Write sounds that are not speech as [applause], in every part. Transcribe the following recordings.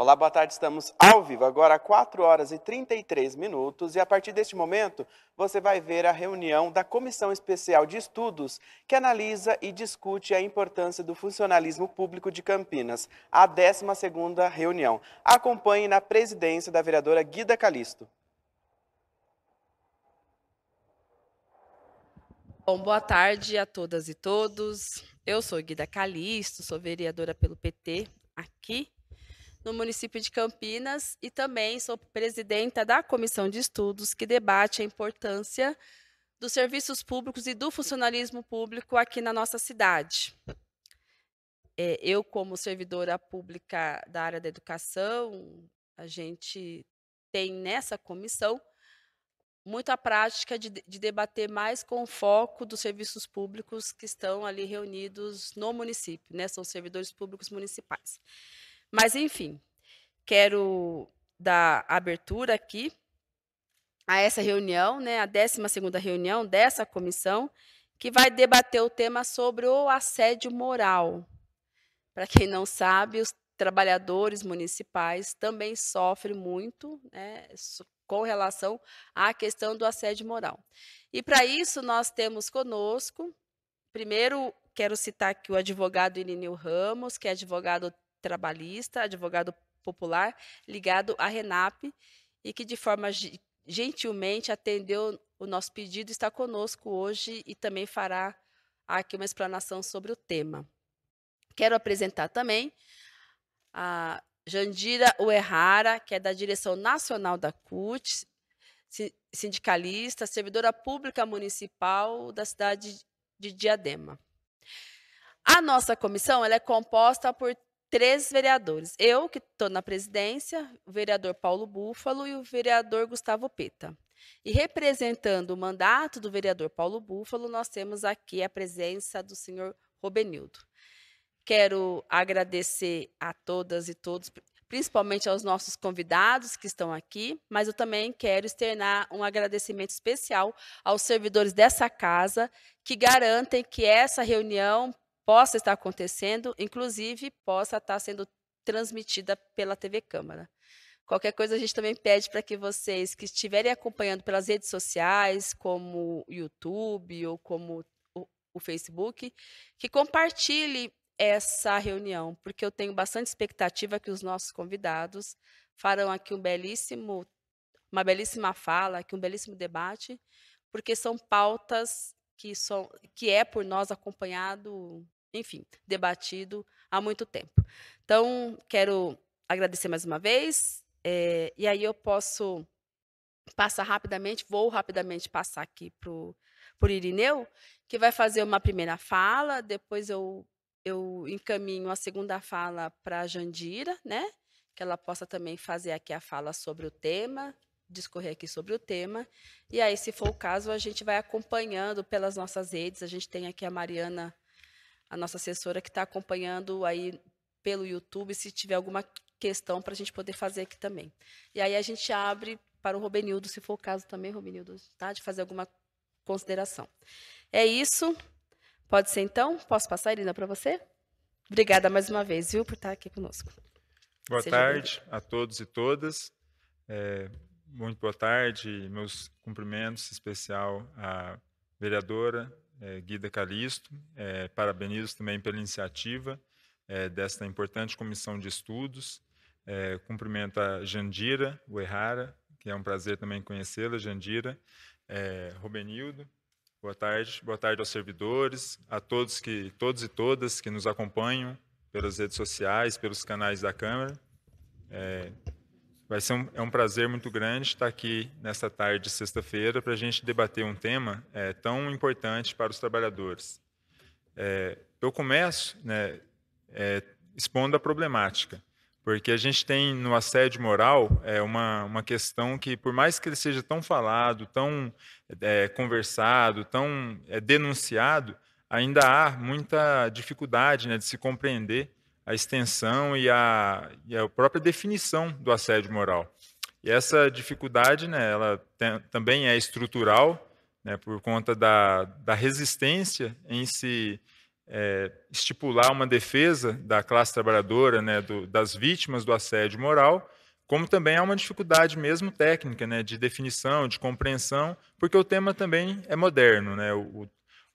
Olá, boa tarde, estamos ao vivo agora, 4 horas e 33 minutos, e a partir deste momento você vai ver a reunião da Comissão Especial de Estudos que analisa e discute a importância do funcionalismo público de Campinas, a 12 reunião. Acompanhe na presidência da vereadora Guida Calisto. Bom, boa tarde a todas e todos. Eu sou Guida Calisto, sou vereadora pelo PT aqui no município de Campinas e também sou presidenta da comissão de estudos que debate a importância dos serviços públicos e do funcionalismo público aqui na nossa cidade. É, eu, como servidora pública da área da educação, a gente tem nessa comissão muito a prática de, de, debater mais com foco dos serviços públicos que estão ali reunidos no município, né? São servidores públicos municipais. Mas, enfim, quero dar abertura aqui a essa reunião, né, a 12 reunião dessa comissão, que vai debater o tema sobre o assédio moral. Para quem não sabe, os trabalhadores municipais também sofrem muito né, com relação à questão do assédio moral. E para isso nós temos conosco, primeiro quero citar aqui o advogado Irineu Ramos, que é advogado trabalhista, advogado popular ligado à RENAP e que de forma gentilmente atendeu o nosso pedido, está conosco hoje e também fará aqui uma explanação sobre o tema. Quero apresentar também a Jandira Uerrara, que é da Direção Nacional da CUT, sindicalista, servidora pública municipal da cidade de Diadema. A nossa comissão ela é composta por três vereadores. Eu, que estou na presidência, o vereador Paulo Búfalo e o vereador Gustavo Peta. E representando o mandato do vereador Paulo Búfalo, nós temos aqui a presença do senhor Robenildo. Quero agradecer a todas e todos, principalmente aos nossos convidados que estão aqui, mas eu também quero externar um agradecimento especial aos servidores dessa casa que garantem que essa reunião possa estar acontecendo, inclusive possa estar sendo transmitida pela TV Câmara. Qualquer coisa a gente também pede para que vocês que estiverem acompanhando pelas redes sociais, como o YouTube ou como o Facebook, que compartilhe essa reunião, porque eu tenho bastante expectativa que os nossos convidados farão aqui um belíssimo, uma belíssima fala, aqui um belíssimo debate, porque são pautas que, são, que é por nós acompanhado enfim, debatido há muito tempo. Então, quero agradecer mais uma vez, é, e aí eu posso passar rapidamente, vou rapidamente passar aqui para o Irineu, que vai fazer uma primeira fala, depois eu, eu encaminho a segunda fala para a Jandira, né? Que ela possa também fazer aqui a fala sobre o tema, discorrer aqui sobre o tema. E aí, se for o caso, a gente vai acompanhando pelas nossas redes. A gente tem aqui a Mariana a nossa assessora que está acompanhando aí pelo YouTube, se tiver alguma questão para a gente poder fazer aqui também. E aí a gente abre para o Robenildo, se for o caso também, Robenildo, tá? de fazer alguma consideração. É isso. Pode ser então? Posso passar, Irina, para você? Obrigada mais uma vez, viu, por estar aqui conosco. Boa Seja tarde a todos e todas. É, muito boa tarde, meus cumprimentos especial à vereadora é, Guida Calixto, é, parabenizo também pela iniciativa é, desta importante comissão de estudos. É, cumprimento a Jandira Uerrara, que é um prazer também conhecê-la, Jandira, é, Rubenildo, boa tarde, boa tarde aos servidores, a todos que todos e todas que nos acompanham pelas redes sociais, pelos canais da Câmara. É, Vai ser um, é um prazer muito grande estar aqui nesta tarde de sexta-feira para a gente debater um tema é, tão importante para os trabalhadores. É, eu começo né, é, expondo a problemática, porque a gente tem no assédio moral é, uma, uma questão que, por mais que ele seja tão falado, tão é, conversado, tão é, denunciado, ainda há muita dificuldade né, de se compreender a extensão e a, e a própria definição do assédio moral. E essa dificuldade, né, ela tem, também é estrutural, né, por conta da, da resistência em se é, estipular uma defesa da classe trabalhadora, né, do, das vítimas do assédio moral, como também há uma dificuldade mesmo técnica, né, de definição, de compreensão, porque o tema também é moderno, né, o,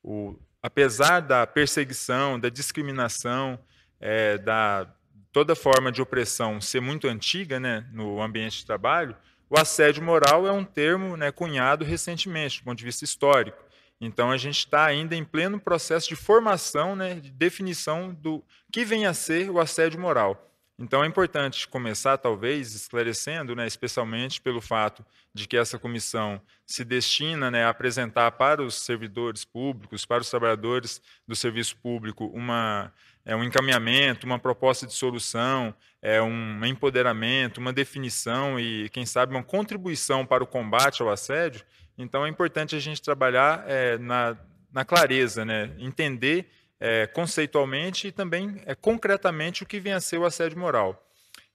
o, apesar da perseguição, da discriminação, é, da toda forma de opressão ser muito antiga né, no ambiente de trabalho, o assédio moral é um termo né, cunhado recentemente, do ponto de vista histórico. Então, a gente está ainda em pleno processo de formação, né, de definição do que vem a ser o assédio moral. Então, é importante começar, talvez, esclarecendo, né, especialmente pelo fato de que essa comissão se destina né, a apresentar para os servidores públicos, para os trabalhadores do serviço público, uma é um encaminhamento, uma proposta de solução, é um empoderamento, uma definição e, quem sabe, uma contribuição para o combate ao assédio, então é importante a gente trabalhar é, na, na clareza, né? entender é, conceitualmente e também é, concretamente o que vem a ser o assédio moral.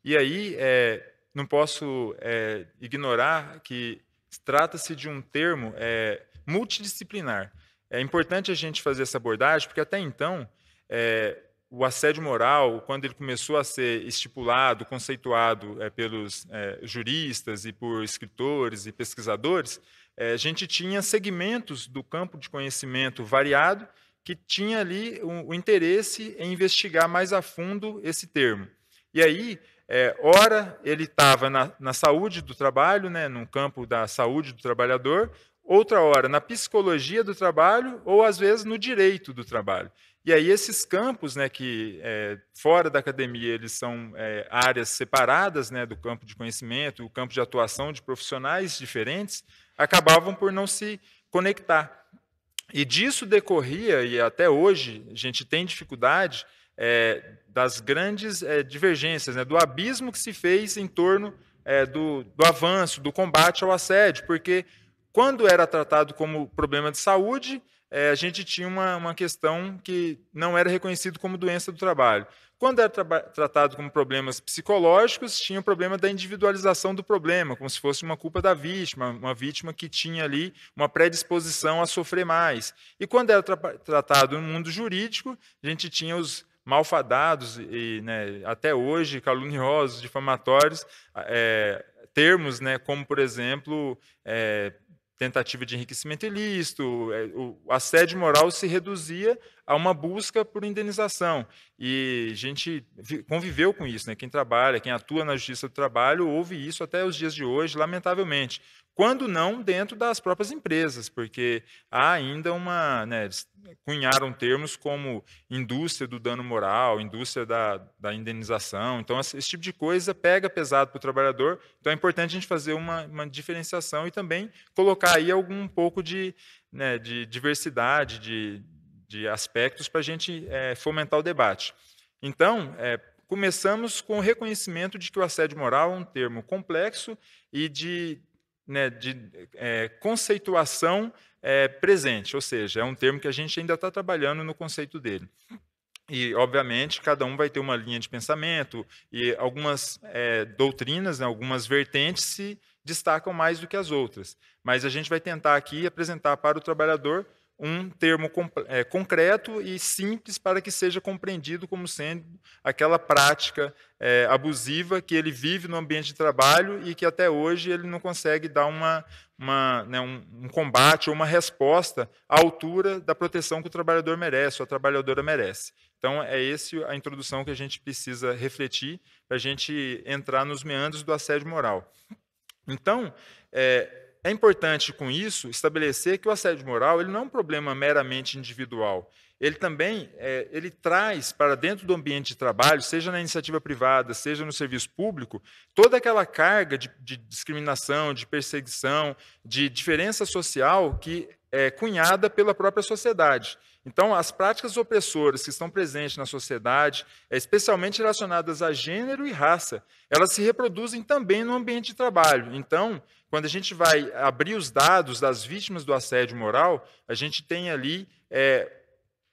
E aí, é, não posso é, ignorar que trata-se de um termo é, multidisciplinar. É importante a gente fazer essa abordagem, porque até então, é, o assédio moral, quando ele começou a ser estipulado, conceituado é, pelos é, juristas e por escritores e pesquisadores, é, a gente tinha segmentos do campo de conhecimento variado que tinha ali o, o interesse em investigar mais a fundo esse termo. E aí, é, ora ele estava na, na, saúde do trabalho, né, no campo da saúde do trabalhador, outra hora na psicologia do trabalho ou às vezes no direito do trabalho. E aí esses campos, né, que é, fora da academia eles são é, áreas separadas, né, do campo de conhecimento, o campo de atuação de profissionais diferentes, acabavam por não se conectar. E disso decorria e até hoje a gente tem dificuldade é, das grandes divergências, né, do abismo que se fez em torno do, do avanço, do combate ao assédio, porque quando era tratado como problema de saúde, é, a gente tinha uma, uma questão que não era reconhecido como doença do trabalho. Quando era tra tratado como problemas psicológicos, tinha o problema da individualização do problema, como se fosse uma culpa da vítima, uma vítima que tinha ali uma predisposição a sofrer mais. E quando era tra tratado no mundo jurídico, a gente tinha os malfadados e né, até hoje caluniosos, difamatórios, é, termos, né, como por exemplo é, tentativa de enriquecimento ilícito, é, o assédio moral se reduzia a uma busca por indenização. E a gente conviveu com isso, né? Quem trabalha, quem atua na justiça do trabalho, ouve isso até os dias de hoje, lamentavelmente quando não dentro das próprias empresas, porque há ainda uma. Né, cunharam termos como indústria do dano moral, indústria da, da indenização. Então, esse, esse tipo de coisa pega pesado para o trabalhador. Então, é importante a gente fazer uma, uma diferenciação e também colocar aí algum pouco de, né, de diversidade de, de aspectos para a gente é, fomentar o debate. Então, é, começamos com o reconhecimento de que o assédio moral é um termo complexo e de né, de é, conceituação é, presente, ou seja, é um termo que a gente ainda está trabalhando no conceito dele. E, obviamente, cada um vai ter uma linha de pensamento e algumas é, doutrinas, né, algumas vertentes se destacam mais do que as outras. Mas a gente vai tentar aqui apresentar para o trabalhador um termo é, concreto e simples para que seja compreendido como sendo aquela prática é, abusiva que ele vive no ambiente de trabalho e que até hoje ele não consegue dar uma, uma né, um, um, combate ou uma resposta à altura da proteção que o trabalhador merece ou a trabalhadora merece. Então, é essa a introdução que a gente precisa refletir para a gente entrar nos meandros do assédio moral. Então, é, é importante, com isso, estabelecer que o assédio moral ele não é um problema meramente individual. Ele também é, ele traz para dentro do ambiente de trabalho, seja na iniciativa privada, seja no serviço público, toda aquela carga de, de discriminação, de perseguição, de diferença social que é cunhada pela própria sociedade. Então, as práticas opressoras que estão presentes na sociedade, é, especialmente relacionadas a gênero e raça, elas se reproduzem também no ambiente de trabalho. Então, quando a gente vai abrir os dados das vítimas do assédio moral, a gente tem ali é,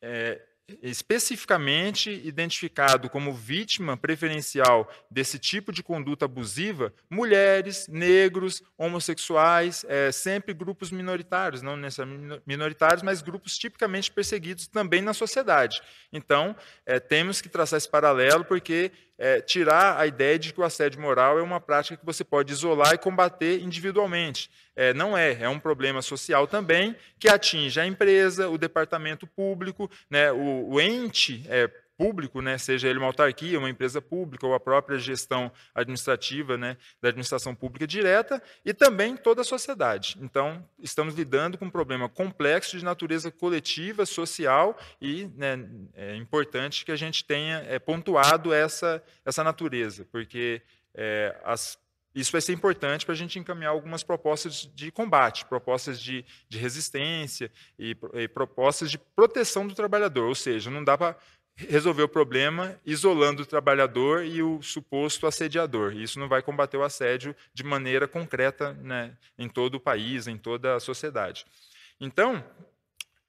é, especificamente identificado como vítima preferencial desse tipo de conduta abusiva mulheres, negros, homossexuais, é, sempre grupos minoritários, não necessariamente minoritários, mas grupos tipicamente perseguidos também na sociedade. Então, é, temos que traçar esse paralelo porque é, tirar a ideia de que o assédio moral é uma prática que você pode isolar e combater individualmente. É, não é, é um problema social também que atinge a empresa, o departamento público, né, o, o ente é, público, né, seja ele uma autarquia, uma empresa pública ou a própria gestão administrativa né, da administração pública direta, e também toda a sociedade. Então, estamos lidando com um problema complexo de natureza coletiva, social, e né, é importante que a gente tenha é, pontuado essa, essa natureza, porque é, as isso vai ser importante para a gente encaminhar algumas propostas de combate, propostas de, de resistência e, e, propostas de proteção do trabalhador. Ou seja, não dá para resolver o problema isolando o trabalhador e o suposto assediador. Isso não vai combater o assédio de maneira concreta né, em todo o país, em toda a sociedade. Então,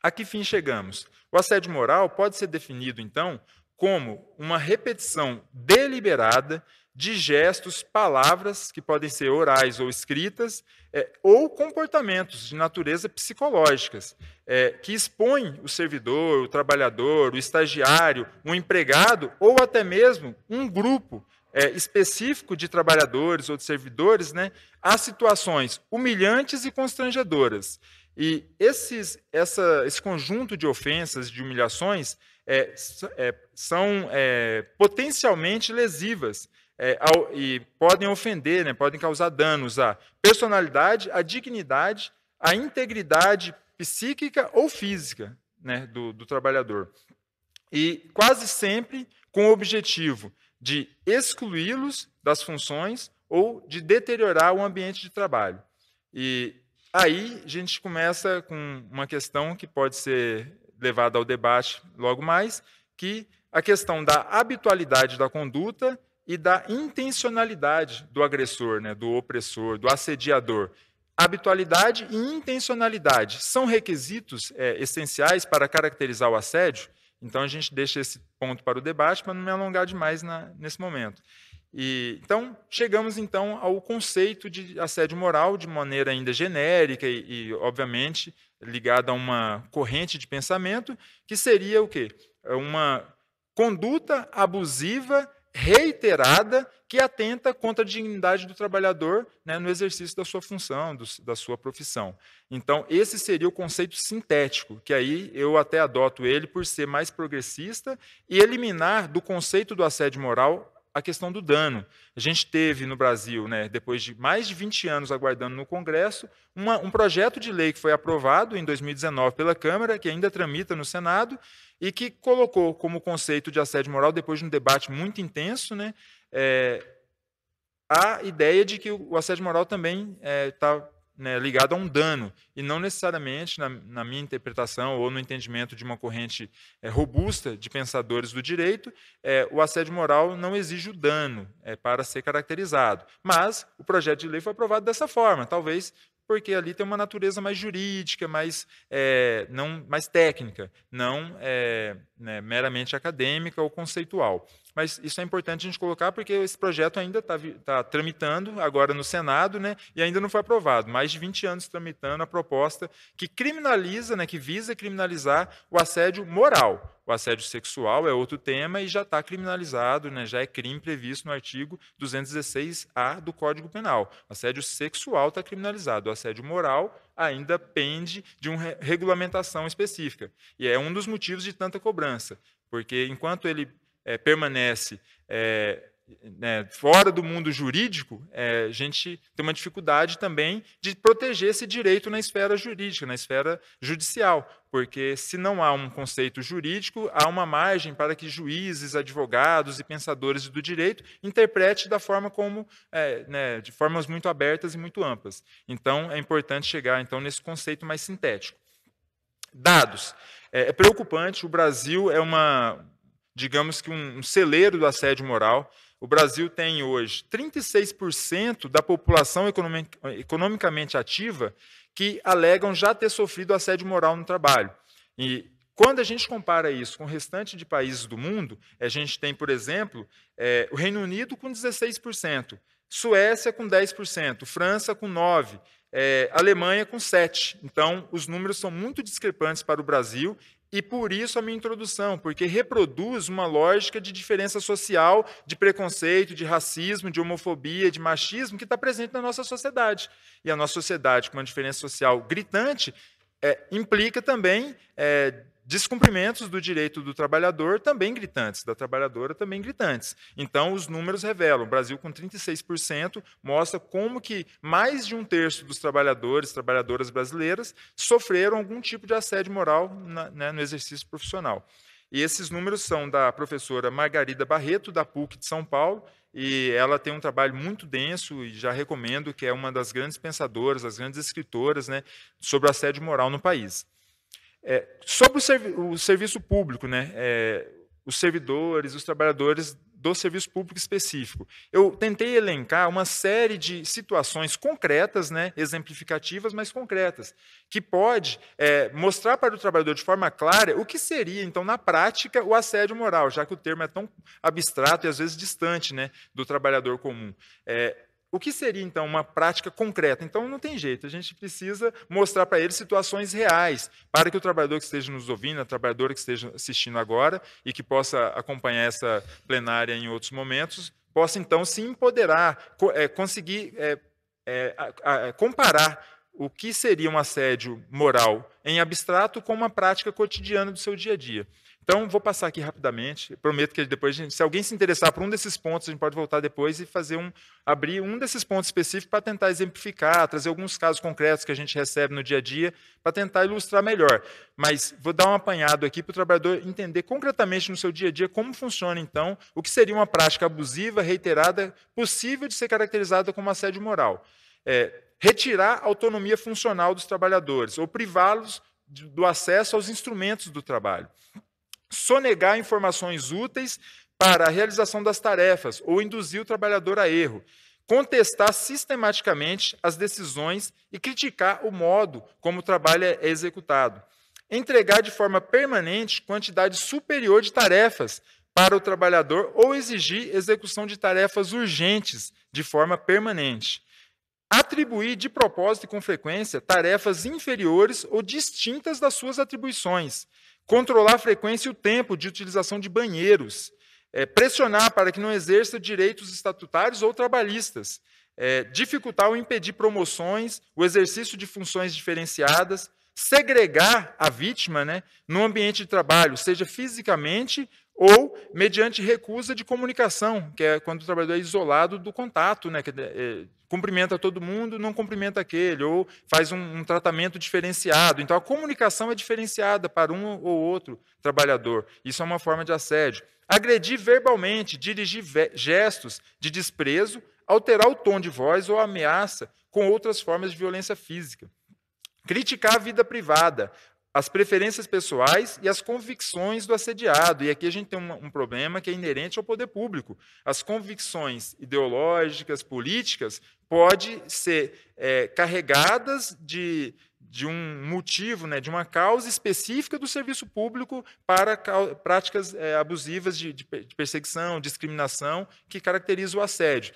a que fim chegamos? O assédio moral pode ser definido, então, como uma repetição deliberada de gestos, palavras que podem ser orais ou escritas, é, ou comportamentos de natureza psicológicas, é, que expõem o servidor, o trabalhador, o estagiário, o empregado, ou até mesmo um grupo é, específico de trabalhadores ou de servidores né, a situações humilhantes e constrangedoras. E esses, essa, esse conjunto de ofensas, de humilhações, é, é, são é, potencialmente lesivas é, ao, e podem ofender, né, podem causar danos à personalidade, à dignidade, à integridade psíquica ou física né, do, do trabalhador. E quase sempre com o objetivo de excluí-los das funções ou de deteriorar o ambiente de trabalho. E aí a gente começa com uma questão que pode ser levada ao debate logo mais, que a questão da habitualidade da conduta e da intencionalidade do agressor, né, do opressor, do assediador. Habitualidade e intencionalidade são requisitos é, essenciais para caracterizar o assédio. Então a gente deixa esse ponto para o debate para não me alongar demais na, nesse momento. E, então chegamos então ao conceito de assédio moral de maneira ainda genérica e, e obviamente ligada a uma corrente de pensamento que seria o quê? Uma conduta abusiva reiterada que atenta contra a dignidade do trabalhador né, no exercício da sua função, do, da sua profissão. Então, esse seria o conceito sintético, que aí eu até adoto ele por ser mais progressista e eliminar do conceito do assédio moral a questão do dano. A gente teve no Brasil, né, depois de mais de 20 anos aguardando no Congresso, uma, um projeto de lei que foi aprovado em 2019 pela Câmara, que ainda tramita no Senado, e que colocou como conceito de assédio moral, depois de um debate muito intenso, né, é, a ideia de que o assédio moral também está é, tá, né, ligado a um dano, e não necessariamente, na, na, minha interpretação ou no entendimento de uma corrente é, robusta de pensadores do direito, é, o assédio moral não exige o dano é, para ser caracterizado. Mas o projeto de lei foi aprovado dessa forma. Talvez porque ali tem uma natureza mais jurídica, mais, é, não, mais técnica, não é, né, meramente acadêmica ou conceitual mas isso é importante a gente colocar porque esse projeto ainda está tá tramitando agora no Senado né, e ainda não foi aprovado. Mais de 20 anos tramitando a proposta que criminaliza, né, que visa criminalizar o assédio moral. O assédio sexual é outro tema e já está criminalizado, né, já é crime previsto no artigo 216A do Código Penal. O assédio sexual está criminalizado, o assédio moral ainda pende de uma regulamentação específica. E é um dos motivos de tanta cobrança, porque enquanto ele é, permanece é, né, fora do mundo jurídico, é, a gente tem uma dificuldade também de proteger esse direito na esfera jurídica, na esfera judicial, porque se não há um conceito jurídico, há uma margem para que juízes, advogados e pensadores do direito interpretem da forma como, é, né, de formas muito abertas e muito amplas. Então, é importante chegar então nesse conceito mais sintético. Dados. é preocupante. O Brasil é uma digamos que um, um celeiro do assédio moral. O Brasil tem hoje 36% da população economicamente ativa que alegam já ter sofrido assédio moral no trabalho. E quando a gente compara isso com o restante de países do mundo, a gente tem, por exemplo, é, o Reino Unido com 16%, Suécia com 10%, França com 9%, é, Alemanha com 7%. Então, os números são muito discrepantes para o Brasil e por isso a minha introdução, porque reproduz uma lógica de diferença social, de preconceito, de racismo, de homofobia, de machismo que está presente na nossa sociedade. E a nossa sociedade, com uma diferença social gritante, é, implica também é, descumprimentos do direito do trabalhador também gritantes, da trabalhadora também gritantes. Então, os números revelam, o Brasil com 36% mostra como que mais de um terço dos trabalhadores, trabalhadoras brasileiras, sofreram algum tipo de assédio moral na, né, no exercício profissional. E esses números são da professora Margarida Barreto, da PUC de São Paulo, e ela tem um trabalho muito denso e já recomendo que é uma das grandes pensadoras, as grandes escritoras, né, sobre assédio moral no país. É, sobre o, servi o, serviço público, né? É, os servidores, os trabalhadores do serviço público específico. Eu tentei elencar uma série de situações concretas, né, exemplificativas, mas concretas, que pode é, mostrar para o trabalhador de forma clara o que seria, então, na prática, o assédio moral, já que o termo é tão abstrato e às vezes distante né, do trabalhador comum. É, o que seria, então, uma prática concreta? Então, não tem jeito, a gente precisa mostrar para eles situações reais, para que o trabalhador que esteja nos ouvindo, a trabalhadora que esteja assistindo agora e que possa acompanhar essa plenária em outros momentos, possa, então, se empoderar, eh, conseguir é, é, a, a, comparar o que seria um assédio moral em abstrato com uma prática cotidiana do seu dia a dia. Então, vou passar aqui rapidamente. Prometo que depois, gente, se alguém se interessar por um desses pontos, a gente pode voltar depois e fazer um, abrir um desses pontos específicos para tentar exemplificar, trazer alguns casos concretos que a gente recebe no dia a dia, para tentar ilustrar melhor. Mas vou dar um apanhado aqui para o trabalhador entender concretamente no seu dia a dia como funciona, então, o que seria uma prática abusiva, reiterada, possível de ser caracterizada como assédio moral. É, retirar a autonomia funcional dos trabalhadores ou privá-los do acesso aos instrumentos do trabalho sonegar informações úteis para a realização das tarefas ou induzir o trabalhador a erro, contestar sistematicamente as decisões e criticar o modo como o trabalho é executado, entregar de forma permanente quantidade superior de tarefas para o trabalhador ou exigir execução de tarefas urgentes de forma permanente. Atribuir de propósito e com frequência tarefas inferiores ou distintas das suas atribuições, controlar a frequência e o tempo de utilização de banheiros, é, pressionar para que não exerça direitos estatutários ou trabalhistas, é, dificultar ou impedir promoções, o exercício de funções diferenciadas, segregar a vítima né, no ambiente de trabalho, seja fisicamente ou mediante recusa de comunicação, que é quando o trabalhador é isolado do contato, né, que é, é, cumprimenta todo mundo, não cumprimenta aquele, ou faz um, um, tratamento diferenciado. Então, a comunicação é diferenciada para um ou outro trabalhador. Isso é uma forma de assédio. Agredir verbalmente, dirigir ve gestos de desprezo, alterar o tom de voz ou ameaça com outras formas de violência física. Criticar a vida privada, as preferências pessoais e as convicções do assediado. E aqui a gente tem um, um, problema que é inerente ao poder público. As convicções ideológicas, políticas, pode ser é, carregadas de, de um motivo, né, de uma causa específica do serviço público para práticas é, abusivas de, de perseguição, discriminação que caracteriza o assédio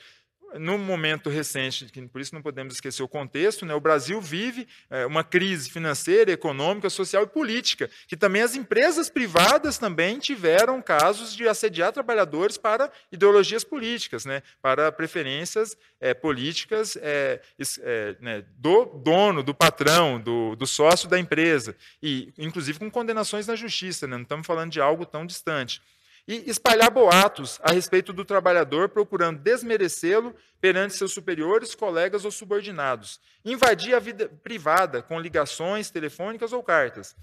no momento recente, por isso não podemos esquecer o contexto, né, o Brasil vive é, uma crise financeira, econômica, social e política, que também as empresas privadas também tiveram casos de assediar trabalhadores para ideologias políticas, né, para preferências é, políticas é, é né, do dono, do patrão, do, do, sócio da empresa, e inclusive com condenações na justiça, né, não estamos falando de algo tão distante e espalhar boatos a respeito do trabalhador, procurando desmerecê-lo perante seus superiores, colegas ou subordinados, invadir a vida privada com ligações telefônicas ou cartas,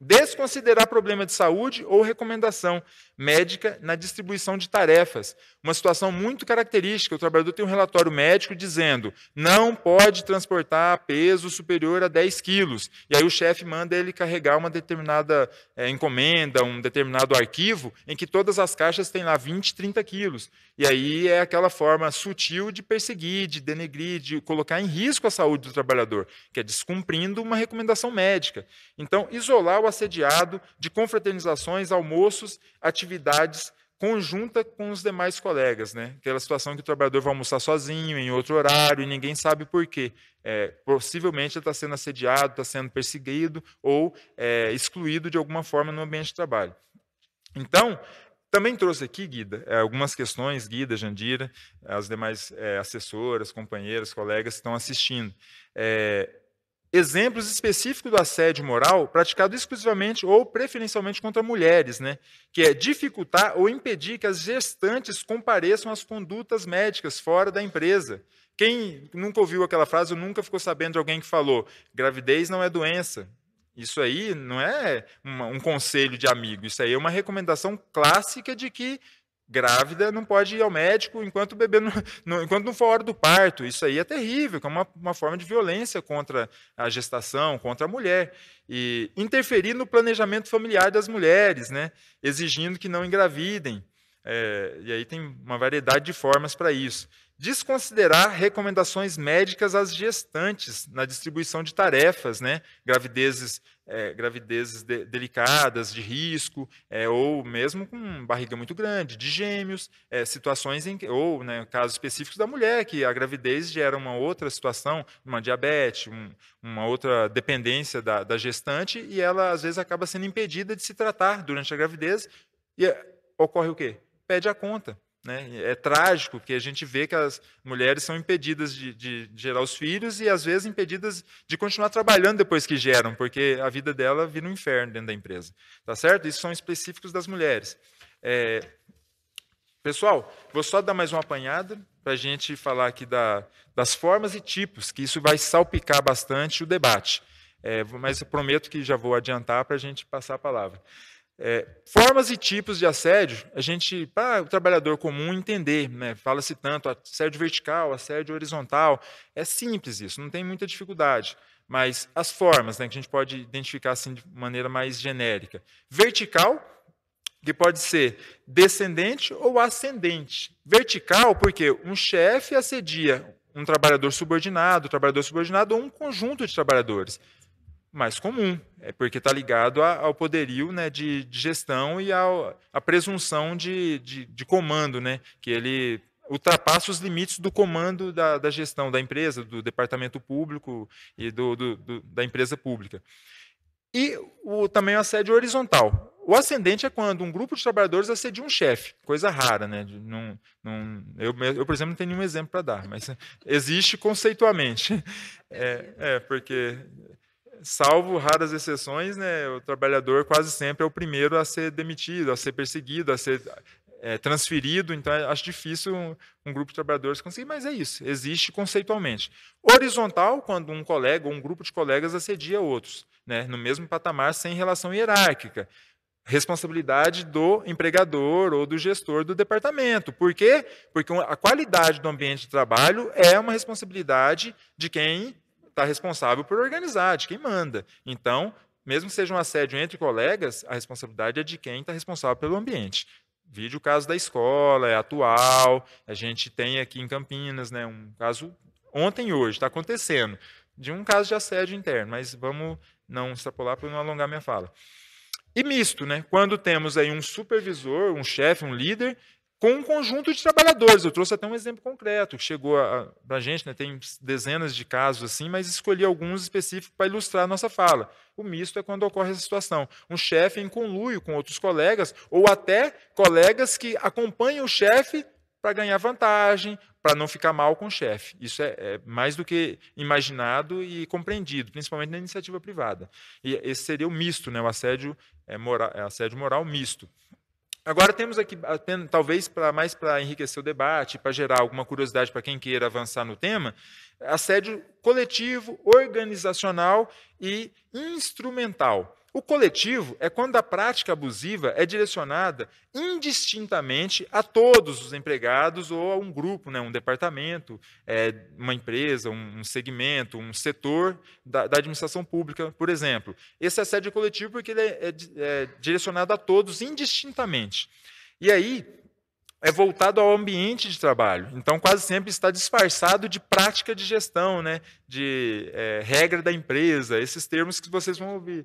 Desconsiderar problema de saúde ou recomendação médica na distribuição de tarefas. Uma situação muito característica: o trabalhador tem um relatório médico dizendo não pode transportar peso superior a 10 quilos. E aí o chefe manda ele carregar uma determinada é, encomenda, um determinado arquivo, em que todas as caixas têm lá 20, 30 quilos. E aí é aquela forma sutil de perseguir, de denegrir, de colocar em risco a saúde do trabalhador, que é descumprindo uma recomendação médica. Então, isolar total assediado de confraternizações, almoços, atividades conjunta com os demais colegas, né? Aquela situação que o trabalhador vai almoçar sozinho, em outro horário, e ninguém sabe por quê. É, possivelmente ele está sendo assediado, está sendo perseguido ou é, excluído de alguma forma no ambiente de trabalho. Então, também trouxe aqui, Guida, é, algumas questões, Guida, Jandira, as demais é, assessoras, companheiras, colegas que estão assistindo. É, exemplos específicos do assédio moral praticado exclusivamente ou preferencialmente contra mulheres, né? que é dificultar ou impedir que as gestantes compareçam às condutas médicas fora da empresa. Quem nunca ouviu aquela frase ou nunca ficou sabendo de alguém que falou: gravidez não é doença. Isso aí não é uma, um conselho de amigo, isso aí é uma recomendação clássica de que grávida não pode ir ao médico enquanto o bebê não, não, enquanto não for hora do parto. Isso aí é terrível, que é uma, uma forma de violência contra a gestação, contra a mulher. E interferir no planejamento familiar das mulheres, né? exigindo que não engravidem. É, e aí tem uma variedade de formas para isso desconsiderar recomendações médicas às gestantes na distribuição de tarefas, né? gravidezes, é, gravidezes de, delicadas, de risco, é, ou mesmo com barriga muito grande, de gêmeos, é, situações em, ou né, casos específicos da mulher, que a gravidez gera uma outra situação, uma diabetes, um, uma outra dependência da, da gestante, e ela às vezes acaba sendo impedida de se tratar durante a gravidez, e é, ocorre o quê? Pede a conta. Né? É trágico, porque a gente vê que as mulheres são impedidas de, de, gerar os filhos e, às vezes, impedidas de continuar trabalhando depois que geram, porque a vida dela vira um inferno dentro da empresa. Tá certo? Isso são específicos das mulheres. É... Pessoal, vou só dar mais uma apanhada para a gente falar aqui da, das formas e tipos, que isso vai salpicar bastante o debate. É, mas eu prometo que já vou adiantar para a gente passar a palavra. É, formas e tipos de assédio, a gente, para o trabalhador comum entender, né, fala-se tanto assédio vertical, assédio horizontal, é simples isso, não tem muita dificuldade. Mas as formas né, que a gente pode identificar assim, de maneira mais genérica. Vertical, que pode ser descendente ou ascendente. Vertical, porque um chefe assedia um trabalhador subordinado, um trabalhador subordinado ou um conjunto de trabalhadores mais comum, é porque está ligado a, ao poderio né, de, de gestão e à presunção de, de, de, comando, né, que ele ultrapassa os limites do comando da, da gestão da empresa, do departamento público e do, do, do, da empresa pública. E o, também o assédio horizontal. O ascendente é quando um grupo de trabalhadores assedia um chefe, coisa rara, né? eu, eu, por exemplo, não tenho nenhum exemplo para dar, mas [laughs] existe conceitualmente. É, é, porque salvo raras exceções, né, o trabalhador quase sempre é o primeiro a ser demitido, a ser perseguido, a ser é, transferido. Então, é, acho difícil um, um, grupo de trabalhadores conseguir, mas é isso, existe conceitualmente. Horizontal, quando um colega ou um grupo de colegas assedia outros, né, no mesmo patamar, sem relação hierárquica. Responsabilidade do empregador ou do gestor do departamento. Por quê? Porque a qualidade do ambiente de trabalho é uma responsabilidade de quem está responsável por organizar, de quem manda. Então, mesmo que seja um assédio entre colegas, a responsabilidade é de quem está responsável pelo ambiente. Vídeo o caso da escola, é atual, a gente tem aqui em Campinas, né, um caso ontem e hoje, está acontecendo, de um caso de assédio interno, mas vamos não extrapolar para não alongar minha fala. E misto, né? Quando temos aí um supervisor, um chefe, um líder, com um conjunto de trabalhadores. Eu trouxe até um exemplo concreto que chegou para a, gente, né, tem dezenas de casos assim, mas escolhi alguns específicos para ilustrar a nossa fala. O misto é quando ocorre essa situação. Um chefe em conluio com outros colegas, ou até colegas que acompanham o chefe para ganhar vantagem, para não ficar mal com o chefe. Isso é, é, mais do que imaginado e compreendido, principalmente na iniciativa privada. E esse seria o misto, né, o assédio, é, é assédio moral misto. Agora temos aqui, ah, talvez pra, mais para enriquecer o debate, para gerar alguma curiosidade para quem queira avançar no tema, assédio coletivo, organizacional e instrumental. O coletivo é quando a prática abusiva é direcionada indistintamente a todos os empregados ou a um grupo, né, um departamento, é, uma empresa, um, segmento, um setor da, da, administração pública, por exemplo. Esse é assédio coletivo porque ele é, é, é direcionado a todos indistintamente. E aí é voltado ao ambiente de trabalho. Então, quase sempre está disfarçado de prática de gestão, né? de é, regra da empresa, esses termos que vocês vão ouvir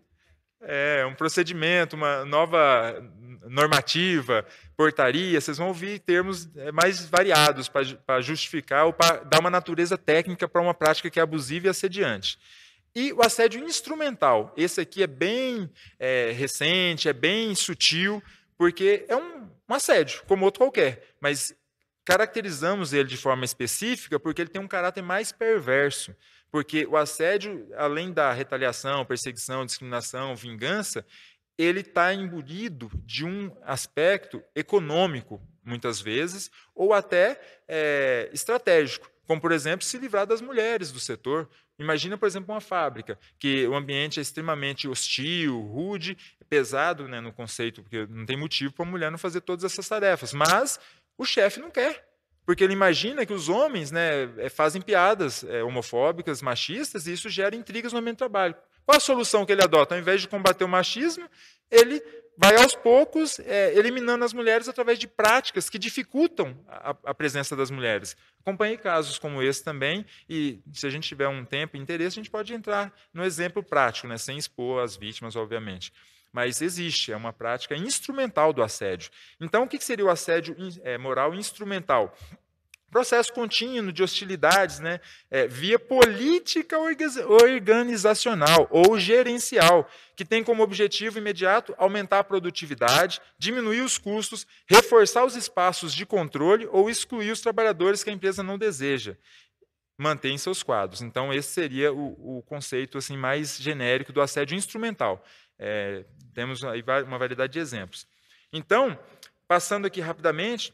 é, um procedimento, uma nova normativa, portaria, vocês vão ouvir termos é, mais variados para justificar ou para dar uma natureza técnica para uma prática que é abusiva e assediante. E o assédio instrumental, esse aqui é bem é, recente, é bem sutil, porque é um, um assédio, como outro qualquer, mas caracterizamos ele de forma específica porque ele tem um caráter mais perverso. Porque o assédio, além da retaliação, perseguição, discriminação, vingança, ele está imbuído de um aspecto econômico, muitas vezes, ou até é, estratégico, como, por exemplo, se livrar das mulheres do setor. Imagina, por exemplo, uma fábrica, que o ambiente é extremamente hostil, rude, é pesado né, no conceito, porque não tem motivo para a mulher não fazer todas essas tarefas, mas o chefe não quer. Porque ele imagina que os homens né, é, fazem piadas é, homofóbicas, machistas, e isso gera intrigas no ambiente de trabalho. Qual a solução que ele adota? Ao invés de combater o machismo, ele vai aos poucos é, eliminando as mulheres através de práticas que dificultam a, a, presença das mulheres. Acompanhei casos como esse também, e se a gente tiver um tempo e interesse, a gente pode entrar no exemplo prático, né, sem expor as vítimas, obviamente mas existe, é uma prática instrumental do assédio. Então, o que seria o assédio é, moral instrumental? Processo contínuo de hostilidades né, é, via política organizacional ou gerencial, que tem como objetivo imediato aumentar a produtividade, diminuir os custos, reforçar os espaços de controle ou excluir os trabalhadores que a empresa não deseja mantém seus quadros. Então, esse seria o, o, conceito assim mais genérico do assédio instrumental. É, temos aí uma variedade de exemplos. Então, passando aqui rapidamente,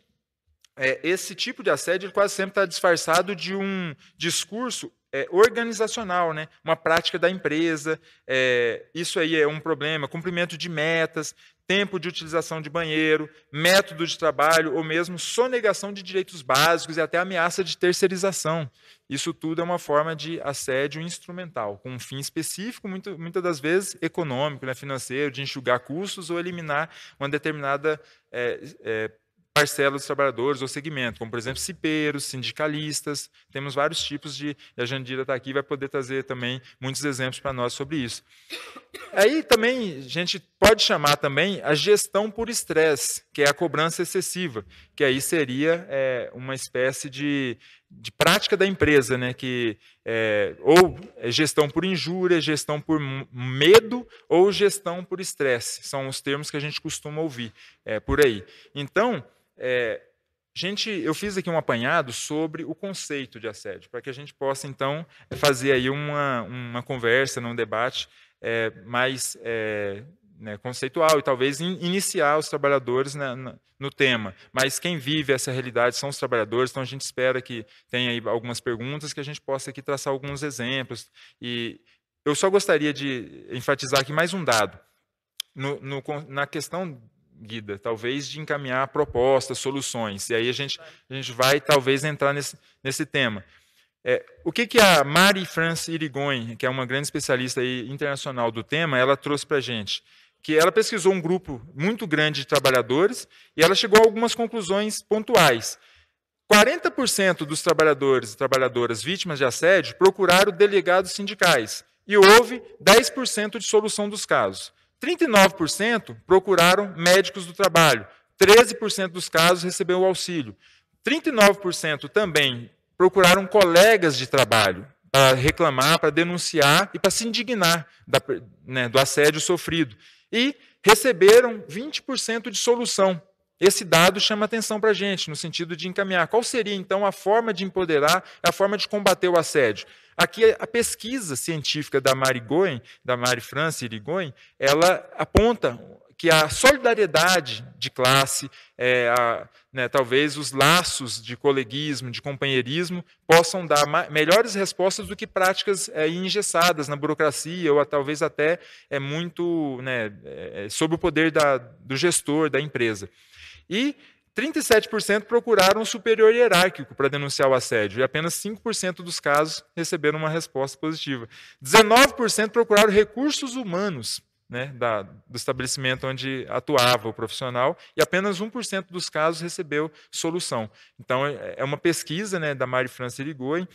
é, esse tipo de assédio quase sempre está disfarçado de um discurso é, organizacional, né? uma prática da empresa. É, isso aí é um problema, cumprimento de metas tempo de utilização de banheiro, método de trabalho ou mesmo sonegação de direitos básicos e até ameaça de terceirização. Isso tudo é uma forma de assédio instrumental, com um fim específico, muito, muitas das vezes econômico, né, financeiro, de enxugar custos ou eliminar uma determinada é, é, parcela dos trabalhadores ou segmento, como por exemplo cipeiros, sindicalistas, temos vários tipos de. E a Jandira está aqui vai poder trazer também muitos exemplos para nós sobre isso. Aí também a gente pode chamar também a gestão por estresse, que é a cobrança excessiva, que aí seria é, uma espécie de, de prática da empresa, né? Que é, ou é gestão por injúria, gestão por medo ou gestão por estresse. São os termos que a gente costuma ouvir é, por aí. Então, é, gente, eu fiz aqui um apanhado sobre o conceito de assédio, para que a gente possa, então, fazer aí uma, uma conversa, um debate é, mais é, né, conceitual e talvez in, iniciar os trabalhadores no tema. Mas quem vive essa realidade são os trabalhadores, então a gente espera que tenha aí algumas perguntas, que a gente possa aqui traçar alguns exemplos. E eu só gostaria de enfatizar aqui mais um dado. No, no, na questão guida, talvez de encaminhar propostas, soluções. E aí a gente, a gente vai talvez entrar nesse, nesse tema. É, o que, que a Mari France Irigoyen, que é uma grande especialista aí, internacional do tema, ela trouxe para a gente? Que ela pesquisou um grupo muito grande de trabalhadores e ela chegou a algumas conclusões pontuais. 40% dos trabalhadores e trabalhadoras vítimas de assédio procuraram delegados sindicais e houve 10% de solução dos casos. 39% procuraram médicos do trabalho, 13% dos casos receberam o auxílio. 39% também procuraram colegas de trabalho para reclamar, para denunciar e para se indignar da, né, do assédio sofrido. E receberam 20% de solução. Esse dado chama atenção para a gente, no sentido de encaminhar qual seria então a forma de empoderar, a forma de combater o assédio. Aqui a pesquisa científica da Mari Goen, da Mari França Irigoyen, ela aponta que a solidariedade de classe, é, a, né, talvez os laços de coleguismo, de companheirismo, possam dar melhores respostas do que práticas é, engessadas na burocracia ou a, talvez até é muito né, é, é sob o poder da, do gestor da empresa. E 37% procuraram um superior hierárquico para denunciar o assédio e apenas 5% dos casos receberam uma resposta positiva. 19% procuraram recursos humanos né, da, do estabelecimento onde atuava o profissional e apenas 1% dos casos recebeu solução. Então, é, é uma pesquisa né, da Mari França Irigoyen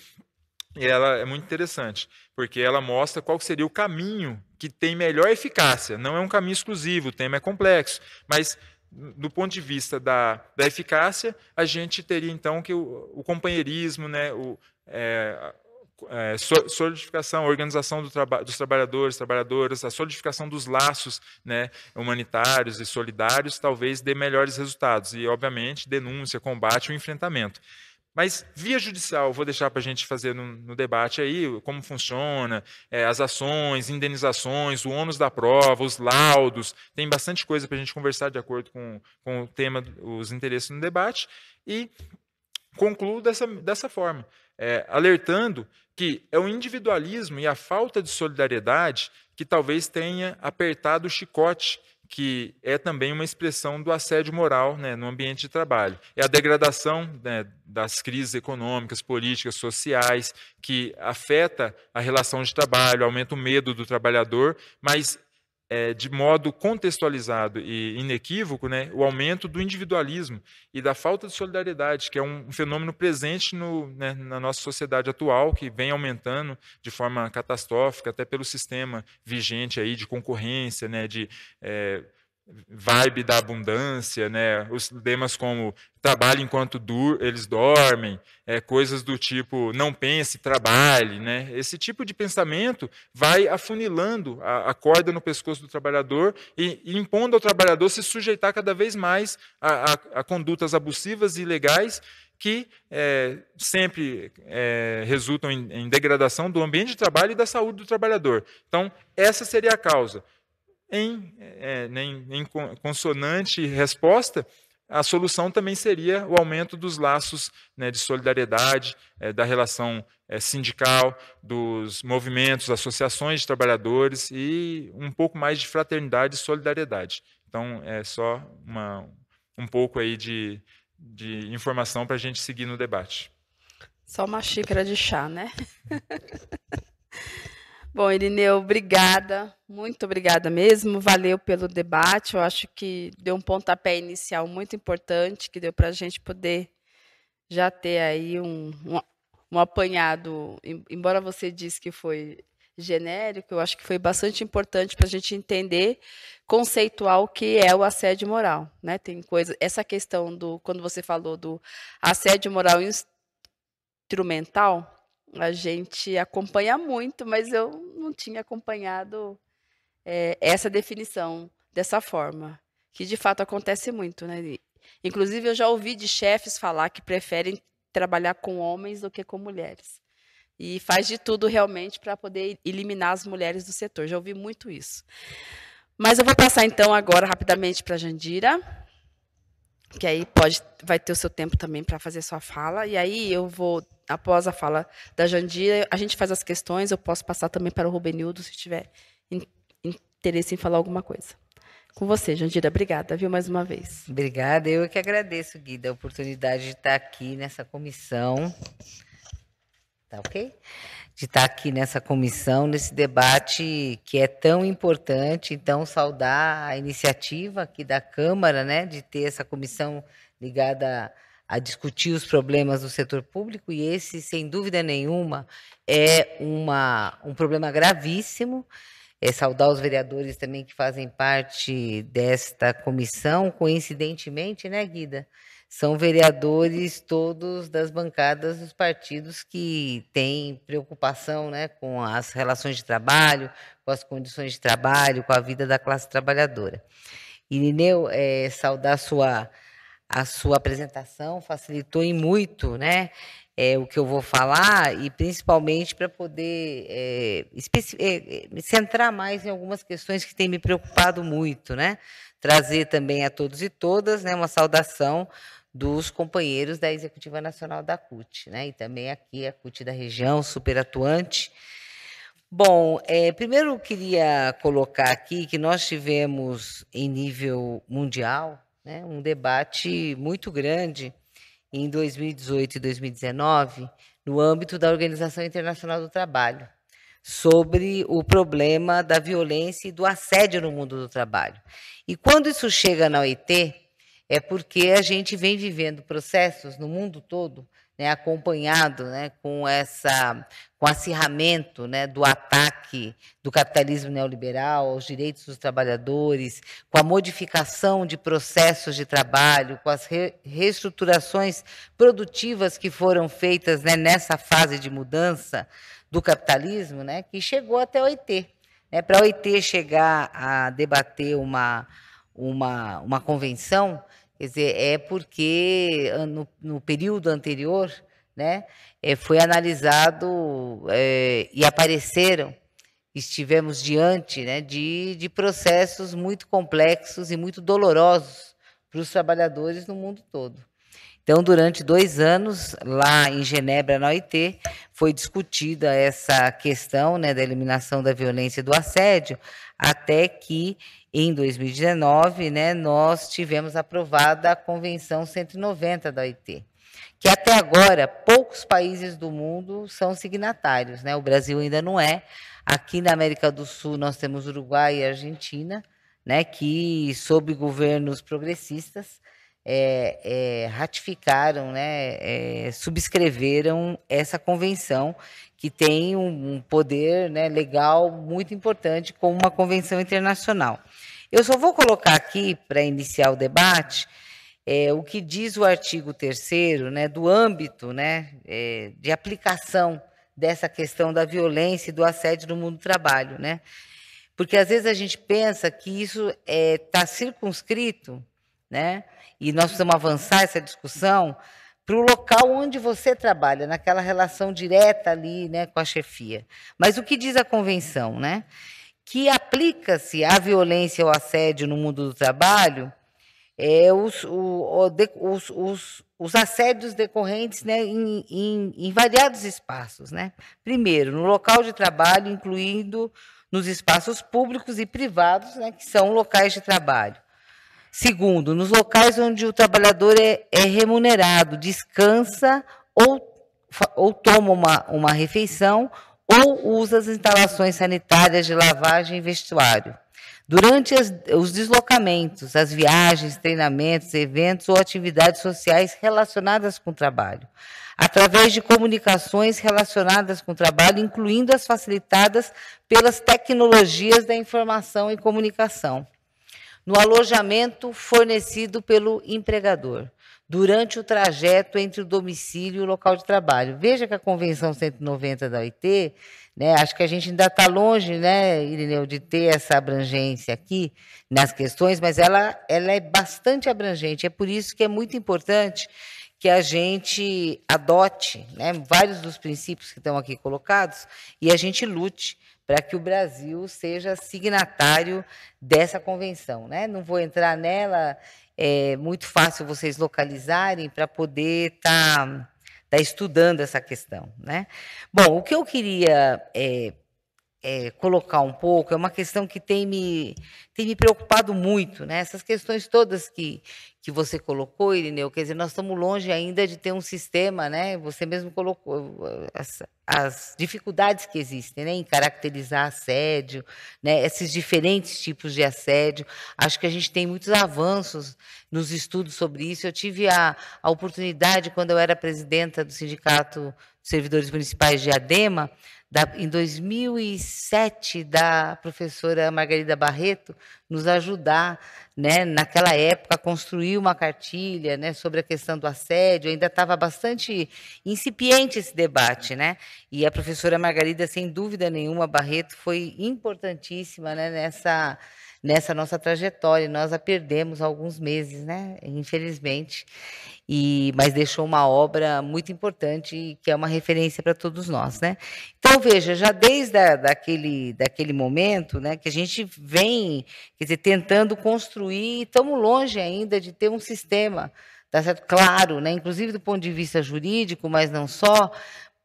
e ela é muito interessante, porque ela mostra qual seria o caminho que tem melhor eficácia. Não é um caminho exclusivo, o tema é complexo, mas do ponto de vista da, da eficácia, a gente teria então que o, o companheirismo, né, o, é, é, solidificação, organização do traba dos trabalhadores, trabalhadoras, a solidificação dos laços né, humanitários e solidários, talvez dê melhores resultados. E, obviamente, denúncia, combate, o enfrentamento. Mas via judicial, vou deixar para a gente fazer no, no, debate aí como funciona, é, as ações, indenizações, o ônus da prova, os laudos, tem bastante coisa para a gente conversar de acordo com, com o tema, os interesses no debate. E concluo dessa, dessa forma, é, alertando que é o individualismo e a falta de solidariedade que talvez tenha apertado o chicote que é também uma expressão do assédio moral né, no ambiente de trabalho. É a degradação né, das crises econômicas, políticas, sociais, que afeta a relação de trabalho, aumenta o medo do trabalhador, mas é, de modo contextualizado e inequívoco né, o aumento do individualismo e da falta de solidariedade, que é um, um fenômeno presente no, né, na nossa sociedade atual, que vem aumentando de forma catastrófica, até pelo sistema vigente aí de concorrência, né, de é, vibe da abundância, né? Os temas como trabalhe enquanto dur eles dormem, é, coisas do tipo não pense, trabalhe, né? Esse tipo de pensamento vai afunilando a, a corda no pescoço do trabalhador e, e, impondo ao trabalhador se sujeitar cada vez mais a, a, a condutas abusivas e ilegais que é, sempre é, resultam em, em degradação do ambiente de trabalho e da saúde do trabalhador. Então, essa seria a causa em, é, em, em consonante resposta, a solução também seria o aumento dos laços né, de solidariedade, é, da relação é, sindical, dos movimentos, associações de trabalhadores e um pouco mais de fraternidade e solidariedade. Então, é só uma, um pouco aí de, de informação para a gente seguir no debate. Só uma xícara de chá, né? [laughs] Bom, Irineu, obrigada, muito obrigada mesmo. Valeu pelo debate. Eu acho que deu um pontapé inicial muito importante, que deu para a gente poder já ter aí um, um, um apanhado. Embora você disse que foi genérico, eu acho que foi bastante importante para a gente entender conceitual o que é o assédio moral, né? Tem coisa, essa questão do quando você falou do assédio moral instrumental, a gente acompanha muito, mas eu não tinha acompanhado é, essa definição dessa forma, que de fato acontece muito, né? Inclusive, eu já ouvi de chefes falar que preferem trabalhar com homens do que com mulheres. E faz de tudo realmente para poder eliminar as mulheres do setor. Já ouvi muito isso. Mas eu vou passar então agora rapidamente para a Jandira, que aí pode vai ter o seu tempo também para fazer sua fala e aí eu vou após a fala da Jandira a gente faz as questões eu posso passar também para o Rubenildo se tiver in, interesse em falar alguma coisa com você Jandira obrigada viu mais uma vez obrigada eu é que agradeço Guida a oportunidade de estar aqui nessa comissão tá ok? De estar tá aqui nessa comissão, nesse debate que é tão importante. Então, saudar a iniciativa aqui da Câmara, né, de ter essa comissão ligada a, a discutir os problemas do setor público, e esse, sem dúvida nenhuma, é uma, um problema gravíssimo. É saudar os vereadores também que fazem parte desta comissão, coincidentemente, né, Guida? são vereadores todos das bancadas dos partidos que têm preocupação né, com as relações de trabalho, com as condições de trabalho, com a vida da classe trabalhadora. Irineu, é, saudar a sua, a sua apresentação, facilitou em muito né, é, o que eu vou falar e principalmente para poder é, é, é, centrar mais em algumas questões que têm me preocupado muito, né? Trazer também a todos e todas né, uma saudação dos companheiros da Executiva Nacional da CUT, né? E também aqui a CUT da região, superatuante. Bom, é, primeiro eu queria colocar aqui que nós tivemos em nível mundial né, um debate muito grande em 2018 e 2019 no âmbito da Organização Internacional do Trabalho sobre o problema da violência e do assédio no mundo do trabalho. E quando isso chega na OIT, é porque a gente vem vivendo processos no mundo todo, né, acompanhado né, com essa com acirramento né, do ataque do capitalismo neoliberal aos direitos dos trabalhadores, com a modificação de processos de trabalho, com as re reestruturações produtivas que foram feitas né, nessa fase de mudança do capitalismo, né, que chegou até a OIT. Né, Para a OIT chegar a debater uma, uma, uma convenção, Quer dizer, é porque no, no período anterior né, é, foi analisado é, e apareceram, estivemos diante né, de, de processos muito complexos e muito dolorosos para os trabalhadores no mundo todo. Então, durante dois anos, lá em Genebra, na OIT, foi discutida essa questão né, da eliminação da violência e do assédio, até que em 2019, né, nós tivemos aprovada a Convenção 190 da OIT, que até agora poucos países do mundo são signatários, né? O Brasil ainda não é. Aqui na América do Sul nós temos Uruguai e Argentina, né, que sob governos progressistas é, é, ratificaram, né, é, subscreveram essa convenção que tem um poder né, legal muito importante como uma convenção internacional. Eu só vou colocar aqui, para iniciar o debate, é, o que diz o artigo 3 né, do âmbito né, é, de aplicação dessa questão da violência e do assédio no mundo do trabalho. Né? Porque às vezes a gente pensa que isso está é, tá circunscrito, né, e nós precisamos avançar essa discussão para o local onde você trabalha, naquela relação direta ali né, com a chefia. Mas o que diz a convenção? Né? Que aplica-se à violência ou assédio no mundo do trabalho é, os, o, os, os, os, assédios decorrentes né, em, em, em variados espaços. Né? Primeiro, no local de trabalho, incluindo nos espaços públicos e privados, né, que são locais de trabalho. Segundo, nos locais onde o trabalhador é, é remunerado, descansa ou, ou toma uma, uma refeição ou usa as instalações sanitárias de lavagem e vestuário. Durante as, os deslocamentos, as viagens, treinamentos, eventos ou atividades sociais relacionadas com o trabalho, através de comunicações relacionadas com o trabalho, incluindo as facilitadas pelas tecnologias da informação e comunicação no alojamento fornecido pelo empregador durante o trajeto entre o domicílio e o local de trabalho. Veja que a Convenção 190 da OIT, né, acho que a gente ainda está longe, né, Irineu, de ter essa abrangência aqui nas questões, mas ela, ela é bastante abrangente. É por isso que é muito importante que a gente adote né, vários dos princípios que estão aqui colocados e a gente lute para que o Brasil seja signatário dessa convenção. Né? Não vou entrar nela, é muito fácil vocês localizarem para poder estar tá, tá estudando essa questão. Né? Bom, o que eu queria é, é, colocar um pouco, é uma questão que tem me, tem me preocupado muito, né? Essas questões todas que, que você colocou, Irineu, quer dizer, nós estamos longe ainda de ter um sistema, né? Você mesmo colocou as, as dificuldades que existem, né? Em caracterizar assédio, né? Esses diferentes tipos de assédio. Acho que a gente tem muitos avanços nos estudos sobre isso. Eu tive a, a oportunidade, quando eu era presidenta do Sindicato dos Servidores Municipais de Adema, da, em 2007 da professora Margarida Barreto nos ajudar, né, naquela época, a construir uma cartilha né, sobre a questão do assédio. Ainda estava bastante incipiente esse debate. Né? E a professora Margarida, sem dúvida nenhuma, Barreto, foi importantíssima né, nessa nessa nossa trajetória. Nós a perdemos há alguns meses, né? Infelizmente. E, mas deixou uma obra muito importante que é uma referência para todos nós, né? Então veja, já desde a, daquele, daquele momento, né, que a gente vem, quer dizer, tentando construir, e estamos longe ainda de ter um sistema, tá certo? Claro, né? Inclusive do ponto de vista jurídico, mas não só,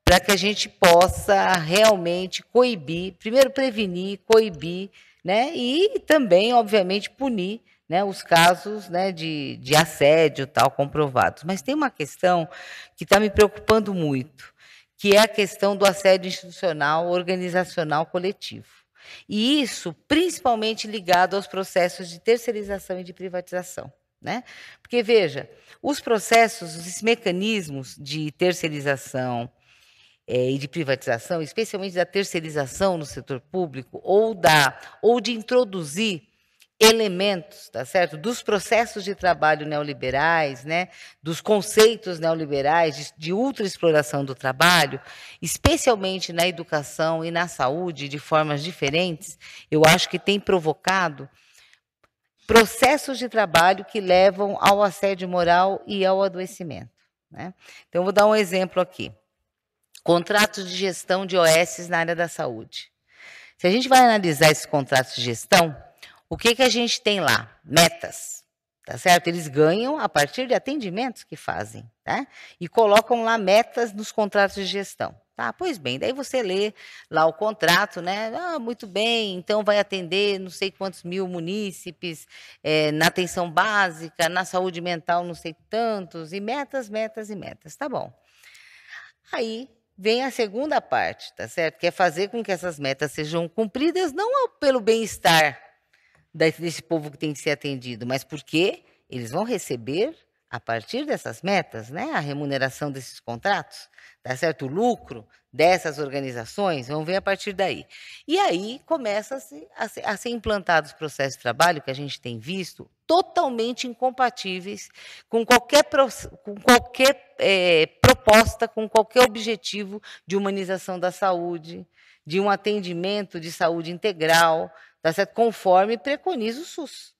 para que a gente possa realmente coibir, primeiro prevenir, coibir né? E também, obviamente, punir né, os casos né, de, de assédio tal comprovados. Mas tem uma questão que está me preocupando muito, que é a questão do assédio institucional, organizacional, coletivo. E isso principalmente ligado aos processos de terceirização e de privatização. Né? Porque, veja, os processos, os mecanismos de terceirização, é, e de privatização, especialmente da terceirização no setor público ou da ou de introduzir elementos, tá certo, dos processos de trabalho neoliberais, né, dos conceitos neoliberais de, de ultraexploração do trabalho, especialmente na educação e na saúde de formas diferentes, eu acho que tem provocado processos de trabalho que levam ao assédio moral e ao adoecimento. Né? Então, vou dar um exemplo aqui. Contratos de gestão de OS na área da saúde. Se a gente vai analisar esse contrato de gestão, o que, que a gente tem lá? Metas. Tá certo? Eles ganham a partir de atendimentos que fazem, tá? E colocam lá metas nos contratos de gestão. Tá, pois bem, daí você lê lá o contrato, né? Ah, muito bem, então vai atender não sei quantos mil munícipes, é, na atenção básica, na saúde mental, não sei tantos, e metas, metas e metas. Tá bom. Aí vem a segunda parte, tá certo? Que é fazer com que essas metas sejam cumpridas não pelo bem-estar desse povo que tem que ser atendido, mas porque eles vão receber a partir dessas metas, né, a remuneração desses contratos, dá certo? O lucro dessas organizações, vamos ver a partir daí. E aí começa -se a, ser, a ser implantados processos de trabalho que a gente tem visto totalmente incompatíveis com qualquer, com qualquer é, proposta, com qualquer objetivo de humanização da saúde, de um atendimento de saúde integral, tá certo? conforme preconiza o SUS.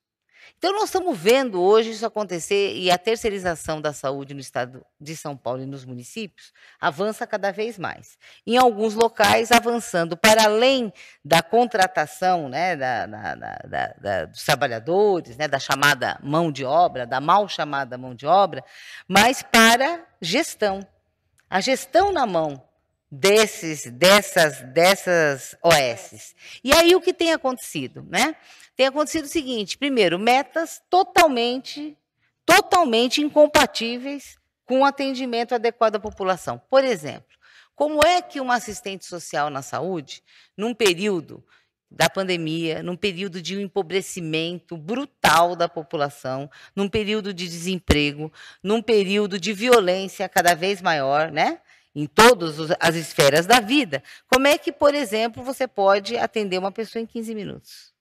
Então, nós estamos vendo hoje isso acontecer e a terceirização da saúde no estado de São Paulo e nos municípios avança cada vez mais. Em alguns locais, avançando para além da contratação né, da, da, da, da dos trabalhadores, né, da chamada mão de obra, da mal chamada mão de obra, mas para gestão. A gestão na mão desses, dessas, dessas OS. E aí o que tem acontecido, né? tem acontecido o seguinte: primeiro, metas totalmente, totalmente incompatíveis com o atendimento adequado à população. Por exemplo, como é que uma assistente social na saúde, num período da pandemia, num período de um empobrecimento brutal da população, num período de desemprego, num período de violência cada vez maior, né? Em todas as esferas da vida. Como é que, por exemplo, você pode atender uma pessoa em 15 minutos?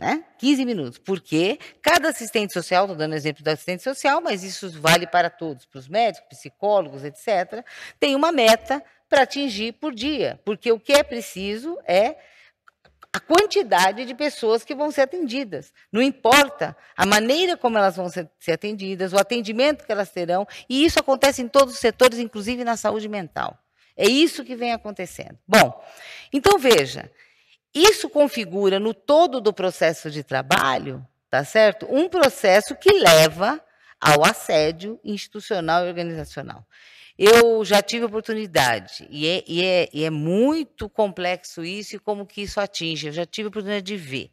né? 15 minutos. Porque cada assistente social, estou dando exemplo do assistente social, mas isso vale para todos, para os médicos, psicólogos, etc., tem uma meta para atingir por dia. Porque o que é preciso é a quantidade de pessoas que vão ser atendidas. Não importa a maneira como elas vão ser atendidas, o atendimento que elas terão, e isso acontece em todos os setores, inclusive na saúde mental. É isso que vem acontecendo. Bom, então veja, isso configura no todo do processo de trabalho, tá certo? Um processo que leva ao assédio institucional e organizacional. Eu já tive oportunidade, e é, e, é, e é, muito complexo isso e como que isso atinge. Eu já tive oportunidade de ver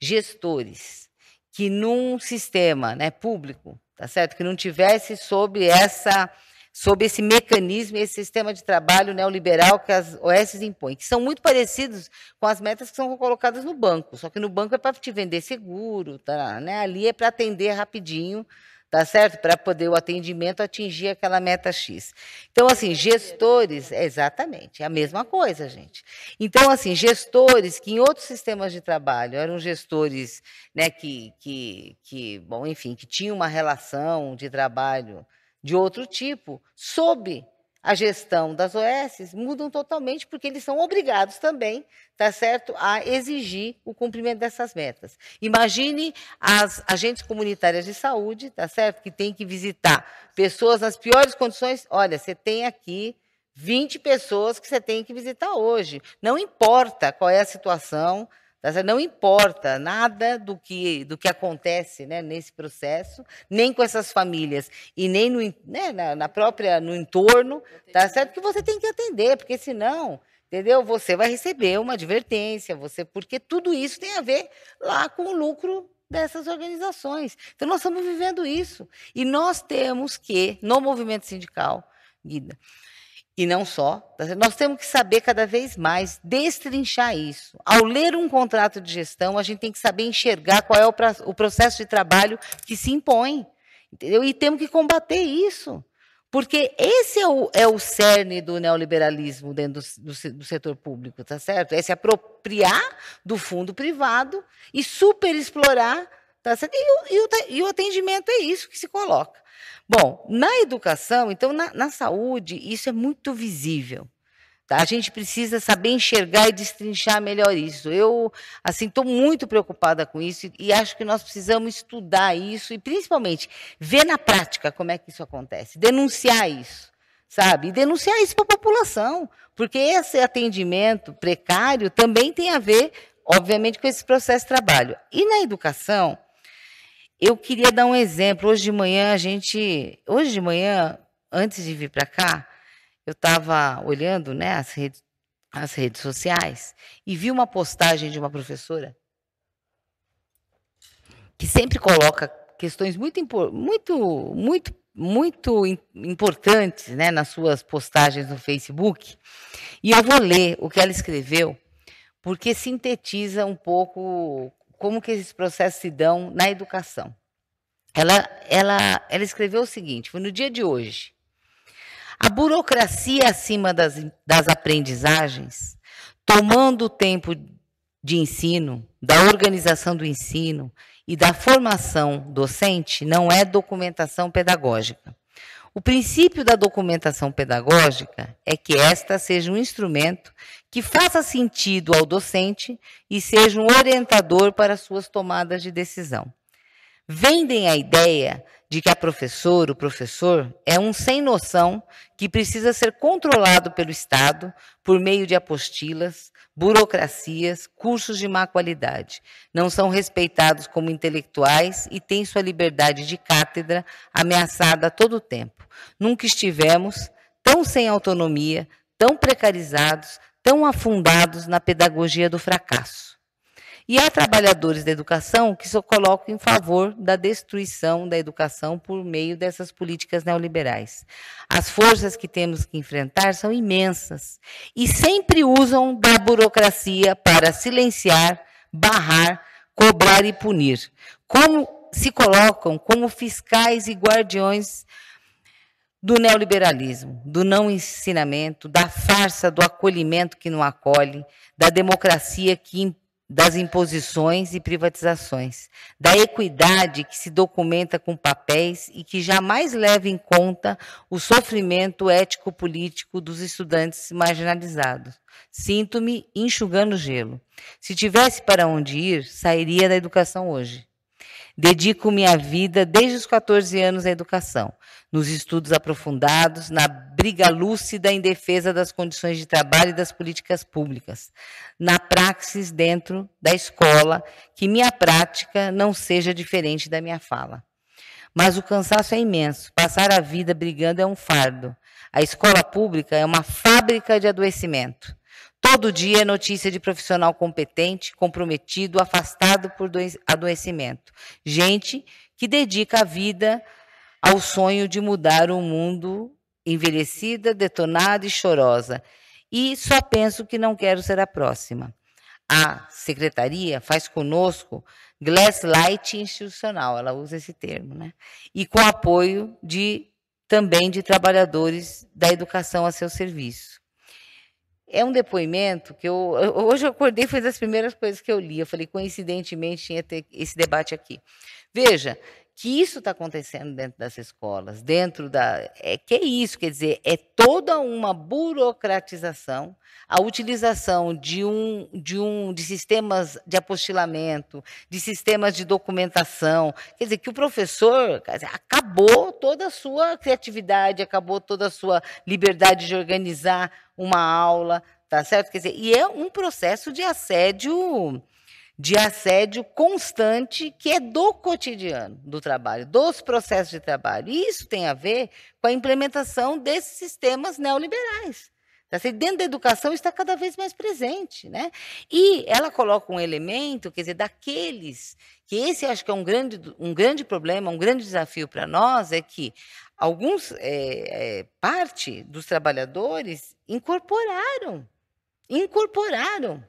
gestores que num sistema né, público, tá certo? Que não tivesse sob essa sobre esse mecanismo, esse sistema de trabalho neoliberal que as OS impõem, que são muito parecidos com as metas que são colocadas no banco, só que no banco é para te vender seguro, tá, né? ali é para atender rapidinho, tá certo? Para poder o atendimento atingir aquela meta X. Então, assim, gestores, exatamente, é a mesma coisa, gente. Então, assim, gestores que em outros sistemas de trabalho eram gestores, né, que, que, que bom, enfim, que tinham uma relação de trabalho de outro tipo, sob a gestão das OS, mudam totalmente, porque eles são obrigados também, tá certo, a exigir o cumprimento dessas metas. Imagine as agentes comunitárias de saúde, tá certo, que tem que visitar pessoas nas piores condições. Olha, você tem aqui 20 pessoas que você tem que visitar hoje. Não importa qual é a situação, Tá Não importa nada do que, do que acontece né, nesse processo, nem com essas famílias e nem no, né, na, na, própria no entorno, tá certo? Que você tem que atender, porque senão, entendeu? Você vai receber uma advertência, você porque tudo isso tem a ver lá com o lucro dessas organizações. Então nós estamos vivendo isso e nós temos que no movimento sindical, Guida, e não só. Tá Nós temos que saber cada vez mais destrinchar isso. Ao ler um contrato de gestão, a gente tem que saber enxergar qual é o, pra, o processo de trabalho que se impõe. Entendeu? E temos que combater isso. Porque esse é o, é o cerne do neoliberalismo dentro do, do, do setor público, tá certo? É se apropriar do fundo privado e superexplorar Tá certo? E, e, o, e o atendimento é isso que se coloca. Bom, na educação, então, na, na saúde, isso é muito visível. Tá? A gente precisa saber enxergar e destrinchar melhor isso. Eu, assim, estou muito preocupada com isso e acho que nós precisamos estudar isso e, principalmente, ver na prática como é que isso acontece, denunciar isso, sabe? E denunciar isso para a população, porque esse atendimento precário também tem a ver, obviamente, com esse processo de trabalho. E na educação, eu queria dar um exemplo. Hoje de manhã a gente, hoje de manhã, antes de vir para cá, eu estava olhando, né, as redes, as redes sociais e vi uma postagem de uma professora que sempre coloca questões muito muito muito muito importantes, né, nas suas postagens no Facebook. E eu vou ler o que ela escreveu, porque sintetiza um pouco como que esses processos se dão na educação. Ela, ela, ela escreveu o seguinte: foi no dia de hoje. A burocracia acima das, das aprendizagens, tomando o tempo de ensino, da organização do ensino e da formação docente, não é documentação pedagógica. O princípio da documentação pedagógica é que esta seja um instrumento que faça sentido ao docente e seja um orientador para suas tomadas de decisão vendem a ideia de que a professora, o professor, é um sem noção que precisa ser controlado pelo Estado por meio de apostilas, burocracias, cursos de má qualidade. Não são respeitados como intelectuais e têm sua liberdade de cátedra ameaçada a todo tempo. Nunca estivemos tão sem autonomia, tão precarizados, tão afundados na pedagogia do fracasso. E há trabalhadores da educação que só colocam em favor da destruição da educação por meio dessas políticas neoliberais. As forças que temos que enfrentar são imensas e sempre usam da burocracia para silenciar, barrar, cobrar e punir. Como se colocam como fiscais e guardiões do neoliberalismo, do não ensinamento, da farsa do acolhimento que não acolhe, da democracia que impõe das imposições e privatizações, da equidade que se documenta com papéis e que jamais leva em conta o sofrimento ético-político dos estudantes marginalizados. Sinto-me enxugando gelo. Se tivesse para onde ir, sairia da educação hoje. Dedico minha vida desde os 14 anos à educação, nos estudos aprofundados, na briga lúcida em defesa das condições de trabalho e das políticas públicas, na praxis dentro da escola, que minha prática não seja diferente da minha fala. Mas o cansaço é imenso, passar a vida brigando é um fardo. A escola pública é uma fábrica de adoecimento. Todo dia é notícia de profissional competente, comprometido, afastado por adoecimento. Gente que dedica a vida ao sonho de mudar o mundo envelhecida, detonada e chorosa. E só penso que não quero ser a próxima. A secretaria faz conosco glass light institucional, ela usa esse termo, né? E com apoio de também de trabalhadores da educação a seu serviço. É um depoimento que eu. [laughs] Hoje eu acordei, foi das primeiras coisas que eu li. Eu falei, coincidentemente, tinha esse debate aqui. Veja, que isso está acontecendo dentro das escolas, dentro da. É, que é isso? Quer dizer, é toda uma burocratização, a utilização de um, de um de sistemas de apostilamento, de sistemas de documentação. Quer dizer, que o professor dizer, acabou toda a sua criatividade, acabou toda a sua liberdade de organizar uma aula, tá certo? Quer dizer, e é um processo de assédio de assédio constante que é do cotidiano do trabalho, dos processos de trabalho. E isso tem a ver com a implementação desses sistemas neoliberais. Tá Dentro da educação está cada vez mais presente. Né? E ela coloca um elemento, quer dizer, daqueles, que esse acho que é um grande, um grande problema, um grande desafio para nós, é que alguns, é, é, parte dos trabalhadores incorporaram, incorporaram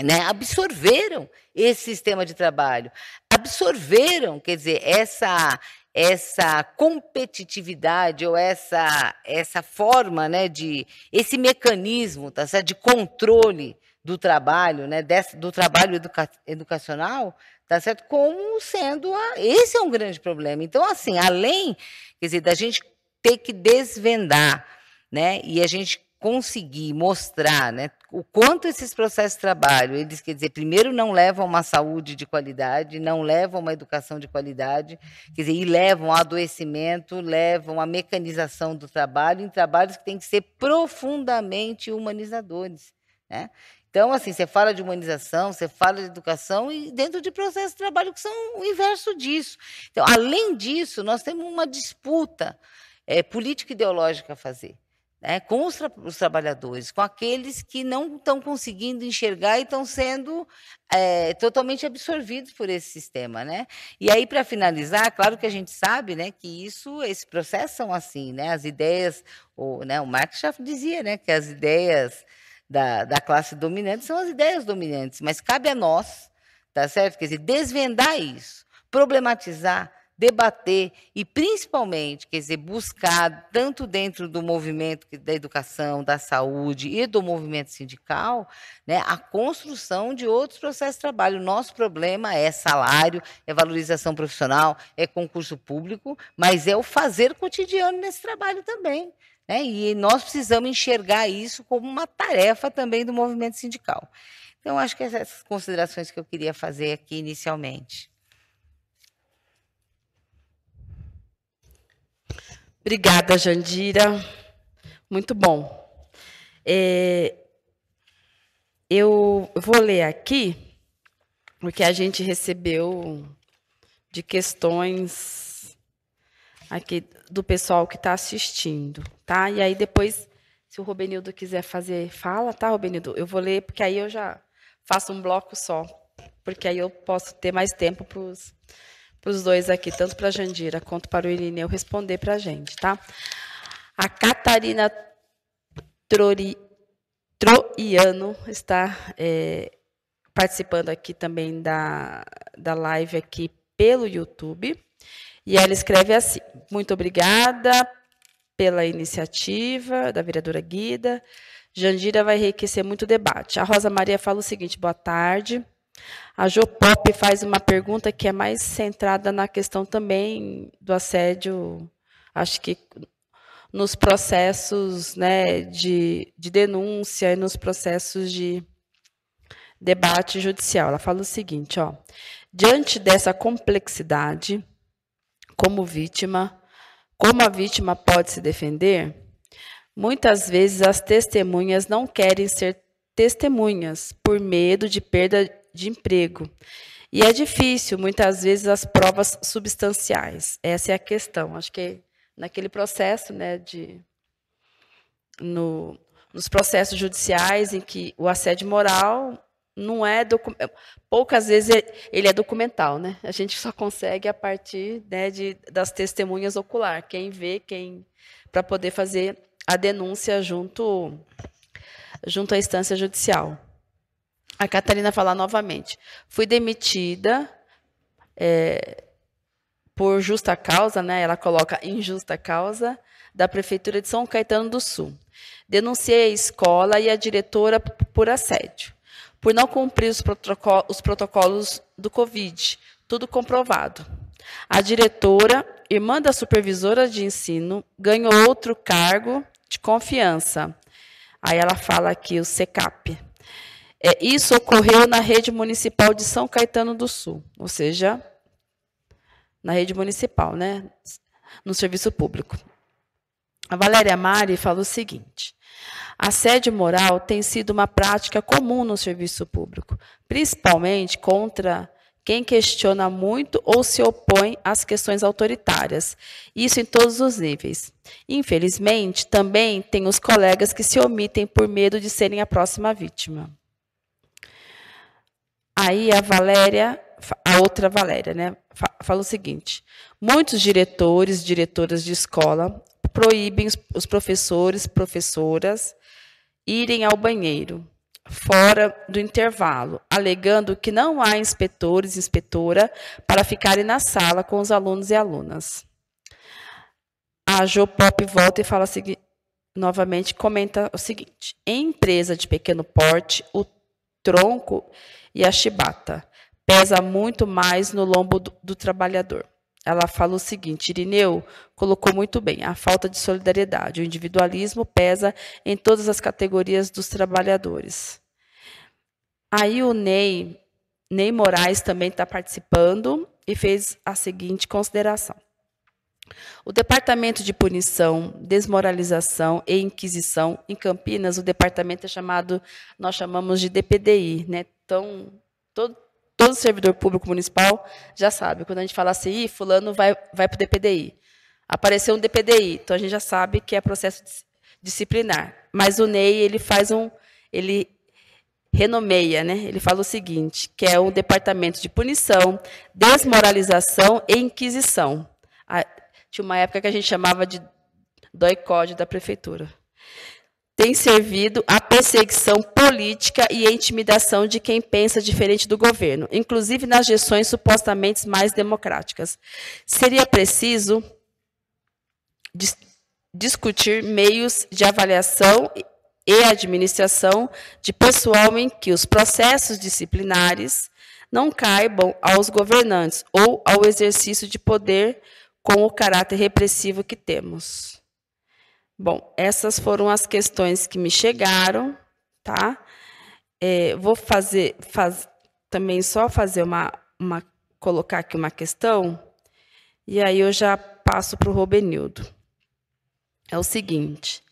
né, absorveram esse sistema de trabalho, absorveram, quer dizer, essa essa competitividade ou essa essa forma, né, de esse mecanismo, tá certo? de controle do trabalho, né, dessa do trabalho educa, educacional, tá certo? Como sendo a, esse é um grande problema. Então, assim, além, quer dizer, da gente ter que desvendar, né, e a gente conseguir mostrar né, o quanto esses processos de trabalho, eles, quer dizer, primeiro não levam uma saúde de qualidade, não levam uma educação de qualidade, quer dizer, e levam a adoecimento, levam a mecanização do trabalho em trabalhos que têm que ser profundamente humanizadores. Né? Então, assim, você fala de humanização, você fala de educação e dentro de processos de trabalho que são o inverso disso. Então, além disso, nós temos uma disputa é, política ideológica a fazer né, com os, tra os, trabalhadores, com aqueles que não estão conseguindo enxergar e estão sendo é, totalmente absorvidos por esse sistema, né? E aí para finalizar, claro que a gente sabe, né, que isso, esse processo são assim, né? As ideias, o, né, o Marx já dizia, né, que as ideias da, da classe dominante são as ideias dominantes, mas cabe a nós, tá certo? Quer dizer, desvendar isso, problematizar debater e, principalmente, quer dizer, buscar, tanto dentro do movimento da educação, da saúde e do movimento sindical, né, a construção de outros processos de trabalho. O nosso problema é salário, é valorização profissional, é concurso público, mas é o fazer cotidiano nesse trabalho também. Né? E nós precisamos enxergar isso como uma tarefa também do movimento sindical. Então, acho que essas considerações que eu queria fazer aqui inicialmente. Obrigada, Jandira. Muito bom. É, eu vou ler aqui o que a gente recebeu de questões aqui do pessoal que está assistindo, tá? E aí depois, se o Robenildo quiser fazer fala, tá, Robenildo? Eu vou ler, porque aí eu já faço um bloco só, porque aí eu posso ter mais tempo para os para os dois aqui, tanto para a Jandira quanto para o Irineu, responder para a gente, tá? A Catarina Trori, Troiano está é, participando aqui também da, da live aqui pelo YouTube. E ela escreve assim: Muito obrigada pela iniciativa da vereadora Guida. Jandira vai enriquecer muito o debate. A Rosa Maria fala o seguinte: boa tarde. A Jopop faz uma pergunta que é mais centrada na questão também do assédio, acho que nos processos né, de, de denúncia e nos processos de debate judicial. Ela fala o seguinte: ó, diante dessa complexidade, como vítima, como a vítima pode se defender? Muitas vezes as testemunhas não querem ser testemunhas por medo de perda de emprego. E é difícil, muitas vezes, as provas substanciais. Essa é a questão. Acho que naquele processo, né, de no, nos processos judiciais em que o assédio moral não é poucas vezes ele é documental, né? A gente só consegue a partir né, de, das testemunhas ocular, quem vê, quem para poder fazer a denúncia junto junto à instância judicial a Catarina falar novamente. Fui demitida é, por justa causa, né? Ela coloca injusta causa da prefeitura de São Caetano do Sul. Denunciei a escola e a diretora por assédio, por não cumprir os, protocolo, os protocolos do Covid, tudo comprovado. A diretora, irmã da supervisora de ensino, ganhou outro cargo de confiança. Aí ela fala aqui o SECAP é, isso ocorreu na rede municipal de São Caetano do Sul, ou seja, na rede municipal, né, no serviço público. A Valéria Mari fala o seguinte: assédio moral tem sido uma prática comum no serviço público, principalmente contra quem questiona muito ou se opõe às questões autoritárias. Isso em todos os níveis. Infelizmente, também tem os colegas que se omitem por medo de serem a próxima vítima. Aí a Valéria, a outra Valéria, né, fala o seguinte: muitos diretores, diretoras de escola proíbem os professores, professoras irem ao banheiro fora do intervalo, alegando que não há inspetores, inspetora para ficarem na sala com os alunos e alunas. A Jo Pop volta e fala novamente, comenta o seguinte: em empresa de pequeno porte, o tronco e a chibata. Pesa muito mais no lombo do, do trabalhador. Ela fala o seguinte: Irineu colocou muito bem a falta de solidariedade. O individualismo pesa em todas as categorias dos trabalhadores. Aí o Ney, Ney Moraes também está participando e fez a seguinte consideração. O Departamento de Punição, Desmoralização e Inquisição, em Campinas, o departamento é chamado, nós chamamos de DPDI, né? Então, todo, todo servidor público municipal já sabe, quando a gente fala assim, fulano vai, vai para o DPDI. Apareceu um DPDI, então a gente já sabe que é processo disciplinar. Mas o NEI, ele faz um, ele renomeia, né? Ele fala o seguinte, que é o Departamento de Punição, Desmoralização e Inquisição. Tinha uma época que a gente chamava de doicode da prefeitura. Tem servido à perseguição política e à intimidação de quem pensa diferente do governo, inclusive nas gestões supostamente mais democráticas. Seria preciso dis discutir meios de avaliação e administração de pessoal em que os processos disciplinares não caibam aos governantes ou ao exercício de poder com o caráter repressivo que temos. Bom, essas foram as questões que me chegaram, tá? É, vou fazer faz, também só fazer uma, uma colocar aqui uma questão e aí eu já passo para o Robenildo. É o seguinte: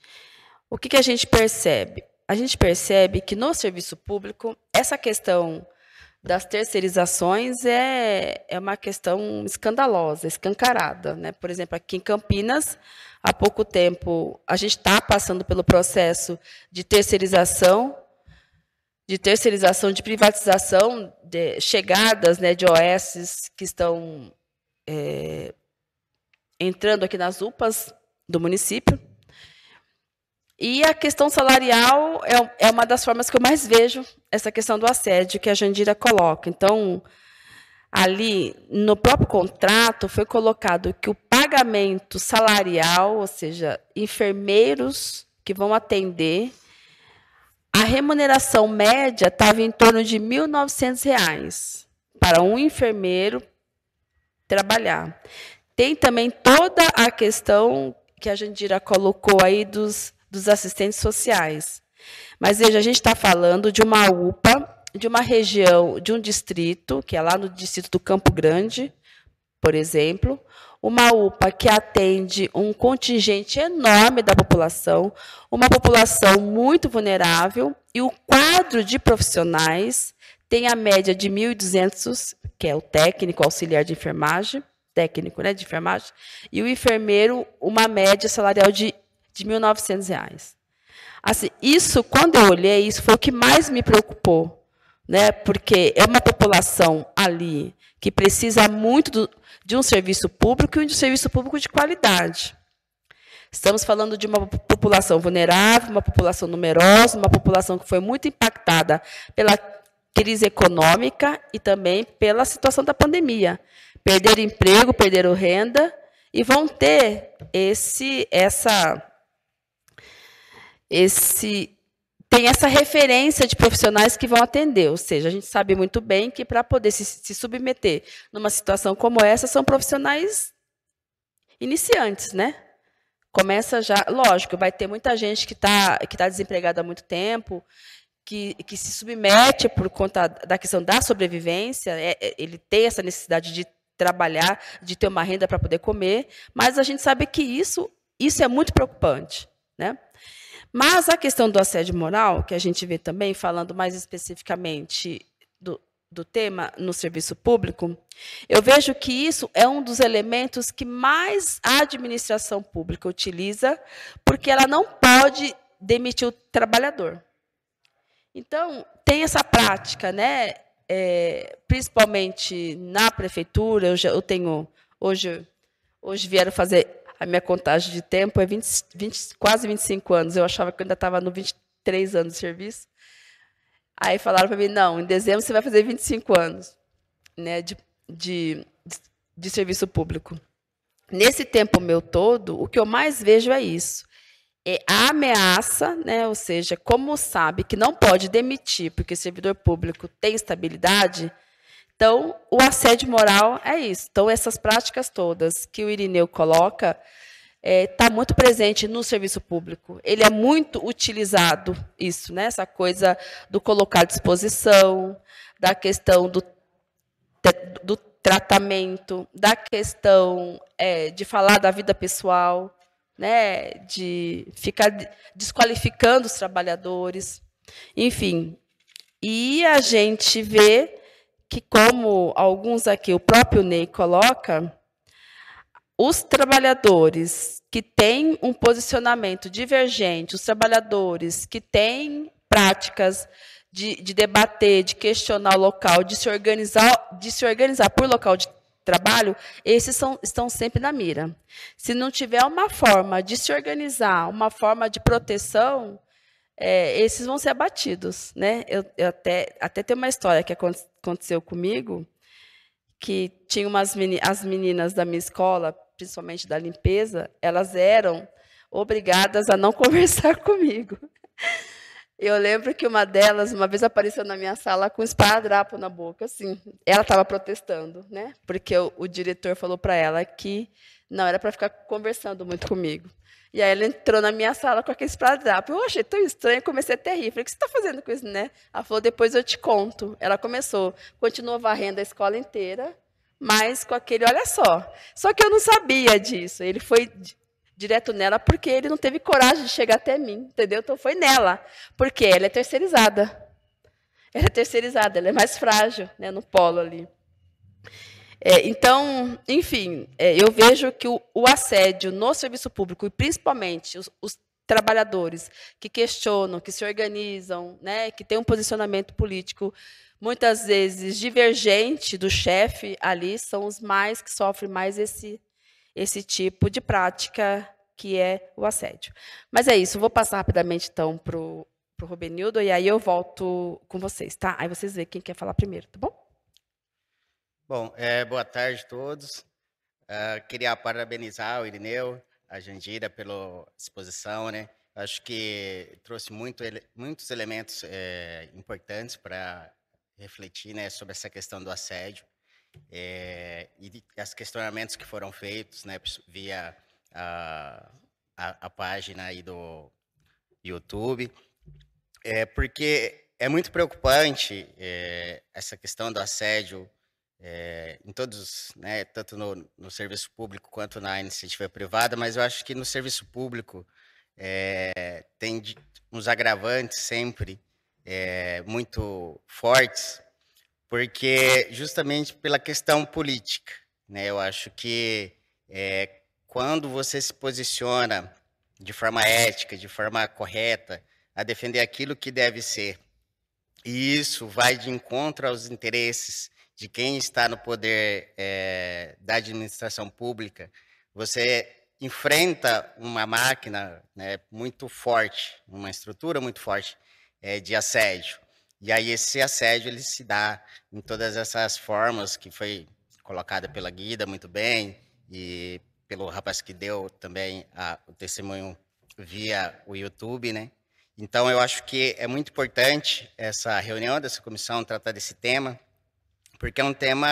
o que, que a gente percebe? A gente percebe que no serviço público essa questão das terceirizações é, é uma questão escandalosa, escancarada. Né? Por exemplo, aqui em Campinas, há pouco tempo, a gente está passando pelo processo de terceirização, de terceirização, de privatização, de chegadas né, de OS que estão é, entrando aqui nas UPAs do município. E a questão salarial é, é uma das formas que eu mais vejo essa questão do assédio que a Jandira coloca. Então, ali no próprio contrato foi colocado que o pagamento salarial, ou seja, enfermeiros que vão atender, a remuneração média estava em torno de R$ 1.900 para um enfermeiro trabalhar. Tem também toda a questão que a Jandira colocou aí dos dos assistentes sociais. Mas veja, a gente está falando de uma UPA, de uma região, de um distrito, que é lá no distrito do Campo Grande, por exemplo, uma UPA que atende um contingente enorme da população, uma população muito vulnerável, e o quadro de profissionais tem a média de 1.200, que é o técnico auxiliar de enfermagem, técnico né, de enfermagem, e o enfermeiro, uma média salarial de de R$ 1.900. Assim, isso, quando eu olhei, isso foi o que mais me preocupou, né? porque é uma população ali que precisa muito do, de um serviço público e de um serviço público de qualidade. Estamos falando de uma população vulnerável, uma população numerosa, uma população que foi muito impactada pela crise econômica e também pela situação da pandemia. Perderam emprego, perderam renda e vão ter esse essa esse tem essa referência de profissionais que vão atender, ou seja, a gente sabe muito bem que para poder se, se, submeter numa situação como essa são profissionais iniciantes, né? Começa já, lógico, vai ter muita gente que está que tá desempregada há muito tempo, que, que se submete por conta da questão da sobrevivência, é, é ele tem essa necessidade de trabalhar, de ter uma renda para poder comer, mas a gente sabe que isso isso é muito preocupante, né? Mas a questão do assédio moral, que a gente vê também, falando mais especificamente do, do tema no serviço público, eu vejo que isso é um dos elementos que mais a administração pública utiliza, porque ela não pode demitir o trabalhador. Então, tem essa prática, né? É, principalmente na prefeitura, eu, já, eu tenho hoje hoje vieram fazer a minha contagem de tempo é 20, 20, quase 25 anos. Eu achava que eu ainda estava no 23 anos de serviço. Aí falaram para mim, não, em dezembro você vai fazer 25 anos né, de, de, de serviço público. Nesse tempo meu todo, o que eu mais vejo é isso. É a ameaça, né, ou seja, como sabe que não pode demitir porque servidor público tem estabilidade, então, o assédio moral é isso. Então, essas práticas todas que o Irineu coloca está é, tá muito presente no serviço público. Ele é muito utilizado, isso, né? essa coisa do colocar à disposição, da questão do, do tratamento, da questão é, de falar da vida pessoal, né? de ficar desqualificando os trabalhadores, enfim. E a gente vê que, como alguns aqui, o próprio Ney coloca, os trabalhadores que têm um posicionamento divergente, os trabalhadores que têm práticas de, de debater, de questionar o local, de se organizar, de se organizar por local de trabalho, esses são, estão sempre na mira. Se não tiver uma forma de se organizar, uma forma de proteção, é, esses vão ser abatidos. Né? Eu, eu até, até tem uma história que, aconteceu aconteceu comigo, que tinha umas meni as meninas da minha escola, principalmente da limpeza, elas eram obrigadas a não [laughs] conversar comigo. Eu lembro que uma delas, uma vez apareceu na minha sala com um esparadrapo na boca, assim. Ela estava protestando, né? Porque o, o diretor falou para ela que não era para ficar conversando muito comigo. E aí ela entrou na minha sala com aqueles pratos d'água. Eu achei tão estranho, comecei a ter rir. Falei, o que você está fazendo com isso, né? Ela falou, depois eu te conto. Ela começou, continuou varrendo a escola inteira, mas com aquele, olha só. Só que eu não sabia disso. Ele foi direto nela porque ele não teve coragem de chegar até mim, entendeu? Então foi nela, porque ela é terceirizada. Ela é terceirizada, ela é mais frágil, né, no polo ali. É, então, enfim, é, eu vejo que o, o, assédio no serviço público, e principalmente os, os, trabalhadores que questionam, que se organizam, né, que têm um posicionamento político muitas vezes divergente do chefe ali, são os mais que sofrem mais esse, esse tipo de prática que é o assédio. Mas é isso, vou passar rapidamente então para o Rubenildo, e aí eu volto com vocês, tá? Aí vocês veem quem quer falar primeiro, tá bom? Bom, é, boa tarde a todos. Uh, queria parabenizar o Irineu, a Jandira, pela exposição, né? Acho que trouxe muito, ele, muitos elementos é, importantes para refletir né, sobre essa questão do assédio é, e os questionamentos que foram feitos né, via a, a, a página aí do YouTube. É, porque é muito preocupante essa questão do assédio é, em todos, né, tanto no, no, serviço público quanto na iniciativa privada, mas eu acho que no serviço público é, tem uns agravantes sempre é, muito fortes, porque justamente pela questão política, né, eu acho que quando você se posiciona de forma ética, de forma correta, a defender aquilo que deve ser, e isso vai de encontro aos interesses de quem está no poder é, da administração pública, você enfrenta uma máquina né, muito forte, uma estrutura muito forte é, de assédio. E aí esse assédio ele se dá em todas essas formas que foi colocada pela Guida muito bem e pelo rapaz que deu também a, o testemunho via o YouTube, né? Então eu acho que é muito importante essa reunião dessa comissão tratar desse tema porque é um tema,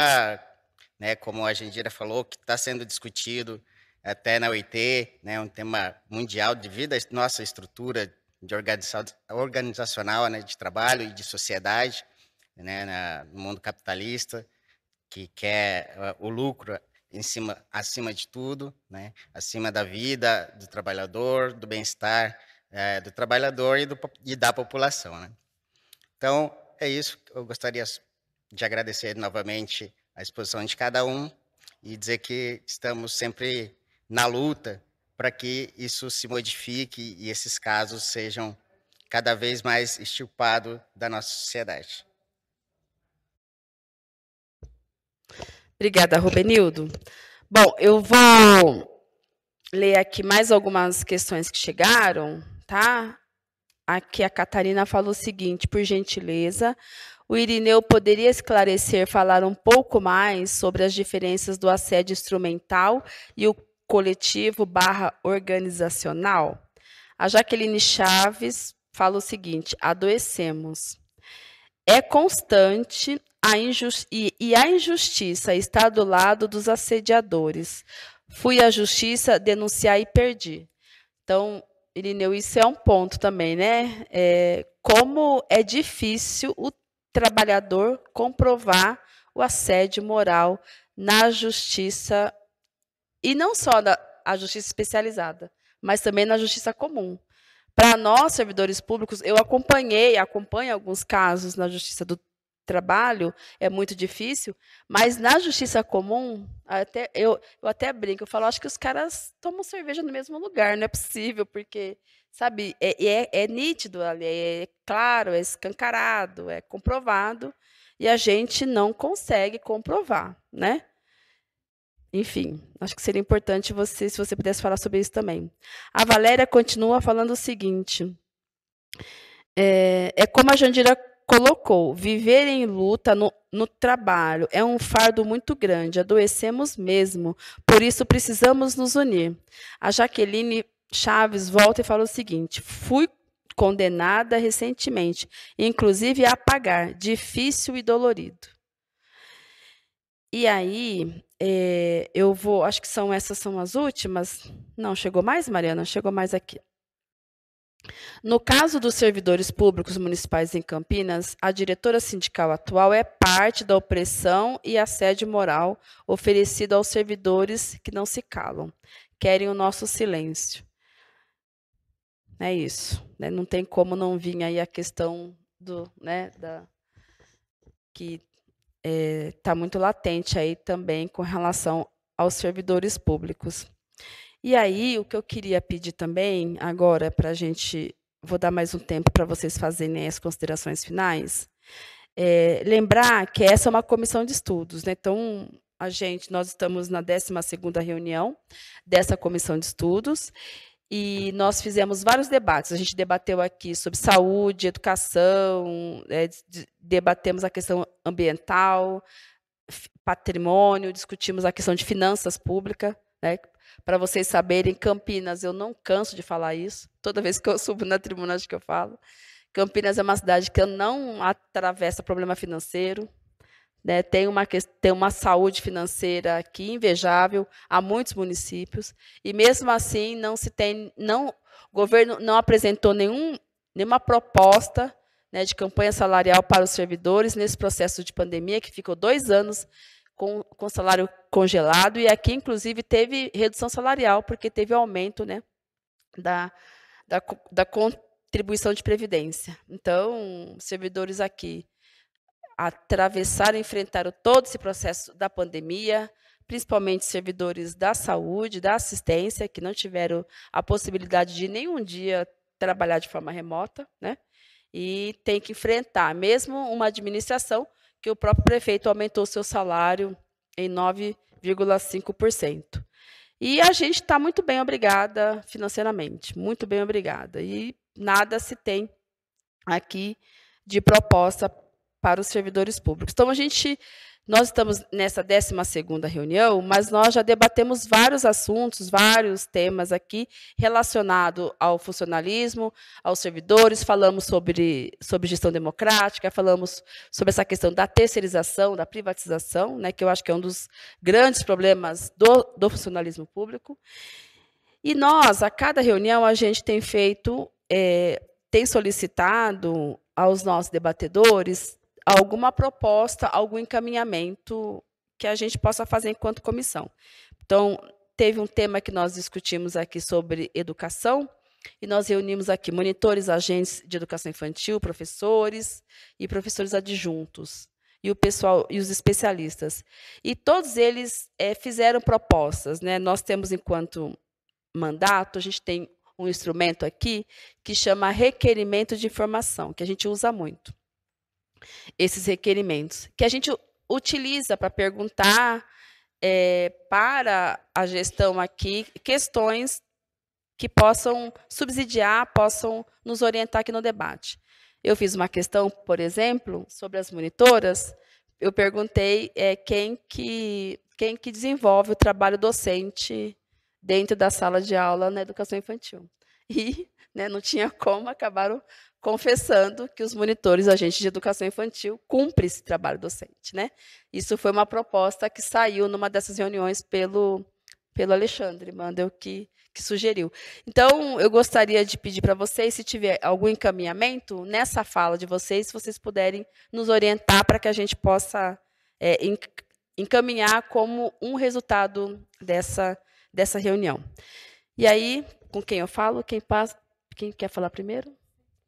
né, como a Gendira falou, que está sendo discutido até na OIT, né, um tema mundial devido à nossa estrutura de organizacional né, de trabalho e de sociedade né, no mundo capitalista, que quer o lucro em cima, acima de tudo, né, acima da vida do trabalhador, do bem-estar é, do trabalhador e, do, e da população. Né. Então, é isso. que Eu gostaria de agradecer novamente a exposição de cada um e dizer que estamos sempre na luta para que isso se modifique e esses casos sejam cada vez mais extirpados da nossa sociedade. Obrigada, Rubenildo. Bom, eu vou ler aqui mais algumas questões que chegaram, tá? Aqui a Catarina falou o seguinte, por gentileza, o Irineu poderia esclarecer, falar um pouco mais sobre as diferenças do assédio instrumental e o coletivo barra organizacional? A Jaqueline Chaves fala o seguinte: adoecemos. É constante a e, e a injustiça está do lado dos assediadores. Fui à justiça denunciar e perdi. Então, Irineu, isso é um ponto também, né? É, como é difícil o trabalhador comprovar o assédio moral na justiça, e não só na a justiça especializada, mas também na justiça comum. Para nós, servidores públicos, eu acompanhei, acompanho alguns casos na justiça do trabalho é muito difícil, mas na justiça comum, até eu, eu até brinco, eu falo, acho que os caras tomam cerveja no mesmo lugar, não é possível, porque, sabe, é, é, é nítido ali, é, é claro, é escancarado, é comprovado, e a gente não consegue comprovar, né? Enfim, acho que seria importante você, se você pudesse falar sobre isso também. A Valéria continua falando o seguinte. É, é como a Jandira Colocou: viver em luta no, no trabalho é um fardo muito grande, adoecemos mesmo, por isso precisamos nos unir. A Jaqueline Chaves volta e fala o seguinte: fui condenada recentemente, inclusive a pagar, difícil e dolorido. E aí, é, eu vou, acho que são essas são as últimas. Não, chegou mais, Mariana? Chegou mais aqui. No caso dos servidores públicos municipais em Campinas, a diretora sindical atual é parte da opressão e assédio moral oferecido aos servidores que não se calam, querem o nosso silêncio. É isso. Né? Não tem como não vir aí a questão do, né, da, que está eh, é, muito latente aí também com relação aos servidores públicos. E aí, o que eu queria pedir também, agora, para a gente. Vou dar mais um tempo para vocês fazerem né, as considerações finais. É, lembrar que essa é uma comissão de estudos, né? Então, a gente, nós estamos na 12 reunião dessa comissão de estudos e nós fizemos vários debates. A gente debateu aqui sobre saúde, educação, é, debatemos a questão ambiental, patrimônio, discutimos a questão de finanças públicas, né? Para vocês saberem, Campinas, eu não canso de falar isso. Toda vez que eu subo na tribuna, acho que eu falo. Campinas é uma cidade que não atravessa problema financeiro. Né? Tem, uma, tem uma saúde financeira aqui invejável a muitos municípios. E mesmo assim, não se tem. Não, o governo não apresentou nenhum, nenhuma proposta né, de campanha salarial para os servidores nesse processo de pandemia, que ficou dois anos com, com salário congelado, e aqui, inclusive, teve redução salarial, porque teve aumento né, da, da, da contribuição de previdência. Então, servidores aqui atravessaram, enfrentaram todo esse processo da pandemia, principalmente servidores da saúde, da assistência, que não tiveram a possibilidade de nenhum dia trabalhar de forma remota, né? E tem que enfrentar, mesmo uma administração que o próprio prefeito aumentou seu salário em 9,5%. E a gente está muito bem obrigada financeiramente, muito bem obrigada. E nada se tem aqui de proposta para os servidores públicos. Então, a gente nós estamos nessa 12ª reunião, mas nós já debatemos vários assuntos, vários temas aqui relacionados ao funcionalismo, aos servidores, falamos sobre, sobre gestão democrática, falamos sobre essa questão da terceirização, da privatização, né, que eu acho que é um dos grandes problemas do, do funcionalismo público. E nós, a cada reunião, a gente tem feito, é, tem solicitado aos nossos debatedores alguma proposta, algum encaminhamento que a gente possa fazer enquanto comissão. Então, teve um tema que nós discutimos aqui sobre educação, e nós reunimos aqui monitores, agentes de educação infantil, professores e professores adjuntos e o pessoal e os especialistas. E todos eles é, fizeram propostas, né? Nós temos enquanto mandato, a gente tem um instrumento aqui que chama requerimento de informação, que a gente usa muito esses requerimentos, que a gente utiliza para perguntar é, para a gestão aqui questões que possam subsidiar, possam nos orientar aqui no debate. Eu fiz uma questão, por exemplo, sobre as monitoras. Eu perguntei é, quem, que, quem que desenvolve o trabalho docente dentro da sala de aula na educação infantil. E né, não tinha como, acabaram confessando que os monitores, agentes de educação infantil, cumprem esse trabalho docente. Né? Isso foi uma proposta que saiu numa dessas reuniões pelo, pelo Alexandre Mandel, que, que sugeriu. Então, eu gostaria de pedir para vocês, se tiver algum encaminhamento nessa fala de vocês, se vocês puderem nos orientar para que a gente possa é, encaminhar como um resultado dessa, dessa reunião. E aí, com quem eu falo, quem passa, quem quer falar primeiro?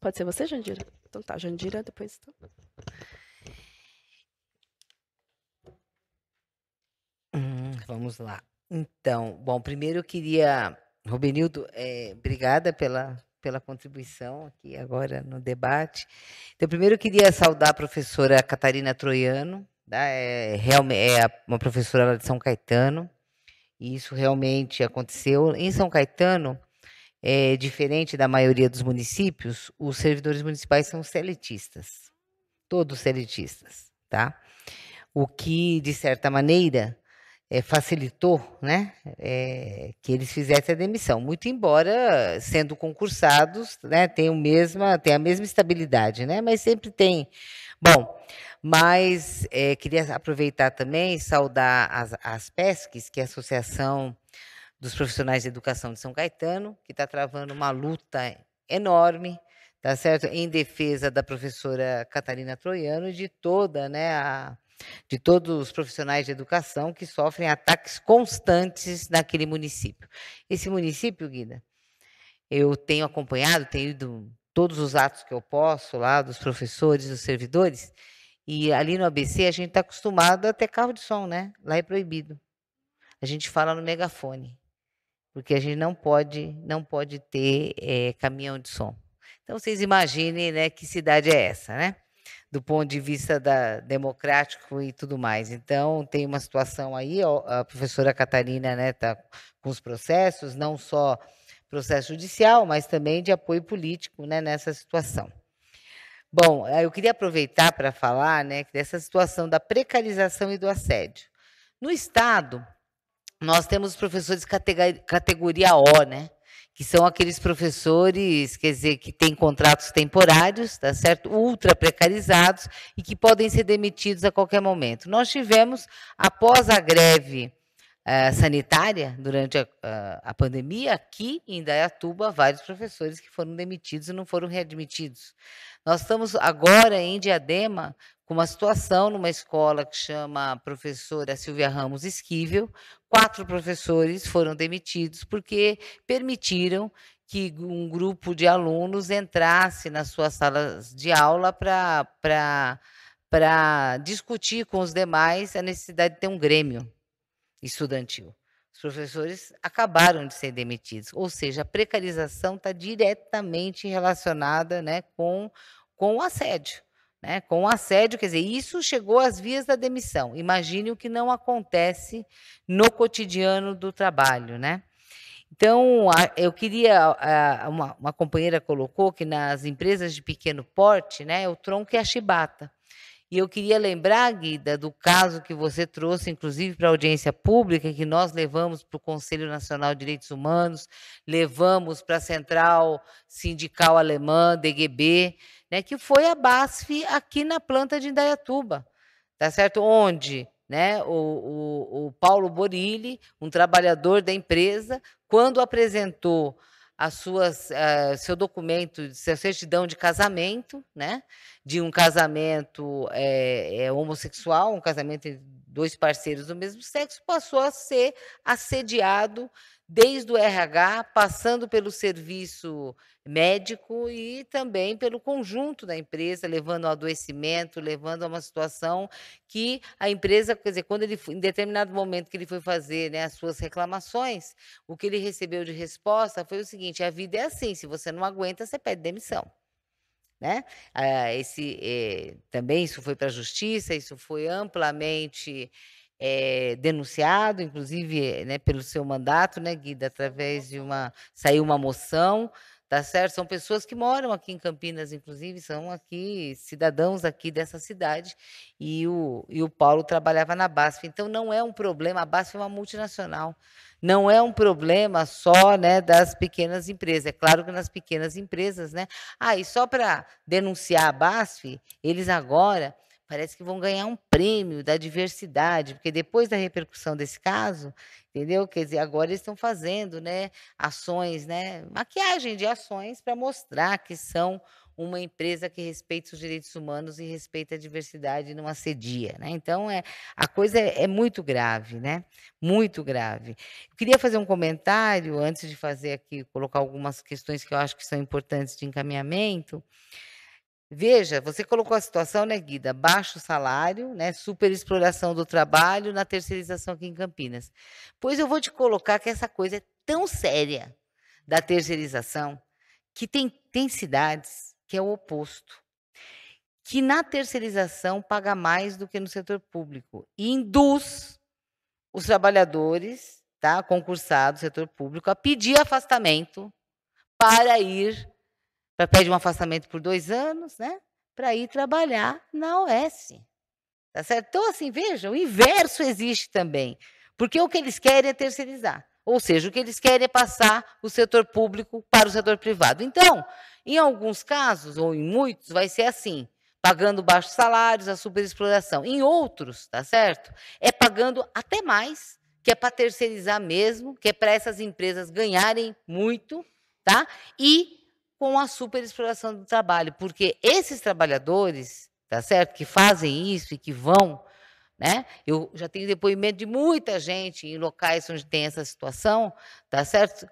Pode ser você, Jandira? Então tá, Jandira, depois. Então. Hum, vamos lá. Então, bom, primeiro eu queria. Rubenildo, é, obrigada pela, pela contribuição aqui agora no debate. Então, primeiro eu queria saudar a professora Catarina Troiano, tá? é, é uma professora lá de São Caetano, e isso realmente aconteceu. Em São Caetano, é, diferente da maioria dos municípios, os servidores municipais são seletistas, todos seletistas, tá? O que, de certa maneira, é, facilitou né, é, que eles fizessem a demissão, muito embora sendo concursados, né, tem, o mesma, tem a mesma estabilidade, né, mas sempre tem. Bom, mas é, queria aproveitar também saudar as, as PESCs, que é a Associação dos profissionais de educação de São Caetano, que está travando uma luta enorme, tá certo? Em defesa da professora Catarina Troiano e de toda, né, a, de todos os profissionais de educação que sofrem ataques constantes naquele município. Esse município, Guida, eu tenho acompanhado, tenho ido todos os atos que eu posso lá dos professores, dos servidores, e ali no ABC a gente está acostumado a ter carro de som, né? Lá é proibido. A gente fala no megafone porque a gente não pode, não pode ter é, caminhão de som. Então vocês imaginem, né, que cidade é essa, né? Do ponto de vista da, democrático e tudo mais. Então tem uma situação aí, ó, a professora Catarina, né, tá com os processos, não só processo judicial, mas também de apoio político, né, nessa situação. Bom, eu queria aproveitar para falar, né, dessa situação da precarização e do assédio. No estado, nós temos professores categoria O, né? Que são aqueles professores, quer dizer, que têm contratos temporários, tá certo? Ultra precarizados e que podem ser demitidos a qualquer momento. Nós tivemos, após a greve eh, sanitária durante a, a, pandemia, aqui em Indaiatuba vários professores que foram demitidos e não foram readmitidos. Nós estamos agora em Diadema com uma situação numa escola que chama professora Silvia Ramos Esquivel. Quatro professores foram demitidos porque permitiram que um grupo de alunos entrasse nas suas salas de aula para para discutir com os demais a necessidade de ter um grêmio estudantil. Os professores acabaram de ser demitidos, ou seja, a precarização está diretamente relacionada né, com, com o assédio. Né, com o assédio, quer dizer, isso chegou às vias da demissão. Imagine o que não acontece no cotidiano do trabalho, né? Então, eu queria. Uma, companheira colocou que nas empresas de pequeno porte, né, o tronco é a chibata. E eu queria lembrar, Guida, do caso que você trouxe, inclusive, para a audiência pública, que nós levamos para o Conselho Nacional de Direitos Humanos, levamos para a Central Sindical Alemã, DGB, né, que foi a BASF aqui na planta de Indaiatuba, tá certo? Onde né, o, o, o Paulo Borilli, um trabalhador da empresa, quando apresentou a uh, eh, seu documento, sua certidão de casamento, né? De um casamento é, é, homossexual, um casamento entre dois parceiros do mesmo sexo, passou a ser assediado desde o RH, passando pelo serviço médico e também pelo conjunto da empresa, levando ao adoecimento, levando a uma situação que a empresa, quer dizer, quando ele em determinado momento que ele foi fazer né, as suas reclamações, o que ele recebeu de resposta foi o seguinte: a vida é assim, se você não aguenta, você pede demissão. Né? Ah, esse, eh, também isso foi para a justiça, isso foi amplamente é, denunciado, inclusive eh, né, pelo seu mandato, né, Guida, através de uma. saiu uma moção tá certo? São pessoas que moram aqui em Campinas, inclusive, são aqui cidadãos aqui dessa cidade, e o, e o Paulo trabalhava na BASF. Então, não é um problema, a BASF é uma multinacional, não é um problema só né, das pequenas empresas. É claro que nas pequenas empresas, né? Ah, e só para denunciar a BASF, eles agora parece que vão ganhar um prêmio da diversidade, porque depois da repercussão desse caso, entendeu? Quer dizer, agora eles estão fazendo, né, ações, né, maquiagem de ações para mostrar que são uma empresa que respeita os direitos humanos e respeita a diversidade não acedia, né? Então é a coisa é, é muito grave, né? Muito grave. Eu queria fazer um comentário antes de fazer aqui colocar algumas questões que eu acho que são importantes de encaminhamento. Veja, você colocou a situação, né, Guida? Baixo salário, né? Superexploração do trabalho na terceirização aqui em Campinas. Pois eu vou te colocar que essa coisa é tão séria da terceirização que tem, tem cidades que é o oposto. Que na terceirização paga mais do que no setor público e induz os trabalhadores, tá, concursados, setor público, a pedir afastamento para ir para pede um afastamento por dois anos, né? Para ir trabalhar na OS. Tá certo? Então, assim, veja, o inverso existe também. Porque o que eles querem é terceirizar. Ou seja, o que eles querem é passar o setor público para o setor privado. Então, em alguns casos, ou em muitos, vai ser assim pagando baixos salários, a superexploração. Em outros, tá certo? É pagando até mais, que é para terceirizar mesmo, que é para essas empresas ganharem muito, tá? E com a superexploração do trabalho, porque esses trabalhadores, tá certo, que fazem isso e que vão, né? Eu já tenho depoimento de muita gente em locais onde tem essa situação, tá certo?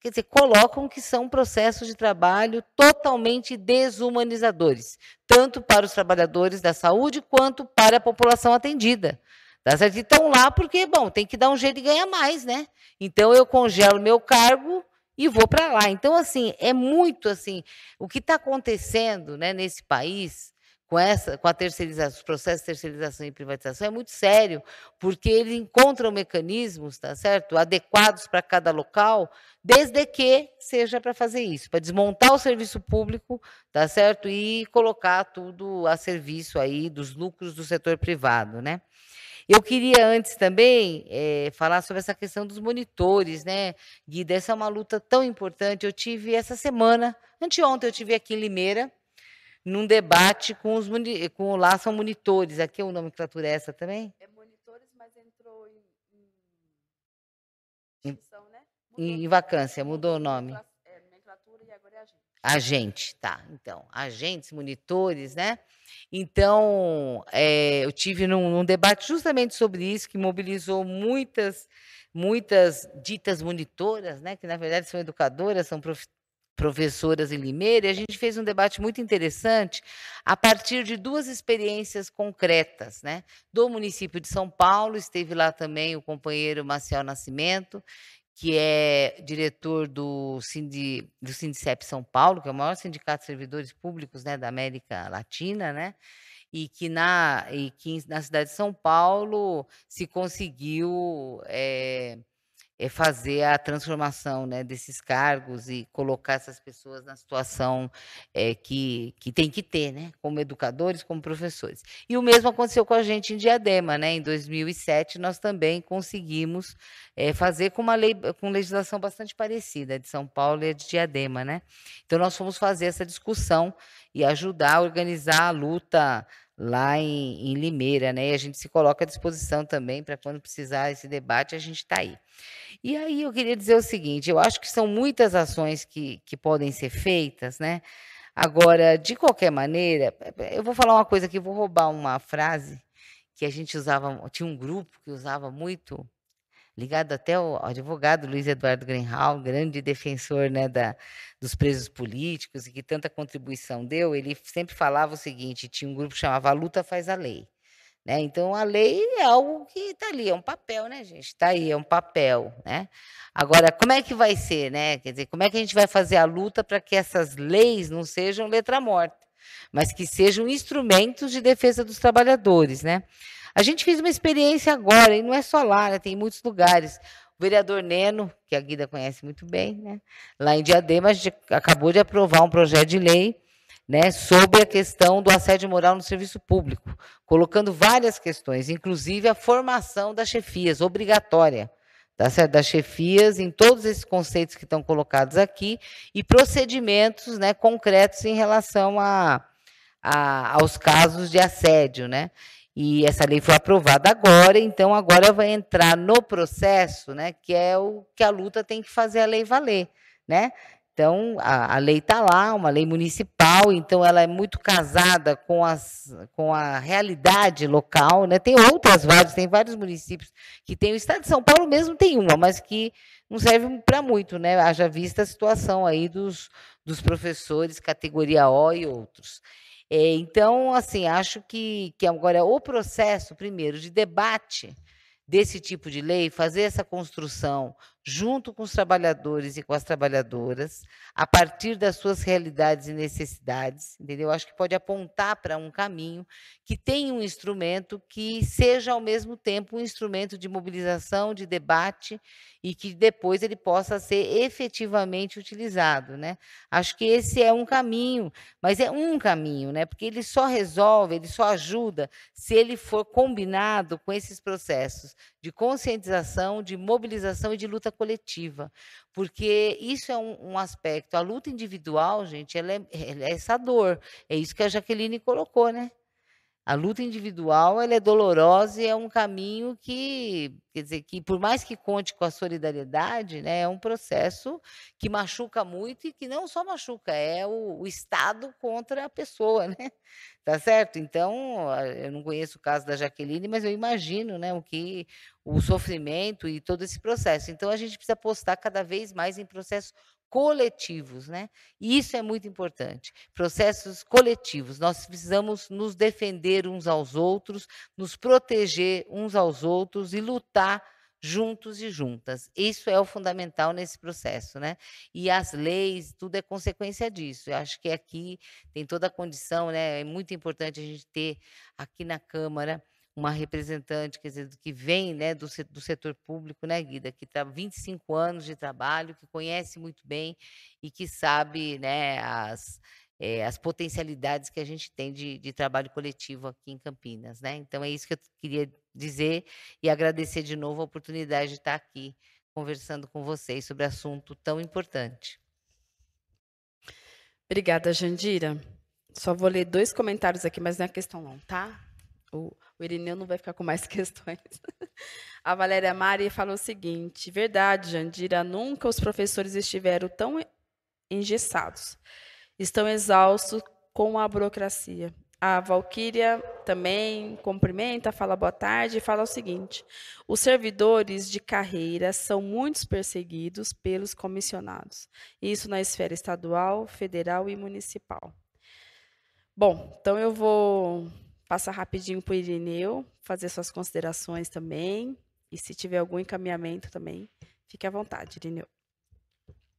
Quer dizer, colocam que são processos de trabalho totalmente desumanizadores, tanto para os trabalhadores da saúde quanto para a população atendida. Tá certo? E estão lá porque, bom, tem que dar um jeito de ganhar mais, né? Então eu congelo meu cargo, e vou para lá. Então, assim, é muito assim. O que está acontecendo né, nesse país com essa, com a terceirização, os processos de terceirização e privatização é muito sério, porque eles encontram mecanismos, tá certo, adequados para cada local, desde que seja para fazer isso, para desmontar o serviço público, tá certo, e colocar tudo a serviço aí dos lucros do setor privado, né? Eu queria antes também é, falar sobre essa questão dos monitores, né, Guida? Essa é uma luta tão importante. Eu tive essa semana, anteontem, eu tive aqui em Limeira, num debate com os com lá são monitores. Aqui é o nomenclatura é essa também? É monitores, mas entrou em, em, em, né? em vacância, né? mudou o nome. Agente, tá. Então, agentes, monitores, né? Então, é, eu tive num, num, debate justamente sobre isso, que mobilizou muitas, muitas ditas monitoras, né? Que na verdade são educadoras, são prof, professoras em Limeira, e a gente fez um debate muito interessante a partir de duas experiências concretas, né? Do município de São Paulo, esteve lá também o companheiro Maciel Nascimento, que é diretor do, Sindi, do Sindicep São Paulo, que é o maior sindicato de servidores públicos né, da América Latina, né? E que, na, e que na cidade de São Paulo se conseguiu é, é fazer a transformação né, desses cargos e colocar essas pessoas na situação é, que, que tem que ter, né, como educadores, como professores. E o mesmo aconteceu com a gente em Diadema, né, em 2007 nós também conseguimos é, fazer com uma lei, com legislação bastante parecida, de São Paulo e de Diadema. Né? Então nós fomos fazer essa discussão e ajudar a organizar a luta lá em, em Limeira, né? E a gente se coloca à disposição também para quando precisar esse debate, a gente está aí. E aí eu queria dizer o seguinte: eu acho que são muitas ações que, que podem ser feitas, né? Agora, de qualquer maneira, é, é, eu vou falar uma coisa aqui, vou roubar uma frase que a gente usava, tinha um grupo que usava muito ligado até ao advogado Luiz Eduardo Greenhal, grande defensor né, da, dos presos políticos e que tanta contribuição deu, ele sempre falava o seguinte: tinha um grupo que chamava a Luta Faz a Lei. Né? Então, a lei é algo que está ali, é um papel, né, gente? Está aí, é um papel. Né? Agora, como é que vai ser, né? Quer dizer, como é que a gente vai fazer a luta para que essas leis não sejam letra morta, mas que sejam instrumentos de defesa dos trabalhadores, né? A gente fez uma experiência agora, e não é só lá, né? tem muitos lugares. O vereador Neno, que a Guida conhece muito bem, né? lá em Diadema, a gente acabou de aprovar um projeto de lei né, sobre a questão do assédio moral no serviço público, colocando várias questões, inclusive a formação das chefias, obrigatória, tá das chefias, em todos esses conceitos que estão colocados aqui, e procedimentos né, concretos em relação a, a aos casos de assédio. Né? E essa lei foi aprovada agora, então agora vai entrar no processo, né, que é o que a luta tem que fazer a lei valer, né? Então, a, a lei está lá, uma lei municipal, então ela é muito casada com, as, com a realidade local. Né? Tem outras várias, tem vários municípios que tem. O estado de São Paulo mesmo tem uma, mas que não serve para muito, né? Haja vista a situação aí dos, dos professores, categoria O e outros. É, então, assim, acho que, que agora o processo, primeiro, de debate desse tipo de lei, fazer essa construção junto com os trabalhadores e com as trabalhadoras, a partir das suas realidades e necessidades, entendeu? Acho que pode apontar para um caminho que tenha um instrumento que seja ao mesmo tempo um instrumento de mobilização, de debate e que depois ele possa ser efetivamente utilizado, né? Acho que esse é um caminho, mas é um caminho, né? Porque ele só resolve, ele só ajuda se ele for combinado com esses processos de conscientização, de mobilização e de luta coletiva, porque isso é um, um aspecto. A luta individual, gente, ela é, ela é, essa dor. É isso que a Jaqueline colocou, né? A luta individual ela é dolorosa e é um caminho que, quer dizer, que por mais que conte com a solidariedade, né, é um processo que machuca muito e que não só machuca, é o, o Estado contra a pessoa, [laughs] né? Tá certo? Então, eu não conheço o caso da Jaqueline, mas eu imagino né, o que o sofrimento e todo esse processo. Então, a gente precisa apostar cada vez mais em processos coletivos, né? E isso é muito importante. Processos coletivos. Nós precisamos nos defender uns aos outros, nos proteger uns aos outros e lutar juntos e juntas. Isso é o fundamental nesse processo, né? E as leis, tudo é consequência disso. Eu acho que aqui tem toda a condição, né? É muito importante a gente ter aqui na Câmara uma representante, quer dizer, que vem né, do, do setor público, né, Guida, que está 25 anos de trabalho, que conhece muito bem e que sabe né, as, é, as potencialidades que a gente tem de, de trabalho coletivo aqui em Campinas. Né? Então, é isso que eu queria dizer e agradecer de novo a oportunidade de estar aqui conversando com vocês sobre assunto tão importante. Obrigada, Jandira. Só vou ler dois comentários aqui, mas não é questão não, tá? O, o Irineu não vai ficar com mais [laughs] questões. A Valéria Mari falou o seguinte: verdade, Jandira, nunca os professores estiveram tão engessados. Estão exaustos com a burocracia. A Valquíria também cumprimenta, fala boa tarde e fala o seguinte: os servidores de carreira são muitos perseguidos pelos comissionados, isso na esfera estadual, federal e municipal. Bom, então eu vou passar rapidinho para o Irineu, fazer suas considerações também, e se tiver algum encaminhamento também, fique à vontade, Irineu.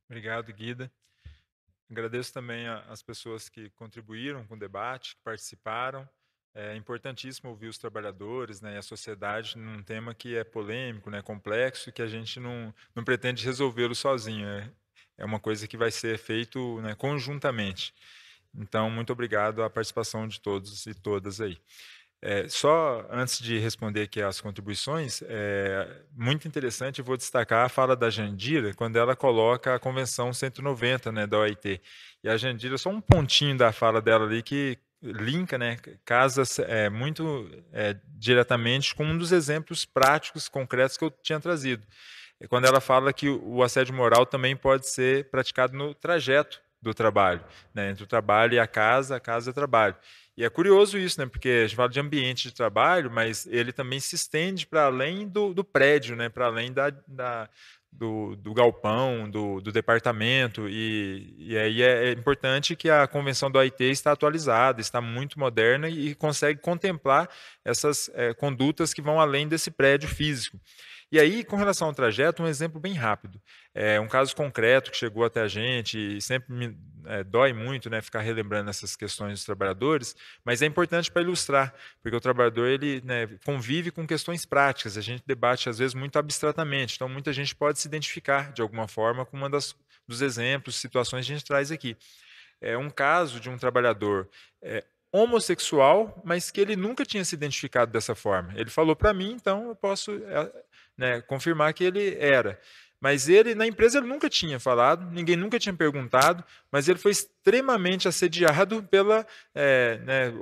Obrigado, Guida. Agradeço também às pessoas que contribuíram com o debate, que participaram. É importantíssimo ouvir os trabalhadores né, e a sociedade num tema que é polêmico, né, complexo, que a gente não, não pretende resolvê-lo sozinho. É, é uma coisa que vai ser feito né, conjuntamente. Então, muito obrigado à participação de todos e todas aí. É, só antes de responder aqui as contribuições, é muito interessante, vou destacar a fala da Jandira, quando ela coloca a Convenção 190 né, da OIT. E a Jandira, só um pontinho da fala dela ali que linka, né, casa é, muito é, diretamente com um dos exemplos práticos, concretos que eu tinha trazido. É quando ela fala que o assédio moral também pode ser praticado no trajeto do trabalho, né, entre o trabalho e a casa, a casa e o trabalho. E é curioso isso, né? Porque a gente fala de ambiente de trabalho, mas ele também se estende para além do, do, prédio, né? Para além da, da do, do, galpão, do, do departamento. E, e aí é, é, importante que a convenção do AIT está atualizada, está muito moderna e, e consegue contemplar essas é, condutas que vão além desse prédio físico. E aí, com relação ao trajeto, um exemplo bem rápido. É um caso concreto que chegou até a gente e sempre me é, dói muito, né, ficar relembrando essas questões dos trabalhadores, mas é importante para ilustrar, porque o trabalhador ele né, convive com questões práticas. A gente debate às vezes muito abstratamente, então muita gente pode se identificar de alguma forma com uma das dos exemplos, situações que a gente traz aqui. É um caso de um trabalhador é, homossexual, mas que ele nunca tinha se identificado dessa forma. Ele falou para mim, então eu posso é, né, confirmar que ele era. Mas ele, na empresa, ele nunca tinha falado, ninguém nunca tinha perguntado, mas ele foi extremamente assediado pela é, né,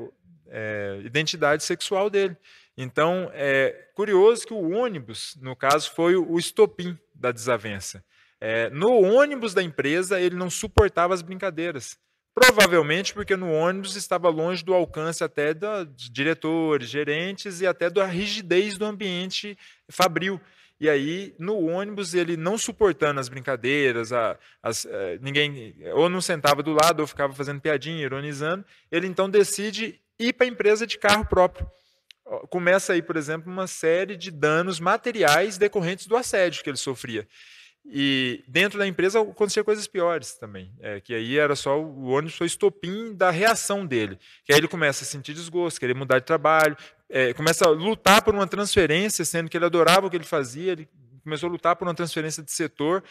é, identidade sexual dele. Então, é curioso que o ônibus, no caso, foi o estopim da desavença. É, no ônibus da empresa, ele não suportava as brincadeiras. Provavelmente porque no ônibus estava longe do alcance até dos diretores, gerentes e até da rigidez do ambiente fabril. E aí, no ônibus, ele não suportando as brincadeiras, a, as, a, eh, ninguém eh, ou não sentava do lado ou ficava fazendo piadinha, ironizando, ele então decide ir para a empresa de carro próprio. Começa aí, por exemplo, uma série de danos materiais decorrentes do assédio que ele sofria. E dentro da empresa acontecia coisas piores também, é, que aí era só o ônibus foi estopim da reação dele. Que aí ele começa a sentir desgosto, querer mudar de trabalho, é, começa a lutar por uma transferência, sendo que ele adorava o que ele fazia, ele começou a lutar por uma transferência de setor.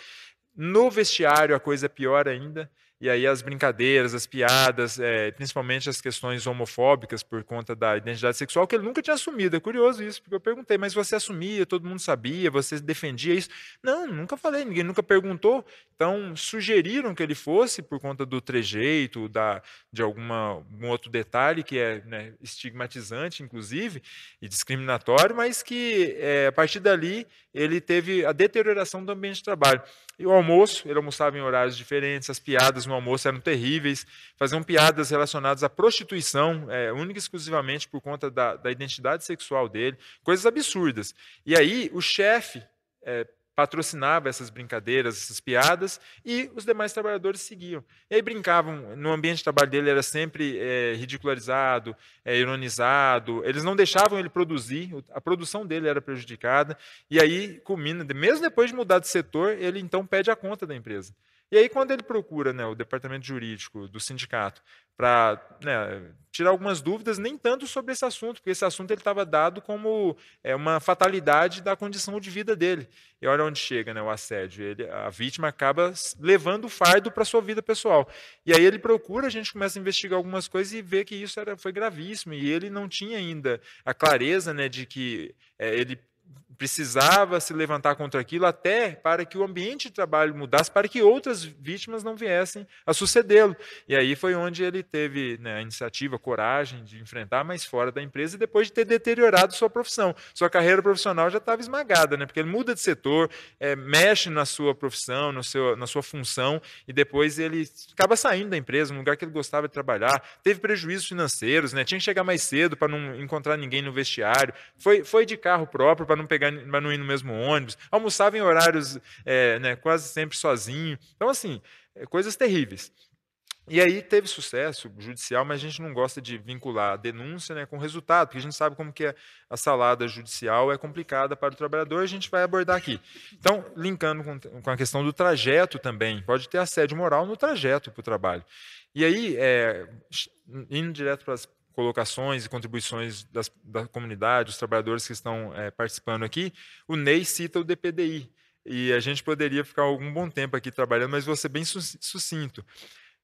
No vestiário a coisa é pior ainda. E aí as brincadeiras, as piadas, é, principalmente as questões homofóbicas por conta da identidade sexual, que ele nunca tinha assumido. É curioso isso, porque eu perguntei, mas você assumia, todo mundo sabia, você defendia isso? Não, nunca falei, ninguém nunca perguntou. Então, sugeriram que ele fosse por conta do trejeito, da, de alguma, algum outro detalhe que é né, estigmatizante, inclusive, e discriminatório, mas que é, a partir dali ele teve a deterioração do ambiente de trabalho. E o almoço, ele almoçava em horários diferentes, as piadas no almoço eram terríveis, faziam piadas relacionadas à prostituição, é, única e exclusivamente por conta da, da identidade sexual dele, coisas absurdas. E aí, o chefe é, patrocinava essas brincadeiras, essas piadas, e os demais trabalhadores seguiam. E aí brincavam, no ambiente de trabalho dele era sempre é, ridicularizado, é, ironizado, eles não deixavam ele produzir, a produção dele era prejudicada, e aí culmina, mesmo depois de mudar de setor, ele então pede a conta da empresa. E aí, quando ele procura né, o departamento jurídico do sindicato para né, tirar algumas dúvidas, nem tanto sobre esse assunto, porque esse assunto ele estava dado como é, uma fatalidade da condição de vida dele. E olha onde chega né, o assédio. Ele, a vítima acaba levando o fardo para sua vida pessoal. E aí ele procura, a gente começa a investigar algumas coisas e vê que isso era, foi gravíssimo. E ele não tinha ainda a clareza né, de que é, ele precisava se levantar contra aquilo até para que o ambiente de trabalho mudasse, para que outras vítimas não viessem a sucedê-lo. E aí foi onde ele teve né, a iniciativa, a coragem de enfrentar, mas fora da empresa, depois de ter deteriorado sua profissão. Sua carreira profissional já estava esmagada, né, porque ele muda de setor, é, mexe na sua profissão, no seu, na sua função, e depois ele acaba saindo da empresa, um lugar que ele gostava de trabalhar, teve prejuízos financeiros, né, tinha que chegar mais cedo para não encontrar ninguém no vestiário, foi, foi de carro próprio para não pegar pegar, mas não ir no mesmo ônibus, almoçava em horários é, né, quase sempre sozinho. Então, assim, é, coisas terríveis. E aí teve sucesso judicial, mas a gente não gosta de vincular a denúncia né, com o resultado, porque a gente sabe como que é a salada judicial é complicada para o trabalhador, a gente vai abordar aqui. Então, linkando com, com a questão do trajeto também, pode ter assédio moral no trajeto para o trabalho. E aí, é, indo direto para as colocações e contribuições das, da comunidade, os trabalhadores que estão é, participando aqui, o Ney cita o DPDI. E a gente poderia ficar algum bom tempo aqui trabalhando, mas vou ser bem sucinto.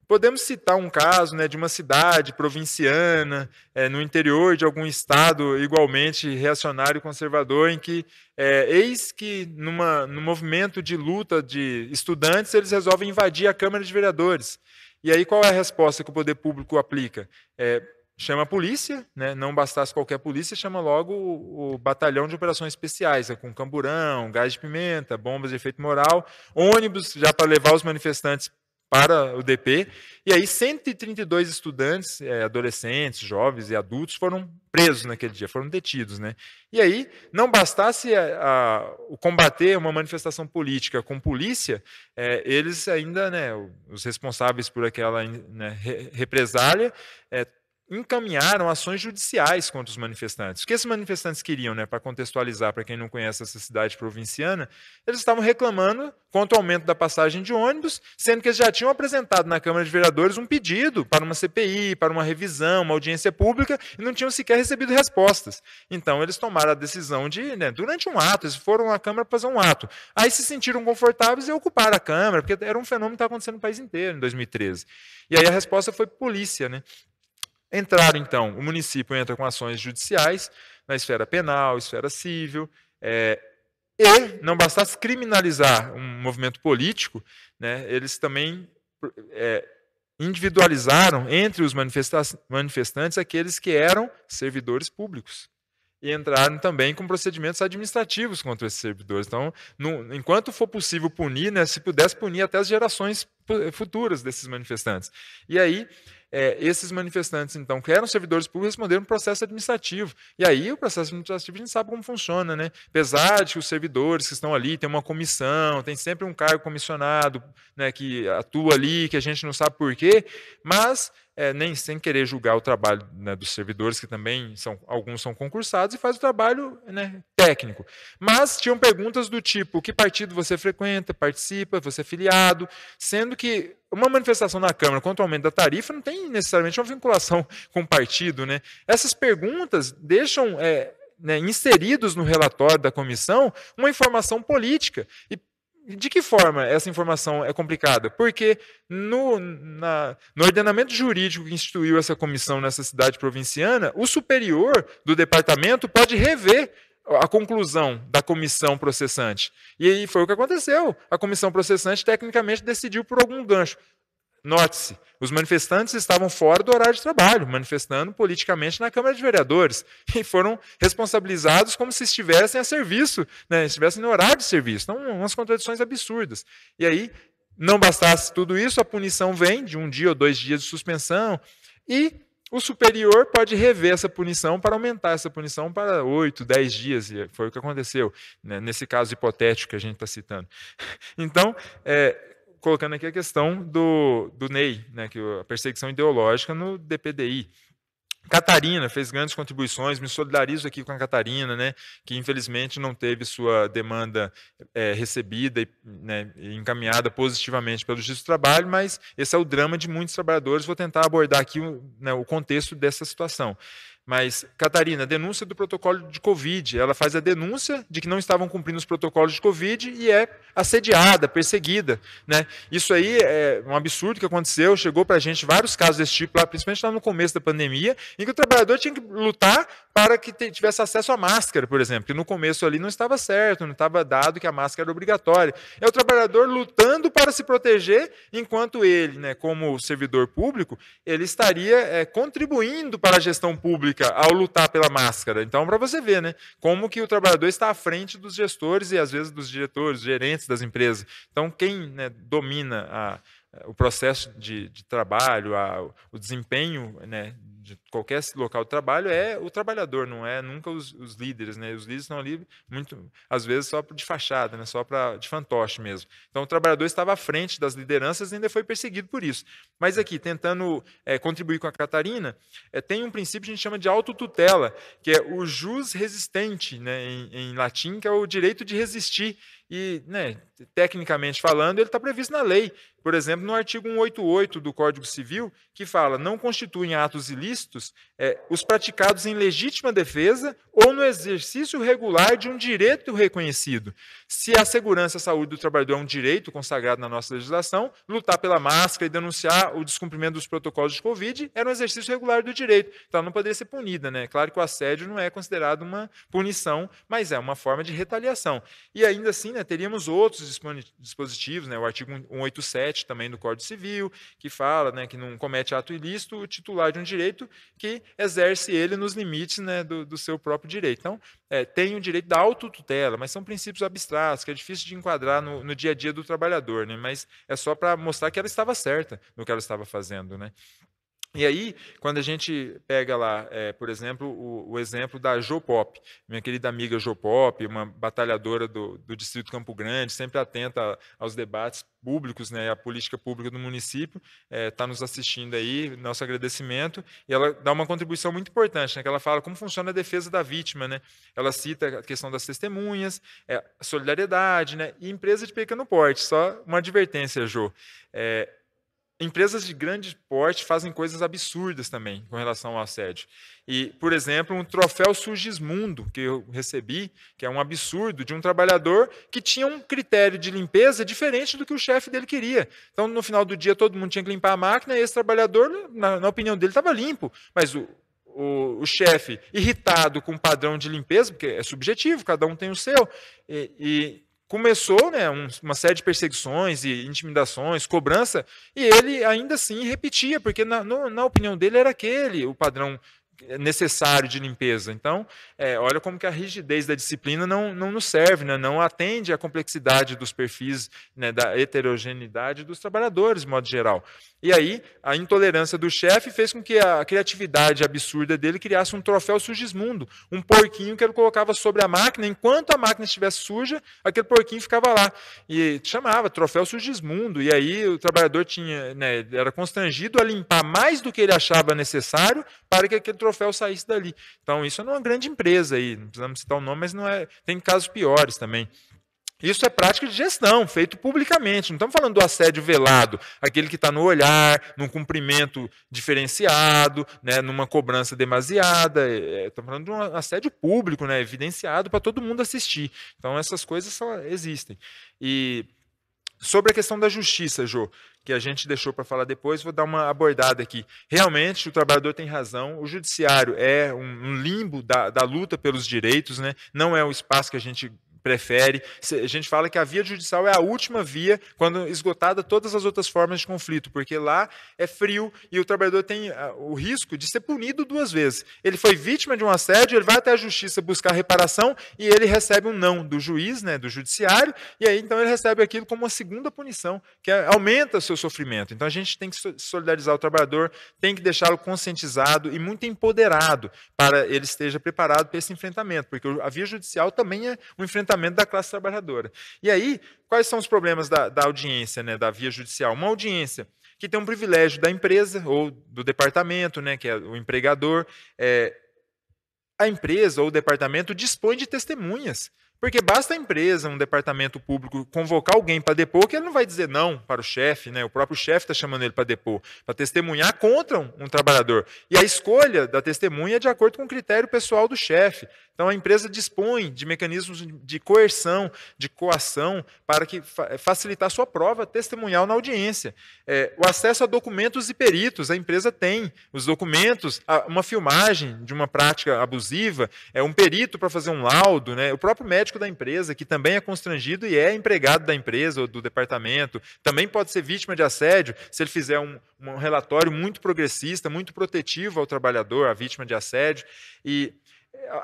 Podemos citar um caso né, de uma cidade provinciana, é, no interior de algum estado igualmente reacionário e conservador, em que, é, eis que, numa, num movimento de luta de estudantes, eles resolvem invadir a Câmara de Vereadores. E aí, qual é a resposta que o poder público aplica? É, chama a polícia, né? não bastasse qualquer polícia, chama logo o, o batalhão de operações especiais, né? com camburão, gás de pimenta, bombas de efeito moral, ônibus já para levar os manifestantes para o DP. E aí 132 estudantes, é, adolescentes, jovens e adultos foram presos naquele dia, foram detidos, né? E aí não bastasse a, a combater uma manifestação política com polícia, é, eles ainda, né, os responsáveis por aquela né, represália, é, encaminharam ações judiciais contra os manifestantes. O que esses manifestantes queriam, né, para contextualizar para quem não conhece essa cidade provinciana, eles estavam reclamando contra o aumento da passagem de ônibus, sendo que eles já tinham apresentado na Câmara de Vereadores um pedido para uma CPI, para uma revisão, uma audiência pública, e não tinham sequer recebido respostas. Então eles tomaram a decisão de, né, durante um ato, eles foram à Câmara para fazer um ato. Aí se sentiram confortáveis e ocuparam a Câmara, porque era um fenômeno que estava tá acontecendo no país inteiro em 2013. E aí a resposta foi polícia, né? Entraram, então, o município entra com ações judiciais na esfera penal, esfera civil, é, e não bastasse criminalizar um movimento político, né, eles também é, individualizaram entre os manifestantes aqueles que eram servidores públicos e entraram também com procedimentos administrativos contra esses servidores. Então, no, enquanto for possível punir, né, se pudesse punir até as gerações futuras desses manifestantes. E aí é, esses manifestantes, então, que eram servidores públicos, responderam um processo administrativo. E aí o processo administrativo a gente sabe como funciona, né? Apesar de que os servidores que estão ali têm uma comissão, tem sempre um cargo comissionado né, que atua ali, que a gente não sabe porquê, mas é, nem sem querer julgar o trabalho né, dos servidores, que também são alguns são concursados, e faz o trabalho né, técnico. Mas tinham perguntas do tipo: que partido você frequenta, participa, você é filiado? Sendo que uma manifestação na Câmara contra o aumento da tarifa não tem necessariamente uma vinculação [laughs] com o partido. Né? Essas perguntas deixam. É, né, inseridos no relatório da comissão uma informação política. E de que forma essa informação é complicada? Porque no, na, no, ordenamento jurídico que instituiu essa comissão nessa cidade provinciana, o superior do departamento pode rever a conclusão da comissão processante. E aí foi o que aconteceu. A comissão processante tecnicamente decidiu por algum gancho. Note-se, os manifestantes estavam fora do horário de trabalho, manifestando politicamente na Câmara de Vereadores [laughs] e foram responsabilizados como se estivessem a serviço, né, estivessem no horário de serviço. Então, umas contradições absurdas. E aí, não bastasse tudo isso, a punição vem de um dia ou dois dias de suspensão e o superior pode rever essa punição para aumentar essa punição para oito, dez dias, e foi o que aconteceu, né, nesse caso hipotético que a gente está citando. [laughs] Então, é, colocando aqui a questão do, do NEI, né, que a perseguição ideológica no DPDI. Catarina fez grandes contribuições, me solidarizo aqui com a Catarina, né, que infelizmente não teve sua demanda é, recebida e né, encaminhada positivamente pelo Justiça do Trabalho, mas esse é o drama de muitos trabalhadores. Vou tentar abordar aqui né, o contexto dessa situação. Mas, Catarina, denúncia do protocolo de Covid. Ela faz a denúncia de que não estavam cumprindo os protocolos de Covid e é assediada, perseguida. Né? Isso aí é um absurdo que aconteceu. Chegou para a gente vários casos desse tipo, lá, principalmente lá no começo da pandemia, em que o trabalhador tinha que lutar para que tivesse acesso à máscara, por exemplo, que no começo ali não estava certo, não estava dado que a máscara era obrigatória. É o trabalhador lutando para se proteger, enquanto ele, né, como servidor público, ele estaria é, contribuindo para a gestão pública ao lutar pela máscara. Então, para você ver, né, como que o trabalhador está à frente dos gestores e às vezes dos diretores, gerentes das empresas. Então, quem né, domina a o processo de, de trabalho, a, o desempenho né, de, qualquer local de trabalho é o trabalhador, não é nunca os, os líderes, né? Os líderes estão ali muito, às vezes só de fachada, né? Só para de fantoche mesmo. Então o trabalhador estava à frente das lideranças e ainda foi perseguido por isso. Mas aqui tentando é, contribuir com a Catarina, é, tem um princípio que a gente chama de autotutela, que é o jus resistente, né? Em, em latim que é o direito de resistir e, né, tecnicamente falando, ele está previsto na lei. Por exemplo, no artigo 188 do Código Civil, que fala: não constituem atos ilícitos ilícitos, é, os praticados em legítima defesa ou no exercício regular de um direito reconhecido. Se a segurança e a saúde do trabalhador é um direito consagrado na nossa legislação, lutar pela máscara e denunciar o descumprimento dos protocolos de Covid era um exercício regular do direito. Então, ela não poderia ser punida, né? Claro que o assédio não é considerado uma punição, mas é uma forma de retaliação. E ainda assim, né, teríamos outros dispositivos, né? O artigo 187 também do Código Civil, que fala né, que não comete ato ilícito o titular de um direito que exerce ele nos limites né, do, do seu próprio direito. Então, é, tem o direito da autotutela, mas são princípios abstratos, que é difícil de enquadrar no, no dia a dia do trabalhador, né? mas é só para mostrar que ela estava certa no que ela estava fazendo. Né? E aí, quando a gente pega lá, é, por exemplo, o, o, exemplo da Jo Pop, minha querida amiga Jo Pop, uma batalhadora do, do Distrito Campo Grande, sempre atenta aos debates públicos, né, à política pública do município, está eh, é, nos assistindo aí, nosso agradecimento, e ela dá uma contribuição muito importante, né, que ela fala como funciona a defesa da vítima, né, ela cita a questão das testemunhas, é, solidariedade, né, e empresa de pequeno porte, só uma advertência, Jo, é, empresas de grande porte fazem coisas absurdas também com relação ao assédio. E, por exemplo, um troféu Surgismundo que eu recebi, que é um absurdo, de um trabalhador que tinha um critério de limpeza diferente do que o chefe dele queria. Então, no final do dia, todo mundo tinha que limpar a máquina e esse trabalhador, na, na opinião dele, estava limpo. Mas o, o, o chefe, irritado com o padrão de limpeza, porque é subjetivo, cada um tem o seu, e, e começou né, um, uma série de perseguições e intimidações, cobrança, e ele ainda assim repetia, porque na, no, na opinião dele era aquele o padrão é necessário de limpeza. Então, é, olha como que a rigidez da disciplina não, não nos serve, né? não atende à complexidade dos perfis, né, da heterogeneidade dos trabalhadores, de modo geral. E aí, a intolerância do chefe fez com que a criatividade absurda dele criasse um troféu sujismundo, um porquinho que ele colocava sobre a máquina, enquanto a máquina estivesse suja, aquele porquinho ficava lá. E chamava troféu sujismundo. E aí, o trabalhador tinha, né, era constrangido a limpar mais do que ele achava necessário para que aquele troféu saísse dali. Então, isso é uma grande empresa aí, não precisamos citar o nome, mas não é, tem casos piores também. Isso é prática de gestão, feito publicamente. Não estamos falando do assédio velado, aquele que está no olhar, num cumprimento diferenciado, né, numa cobrança demasiada. É, é, estamos falando de um assédio público, né, evidenciado para todo mundo assistir. Então, essas coisas só existem. E Sobre a questão da justiça, Jô, que a gente deixou para falar depois, vou dar uma abordada aqui. Realmente, o trabalhador tem razão, o judiciário é um limbo da, da luta pelos direitos, né? não é o espaço que a gente prefere. A gente fala que a via judicial é a última via quando esgotada todas as outras formas de conflito, porque lá é frio e o trabalhador tem ah, o risco de ser punido duas vezes. Ele foi vítima de um assédio, ele vai até a justiça buscar reparação e ele recebe um não do juiz, né, do judiciário, e aí então ele recebe aquilo como uma segunda punição, que é, aumenta o seu sofrimento. Então a gente tem que solidarizar o trabalhador, tem que deixá-lo conscientizado e muito empoderado para ele esteja preparado para esse enfrentamento, porque a via judicial também é um enfrentamento departamento da classe trabalhadora. E aí, quais são os problemas da, da audiência, né, da via judicial? Uma audiência que tem um privilégio da empresa ou do departamento, né, que é o empregador, é, a empresa ou o departamento dispõe de testemunhas. Porque basta a empresa, um departamento público, convocar alguém para depor, que ele não vai dizer não para o chefe, né? O próprio chefe está chamando ele para depor, para testemunhar contra um, um, trabalhador. E a escolha da testemunha é de acordo com o critério pessoal do chefe. Então a empresa dispõe de mecanismos de coerção, de coação, para que fa eh, facilitar sua prova testemunhal na audiência. É, o acesso a documentos e peritos, a empresa tem os documentos, uma filmagem de uma prática abusiva, é um perito para fazer um laudo, né? O próprio médico da empresa que também é constrangido e é empregado da empresa ou do departamento, também pode ser vítima de assédio se ele fizer um, um relatório muito progressista, muito protetivo ao trabalhador, à vítima de assédio e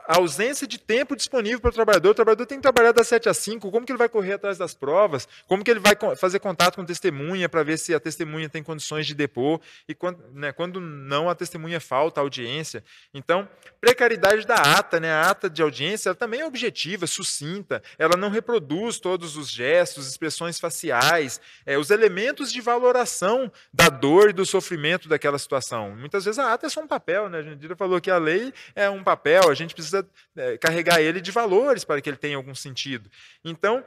a ausência de tempo disponível para o trabalhador. O trabalhador tem que trabalhar das 7 às 5. Como que ele vai correr atrás das provas? Como que ele vai fazer contato com testemunha para ver se a testemunha tem condições de depor? E quando, né, quando não, a testemunha falta a audiência. Então, precariedade da ata. Né? A ata de audiência ela também é objetiva, sucinta. Ela não reproduz todos os gestos, expressões faciais, é, os elementos de valoração da dor e do sofrimento daquela situação. Muitas vezes a ata é só um papel. Né? A Jandira falou que a lei é um papel, gente precisa é, carregar ele de valores para que ele tenha algum sentido. Então,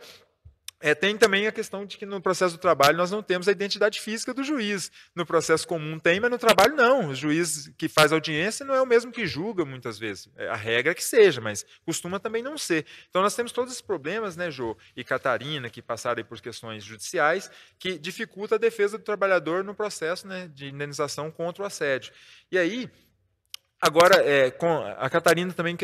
é, tem também a questão de que no processo do trabalho nós não temos a identidade física do juiz. No processo comum tem, mas no trabalho não. O juiz que faz audiência não é o mesmo que julga, muitas vezes. É a regra é que seja, mas costuma também não ser. Então nós temos todos esses problemas, né, Jô e Catarina, que passaram por questões judiciais, que dificulta a defesa do trabalhador no processo né, de indenização contra o assédio. E aí, Agora, é, a Catarina também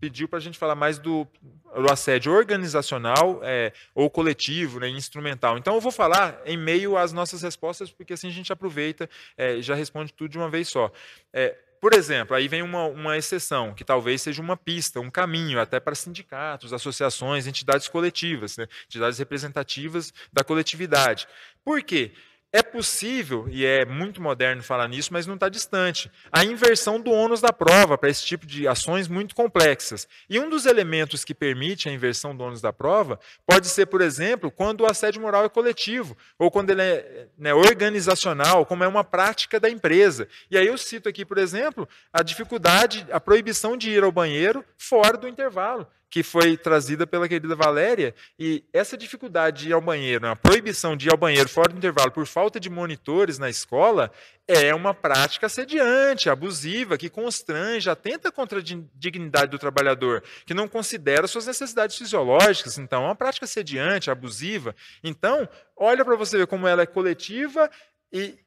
pediu para a gente falar mais do, do assédio organizacional é, ou coletivo, né, instrumental. Então, eu vou falar em meio às nossas respostas, porque assim a gente aproveita é, e é, já responde tudo de uma vez só. É, por exemplo, aí vem uma, uma, exceção, que talvez seja uma pista, um caminho, até para sindicatos, associações, entidades coletivas, né, entidades representativas da coletividade. Por quê? quê? É possível, e é muito moderno falar nisso, mas não está distante, a inversão do ônus da prova para esse tipo de ações muito complexas. E um dos elementos que permite a inversão do ônus da prova pode ser, por exemplo, quando o assédio moral é coletivo, ou quando ele é né, organizacional, como é uma prática da empresa. E aí eu cito aqui, por exemplo, a dificuldade, a proibição de ir ao banheiro fora do intervalo que foi trazida pela querida Valéria, e essa dificuldade de ir ao banheiro, a proibição de ir ao banheiro fora do intervalo por falta de monitores na escola, é uma prática assediante, abusiva, que constrange, atenta contra a dignidade do trabalhador, que não considera suas necessidades fisiológicas. Então, é uma prática assediante, abusiva. Então, olha para você ver como ela é coletiva e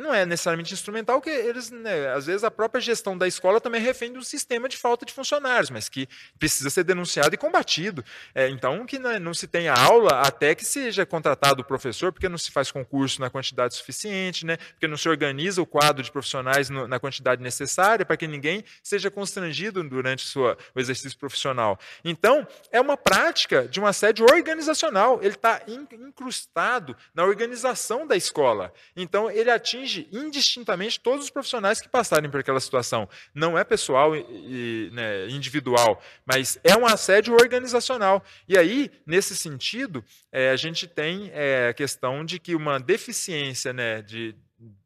não é necessariamente instrumental, que eles, né, às vezes, a própria gestão da escola também é refém de um sistema de falta de funcionários, mas que precisa ser denunciado e combatido. É, então, que não, é, não se tenha aula até que seja contratado o professor, porque não se faz concurso na quantidade suficiente, né, porque não se organiza o quadro de profissionais no, na quantidade necessária para que ninguém seja constrangido durante sua, o exercício profissional. Então, é uma prática de uma sede organizacional, ele está incrustado na organização da escola. Então, ele atinge atinge indistintamente todos os profissionais que passarem por aquela situação. Não é pessoal e, e né, individual, mas é um assédio organizacional. E aí, nesse sentido, é, a gente tem é, a questão de que uma deficiência né, de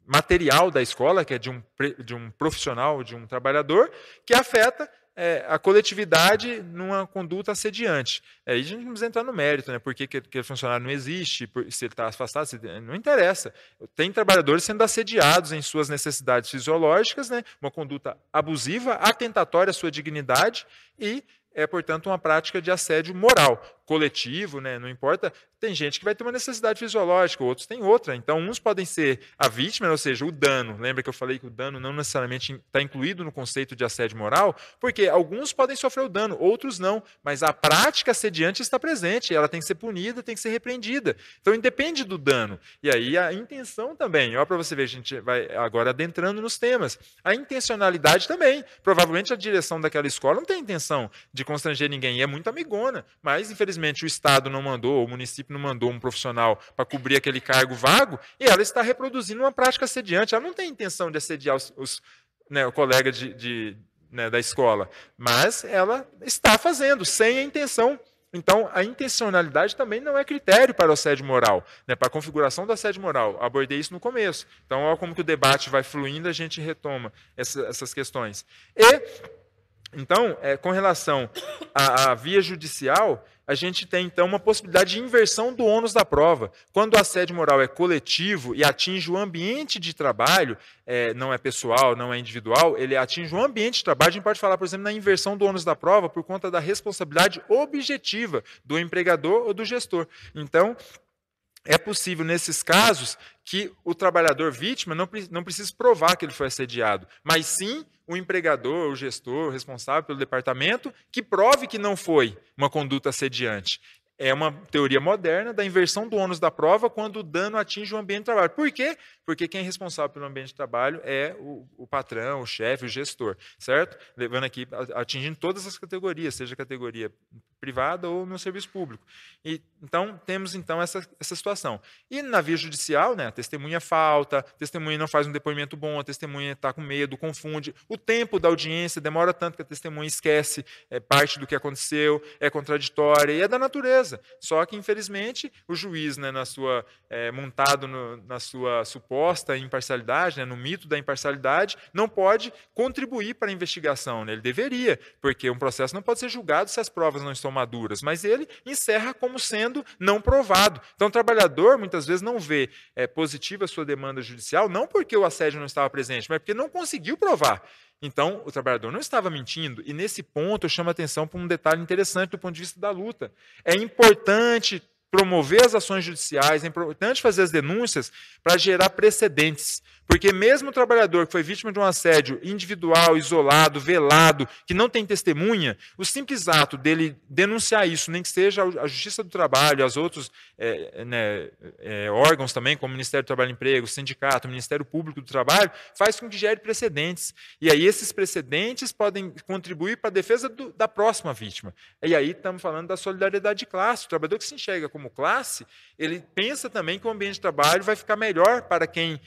material da escola, que é de um, de um profissional, de um trabalhador, que afeta é, a coletividade numa conduta assediante. É, aí a gente não precisa entrar no mérito, né? Por que aquele funcionário não existe, por, se ele está afastado, se, é, não interessa. Tem trabalhadores sendo assediados em suas necessidades fisiológicas, né? uma conduta abusiva, atentatória à sua dignidade e é, portanto, uma prática de assédio moral coletivo, né? Não importa. Tem gente que vai ter uma necessidade fisiológica, outros têm outra. Então, uns podem ser a vítima, ou seja, o dano. Lembra que eu falei que o dano não necessariamente está incluído no conceito de assédio moral? Porque alguns podem sofrer o dano, outros não. Mas a prática assediante está presente. Ela tem que ser punida, tem que ser repreendida. Então, independe do dano. E aí a intenção também. Olha para você ver, a gente vai agora adentrando nos temas. A intencionalidade também. Provavelmente a direção daquela escola não tem intenção de constranger ninguém. E é muito amigona. Mas, infelizmente, simplesmente o Estado não mandou, o município não mandou um profissional para cobrir aquele cargo vago, e ela está reproduzindo uma prática assediante. Ela não tem intenção de assediar os, os né, o colega de, de, né, da escola, mas ela está fazendo, sem a intenção. Então, a intencionalidade também não é critério para o assédio moral, né, para a configuração do assédio moral. abordei isso no começo. Então, olha como que o debate vai fluindo, a gente retoma essa, essas questões. E, então, é, com relação à via judicial, a gente tem então uma possibilidade de inversão do ônus da prova. Quando o assédio moral é coletivo e atinge o ambiente de trabalho, é, não é pessoal, não é individual, ele atinge o ambiente de trabalho. A gente pode falar, por exemplo, na inversão do ônus da prova por conta da responsabilidade objetiva do empregador ou do gestor. Então, é possível, nesses casos, que o trabalhador vítima não, não precise provar que ele foi assediado, mas sim o empregador, o gestor, o responsável pelo departamento, que prove que não foi uma conduta assediante é uma teoria moderna da inversão do ônus da prova quando o dano atinge o ambiente de trabalho. Por quê? Porque quem é responsável pelo ambiente de trabalho é o, o patrão, o chefe, o gestor, certo? Levando aqui, atingindo todas as categorias, seja categoria privada ou no serviço público. E, então, temos então essa, essa situação. E na via judicial, né, a testemunha falta, a testemunha não faz um depoimento bom, a testemunha está com medo, confunde. O tempo da audiência demora tanto que a testemunha esquece é, parte do que aconteceu, é contraditória e é da natureza. Só que, infelizmente, o juiz, né, na sua, é, montado no, na sua suposta imparcialidade, né, no mito da imparcialidade, não pode contribuir para a investigação. Né? Ele deveria, porque um processo não pode ser julgado se as provas não estão maduras, mas ele encerra como sendo não provado. Então, o trabalhador, muitas vezes, não vê é, positiva a sua demanda judicial, não porque o assédio não estava presente, mas porque não conseguiu provar. Então, o trabalhador não estava mentindo, e nesse ponto eu chamo a atenção para um detalhe interessante do ponto de vista da luta. É importante promover as ações judiciais, é importante fazer as denúncias para gerar precedentes, porque mesmo o trabalhador que foi vítima de um assédio individual, isolado, velado, que não tem testemunha, o simples ato dele denunciar isso, nem que seja a Justiça do Trabalho, as outros é, né, é, órgãos também, como o Ministério do Trabalho e Emprego, o Sindicato, o Ministério Público do Trabalho, faz com que gere precedentes. E aí esses precedentes podem contribuir para a defesa do, da próxima vítima. E aí estamos falando da solidariedade de classe. O trabalhador que se enxerga como classe, ele pensa também que o ambiente de trabalho vai ficar melhor para quem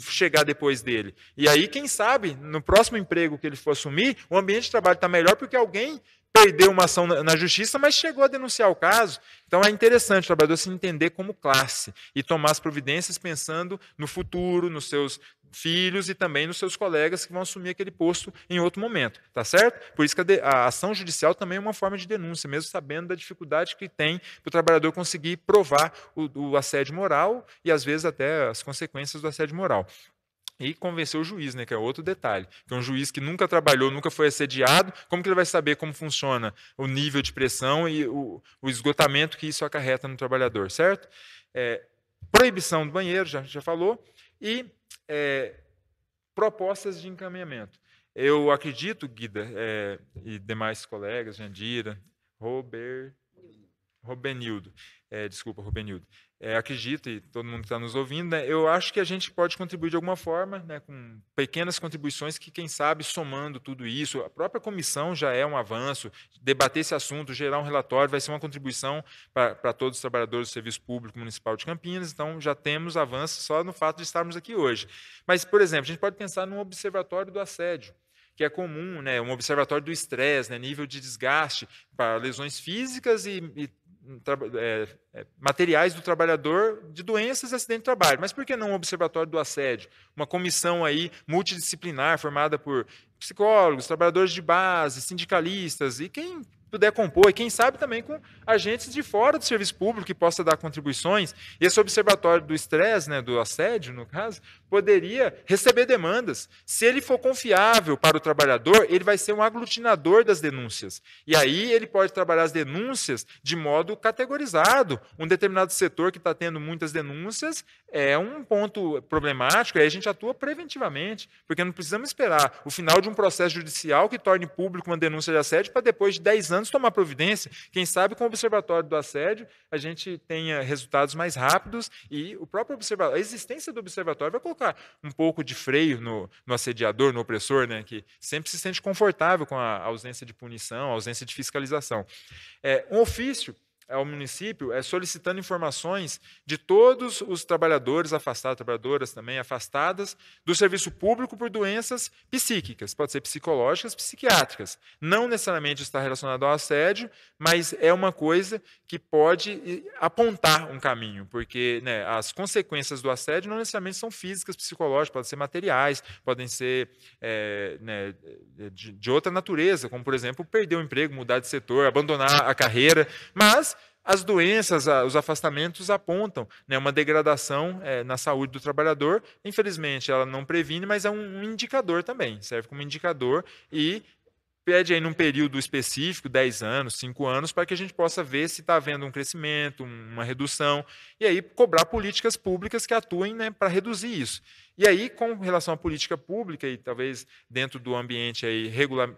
chega chegar depois dele. E aí, quem sabe, no próximo emprego que ele for assumir, o ambiente de trabalho está melhor porque alguém perdeu uma ação na justiça, mas chegou a denunciar o caso. Então é interessante o trabalhador se entender como classe e tomar as providências pensando no futuro, nos seus filhos e também nos seus colegas que vão assumir aquele posto em outro momento, tá certo? Por isso que a, ação judicial também é uma forma de denúncia, mesmo sabendo da dificuldade que tem para o trabalhador conseguir provar o, o assédio moral e às vezes até as consequências do assédio moral e convencer o juiz, né, que é outro detalhe. Que é um juiz que nunca trabalhou, nunca foi assediado, como que ele vai saber como funciona o nível de pressão e o, o esgotamento que isso acarreta no trabalhador, certo? É, proibição do banheiro, já, já falou, e é, propostas de encaminhamento. Eu acredito, Guida, é, e demais colegas, Jandira, Robert, Rubenildo, é, desculpa, Rubenildo, é, acredito, e todo mundo que está nos ouvindo, né, eu acho que a gente pode contribuir de alguma forma, né, com pequenas contribuições que, quem sabe, somando tudo isso, a própria comissão já é um avanço, debater esse assunto, gerar um relatório, vai ser uma contribuição para todos os trabalhadores do Serviço Público Municipal de Campinas, então já temos avanços só no fato de estarmos aqui hoje. Mas, por exemplo, a gente pode pensar num observatório do assédio que é comum, né, um observatório do estresse, né, nível de desgaste para lesões físicas e, e é, é, materiais do trabalhador de doenças e acidente de trabalho. Mas por que não um observatório do assédio? Uma comissão aí multidisciplinar formada por psicólogos, trabalhadores de base, sindicalistas e quem puder compor, e quem sabe também com agentes de fora do serviço público que possa dar contribuições. E esse observatório do estresse, né, do assédio, no caso, poderia receber demandas. Se ele for confiável para o trabalhador, ele vai ser um aglutinador das denúncias. E aí ele pode trabalhar as denúncias de modo categorizado. Um determinado setor que está tendo muitas denúncias é um ponto problemático, aí a gente atua preventivamente, porque não precisamos esperar o final de um processo judicial que torne público uma denúncia de assédio para depois de 10 anos menos tomar providência. Quem sabe com o Observatório do Assédio a gente tenha resultados mais rápidos e o próprio observatório, a existência do observatório vai colocar um pouco de freio no, no assediador, no opressor, né, que sempre se sente confortável com a ausência de punição, a ausência de fiscalização. É, um ofício ao município é solicitando informações de todos os trabalhadores afastados, trabalhadoras também afastadas do serviço público por doenças psíquicas, pode ser psicológicas, psiquiátricas. Não necessariamente está relacionado ao assédio, mas é uma coisa que pode apontar um caminho, porque né, as consequências do assédio não necessariamente são físicas, psicológicas, podem ser materiais, podem ser é, né, de, de outra natureza, como por exemplo perder o emprego, mudar de setor, abandonar a carreira, mas as doenças, os afastamentos apontam né, uma degradação é, na saúde do trabalhador. Infelizmente, ela não previne, mas é um indicador também, serve como indicador e pede aí num período específico, 10 anos, 5 anos, para que a gente possa ver se está havendo um crescimento, uma redução, e aí cobrar políticas públicas que atuem né, para reduzir isso. E aí, com relação à política pública, e talvez dentro do ambiente aí regula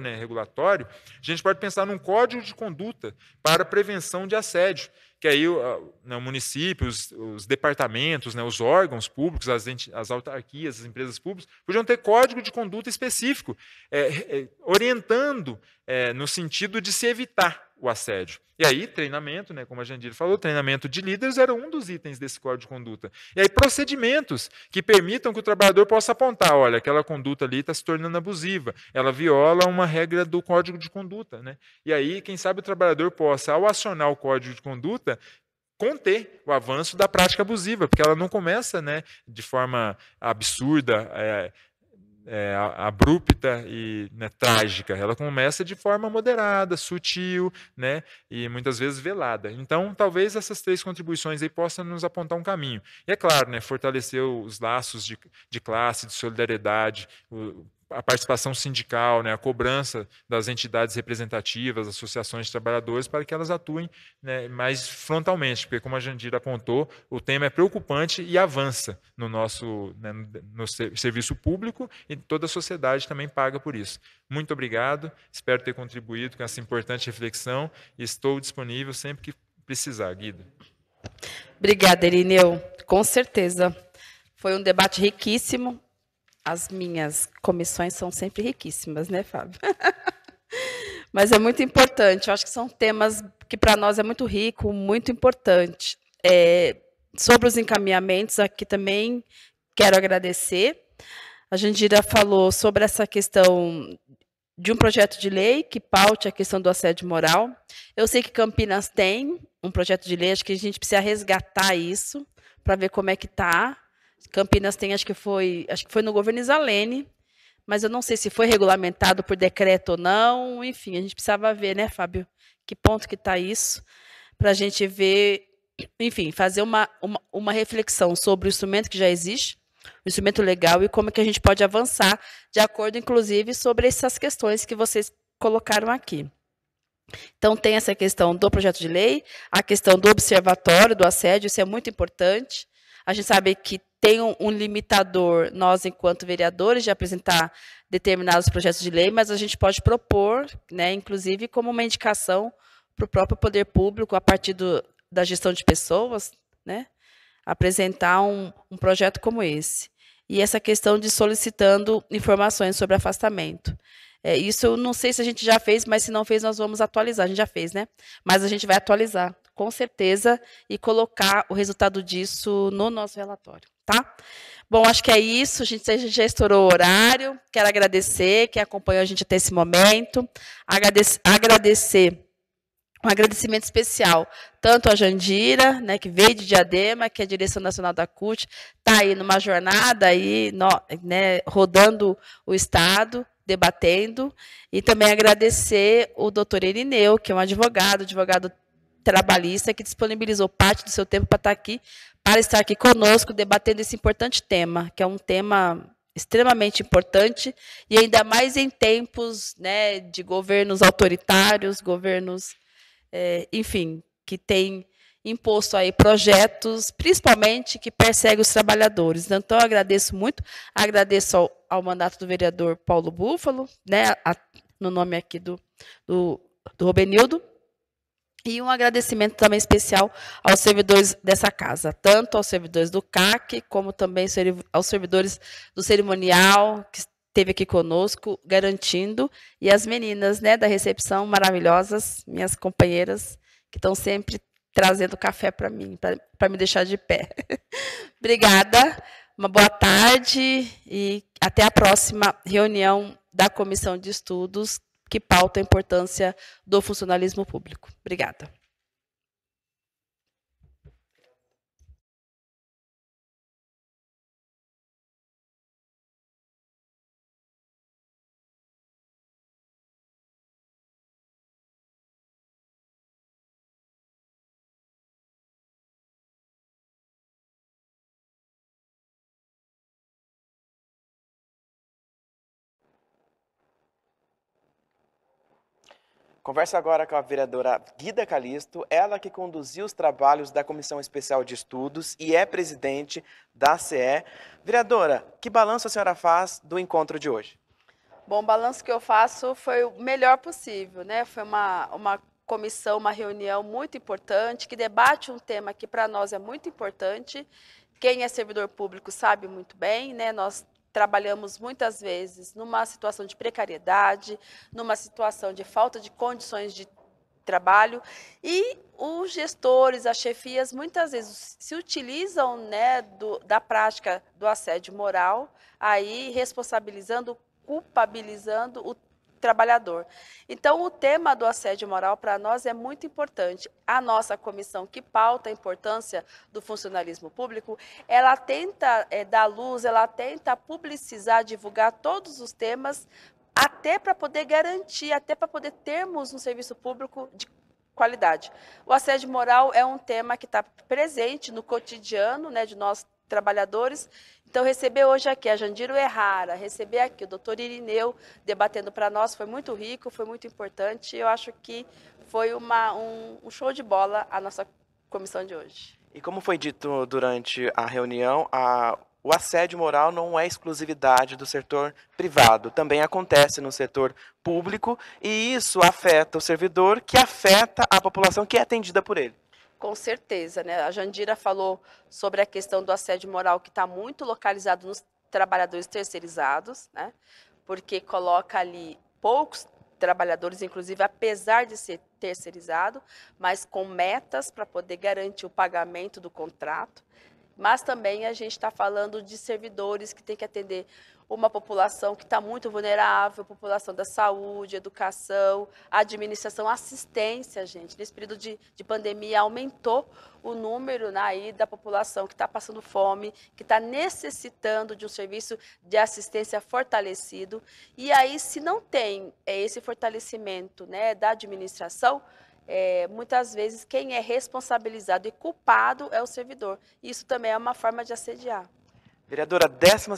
né, regulatório, a gente pode pensar num código de conduta para prevenção de assédio, que aí o, né, o município, os, os departamentos, né, os órgãos públicos, as, as, autarquias, as empresas públicas, podiam ter código de conduta específico, é, é, orientando é, no sentido de se evitar o assédio. E aí, treinamento, né, como a Jandira falou, treinamento de líderes era um dos itens desse código de conduta. E aí, procedimentos que permitam que o trabalhador possa apontar: olha, aquela conduta ali está se tornando abusiva, ela viola uma regra do código de conduta. Né? E aí, quem sabe o trabalhador possa, ao acionar o código de conduta, conter o avanço da prática abusiva, porque ela não começa né, de forma absurda. É, é, abrupta e né, trágica. Ela começa de forma moderada, sutil, né, e muitas vezes velada. Então, talvez essas três contribuições aí possam nos apontar um caminho. E é claro, né, fortalecer os laços de, de classe, de solidariedade, o, a participação sindical, né, a cobrança das entidades representativas, associações de trabalhadores, para que elas atuem né, mais frontalmente, porque, como a Jandira apontou, o tema é preocupante e avança no nosso né, no serviço público e toda a sociedade também paga por isso. Muito obrigado, espero ter contribuído com essa importante reflexão e estou disponível sempre que precisar, Guido. Obrigada, Erineu, com certeza. Foi um debate riquíssimo, as minhas comissões são sempre riquíssimas, né, Fábio? [laughs] Mas é muito importante. Eu acho que são temas que para nós é muito rico, muito importante. É, sobre os encaminhamentos, aqui também quero agradecer. A Jandira falou sobre essa questão de um projeto de lei que paute a questão do assédio moral. Eu sei que Campinas tem um projeto de lei, acho que a gente precisa resgatar isso para ver como é que está Campinas tem, acho que foi, acho que foi no governo Isalene, mas eu não sei se foi regulamentado por decreto ou não. Enfim, a gente precisava ver, né, Fábio, que ponto que está isso, para a gente ver, enfim, fazer uma, uma, uma, reflexão sobre o instrumento que já existe, o instrumento legal e como é que a gente pode avançar, de acordo, inclusive, sobre essas questões que vocês colocaram aqui. Então, tem essa questão do projeto de lei, a questão do observatório, do assédio, isso é muito importante. A gente sabe que tem um, um, limitador, nós, enquanto vereadores, de apresentar determinados projetos de lei, mas a gente pode propor, né, inclusive, como uma indicação para o próprio poder público, a partir do, da gestão de pessoas, né, apresentar um, um projeto como esse. E essa questão de solicitando informações sobre afastamento. É, isso eu não sei se a gente já fez, mas se não fez, nós vamos atualizar. A gente já fez, né? Mas a gente vai atualizar, com certeza, e colocar o resultado disso no nosso relatório tá? Bom, acho que é isso. A gente, já estourou o horário. Quero agradecer quem acompanhou a gente até esse momento. agradecer um agradecimento especial tanto a Jandira, né, que veio de Diadema, que é a direção nacional da CUT, está aí numa jornada aí, no, né, rodando o estado, debatendo, e também agradecer o doutor Irineu, que é um advogado, advogado trabalhista, que disponibilizou parte do seu tempo para estar tá aqui para estar aqui conosco debatendo esse importante tema, que é um tema extremamente importante e ainda mais em tempos né, de governos autoritários, governos, é, enfim, que têm imposto aí projetos, principalmente que persegue os trabalhadores. Então, eu agradeço muito, agradeço ao, ao mandato do vereador Paulo Búfalo, né, a, no nome aqui do, do, do Robenildo, e um agradecimento também especial aos servidores dessa casa, tanto aos servidores do CAC, como também aos servidores do cerimonial, que esteve aqui conosco, garantindo, e as meninas né, da recepção, maravilhosas, minhas companheiras, que estão sempre trazendo café para mim, para me deixar de pé. [laughs] Obrigada, uma boa tarde e até a próxima reunião da Comissão de Estudos, que pauta a importância do funcionalismo público. Obrigada. Converso agora com a vereadora Guida Calisto, ela que conduziu os trabalhos da Comissão Especial de Estudos e é presidente da CE. Vereadora, que balanço a senhora faz do encontro de hoje? Bom, o balanço que eu faço foi o melhor possível, né? Foi uma, uma comissão, uma reunião muito importante, que debate um tema que para nós é muito importante. Quem é servidor público sabe muito bem, né? Nós trabalhamos muitas vezes numa situação de precariedade, numa situação de falta de condições de trabalho e os gestores, as chefias, muitas vezes se utilizam né, do, da prática do assédio moral, aí responsabilizando, culpabilizando o trabalhador. Então, o tema do assédio moral para nós é muito importante. A nossa comissão, que pauta a importância do funcionalismo público, ela tenta é, dar luz, ela tenta publicizar, divulgar todos os temas, até para poder garantir, até para poder termos um serviço público de qualidade. O assédio moral é um tema que está presente no cotidiano né, de nós trabalhadores então, receber hoje aqui a Jandiro Errara, receber aqui o doutor Irineu debatendo para nós foi muito rico, foi muito importante. Eu acho que foi uma, um, um show de bola a nossa comissão de hoje. E como foi dito durante a reunião, a o assédio moral não é exclusividade do setor privado, também acontece no setor público e isso afeta o servidor, que afeta a população que é atendida por ele. Com certeza, né? A Jandira falou sobre a questão do assédio moral que está muito localizado nos trabalhadores terceirizados, né? Porque coloca ali poucos trabalhadores, inclusive, apesar de ser terceirizado, mas com metas para poder garantir o pagamento do contrato. Mas também a gente está falando de servidores que têm que atender uma população que está muito vulnerável, população da saúde, educação, administração, assistência, gente. Nesse período de, de pandemia aumentou o número né, aí da população que está passando fome, que está necessitando de um serviço de assistência fortalecido. E aí, se não tem é, esse fortalecimento né, da administração, é, muitas vezes quem é responsabilizado e culpado é o servidor. Isso também é uma forma de assediar. Vereadora, 12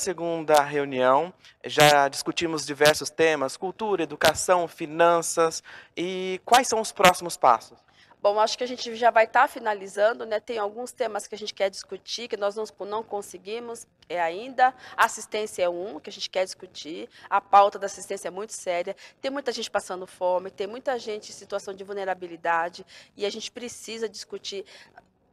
reunião, já discutimos diversos temas, cultura, educação, finanças, e quais são os próximos passos? Bom, acho que a gente já vai estar tá finalizando, né? Tem alguns temas que a gente quer discutir, que nós não, não conseguimos é ainda. Assistência é um que a gente quer discutir. A pauta da assistência é muito séria. Tem muita gente passando fome, tem muita gente em situação de vulnerabilidade e a gente precisa discutir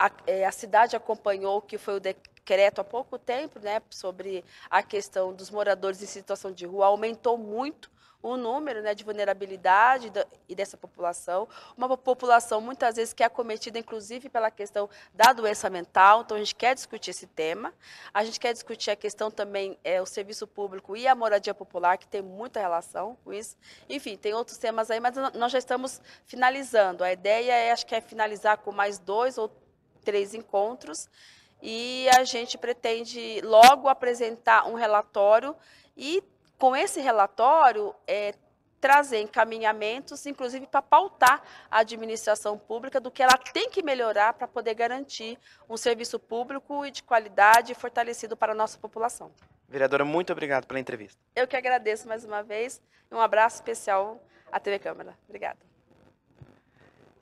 a, é, a cidade acompanhou que foi o decreto há pouco tempo, né, sobre a questão dos moradores em situação de rua, aumentou muito o número né, de vulnerabilidade e dessa população, uma população muitas vezes que é acometida, inclusive, pela questão da doença mental. Então, a gente quer discutir esse tema. A gente quer discutir a questão também, é, o serviço público e a moradia popular, que tem muita relação com isso. Enfim, tem outros temas aí, mas nós já estamos finalizando. A ideia é, acho que é finalizar com mais dois ou três encontros e a gente pretende logo apresentar um relatório e com esse relatório é, trazer encaminhamentos, inclusive para pautar a administração pública do que ela tem que melhorar para poder garantir um serviço público e de qualidade fortalecido para a nossa população. Vereadora, muito obrigado pela entrevista. Eu que agradeço mais uma vez. Um abraço especial à TV Câmara. Obrigada.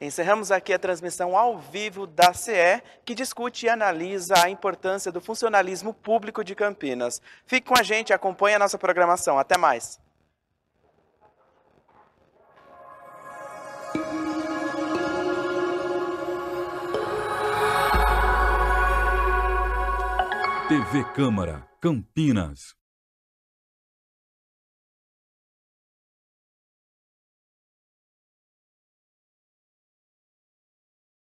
Encerramos aqui a transmissão ao vivo da CE, que discute e analisa a importância do funcionalismo público de Campinas. Fique com a gente, acompanhe a nossa programação. Até mais. TV Câmara, Campinas.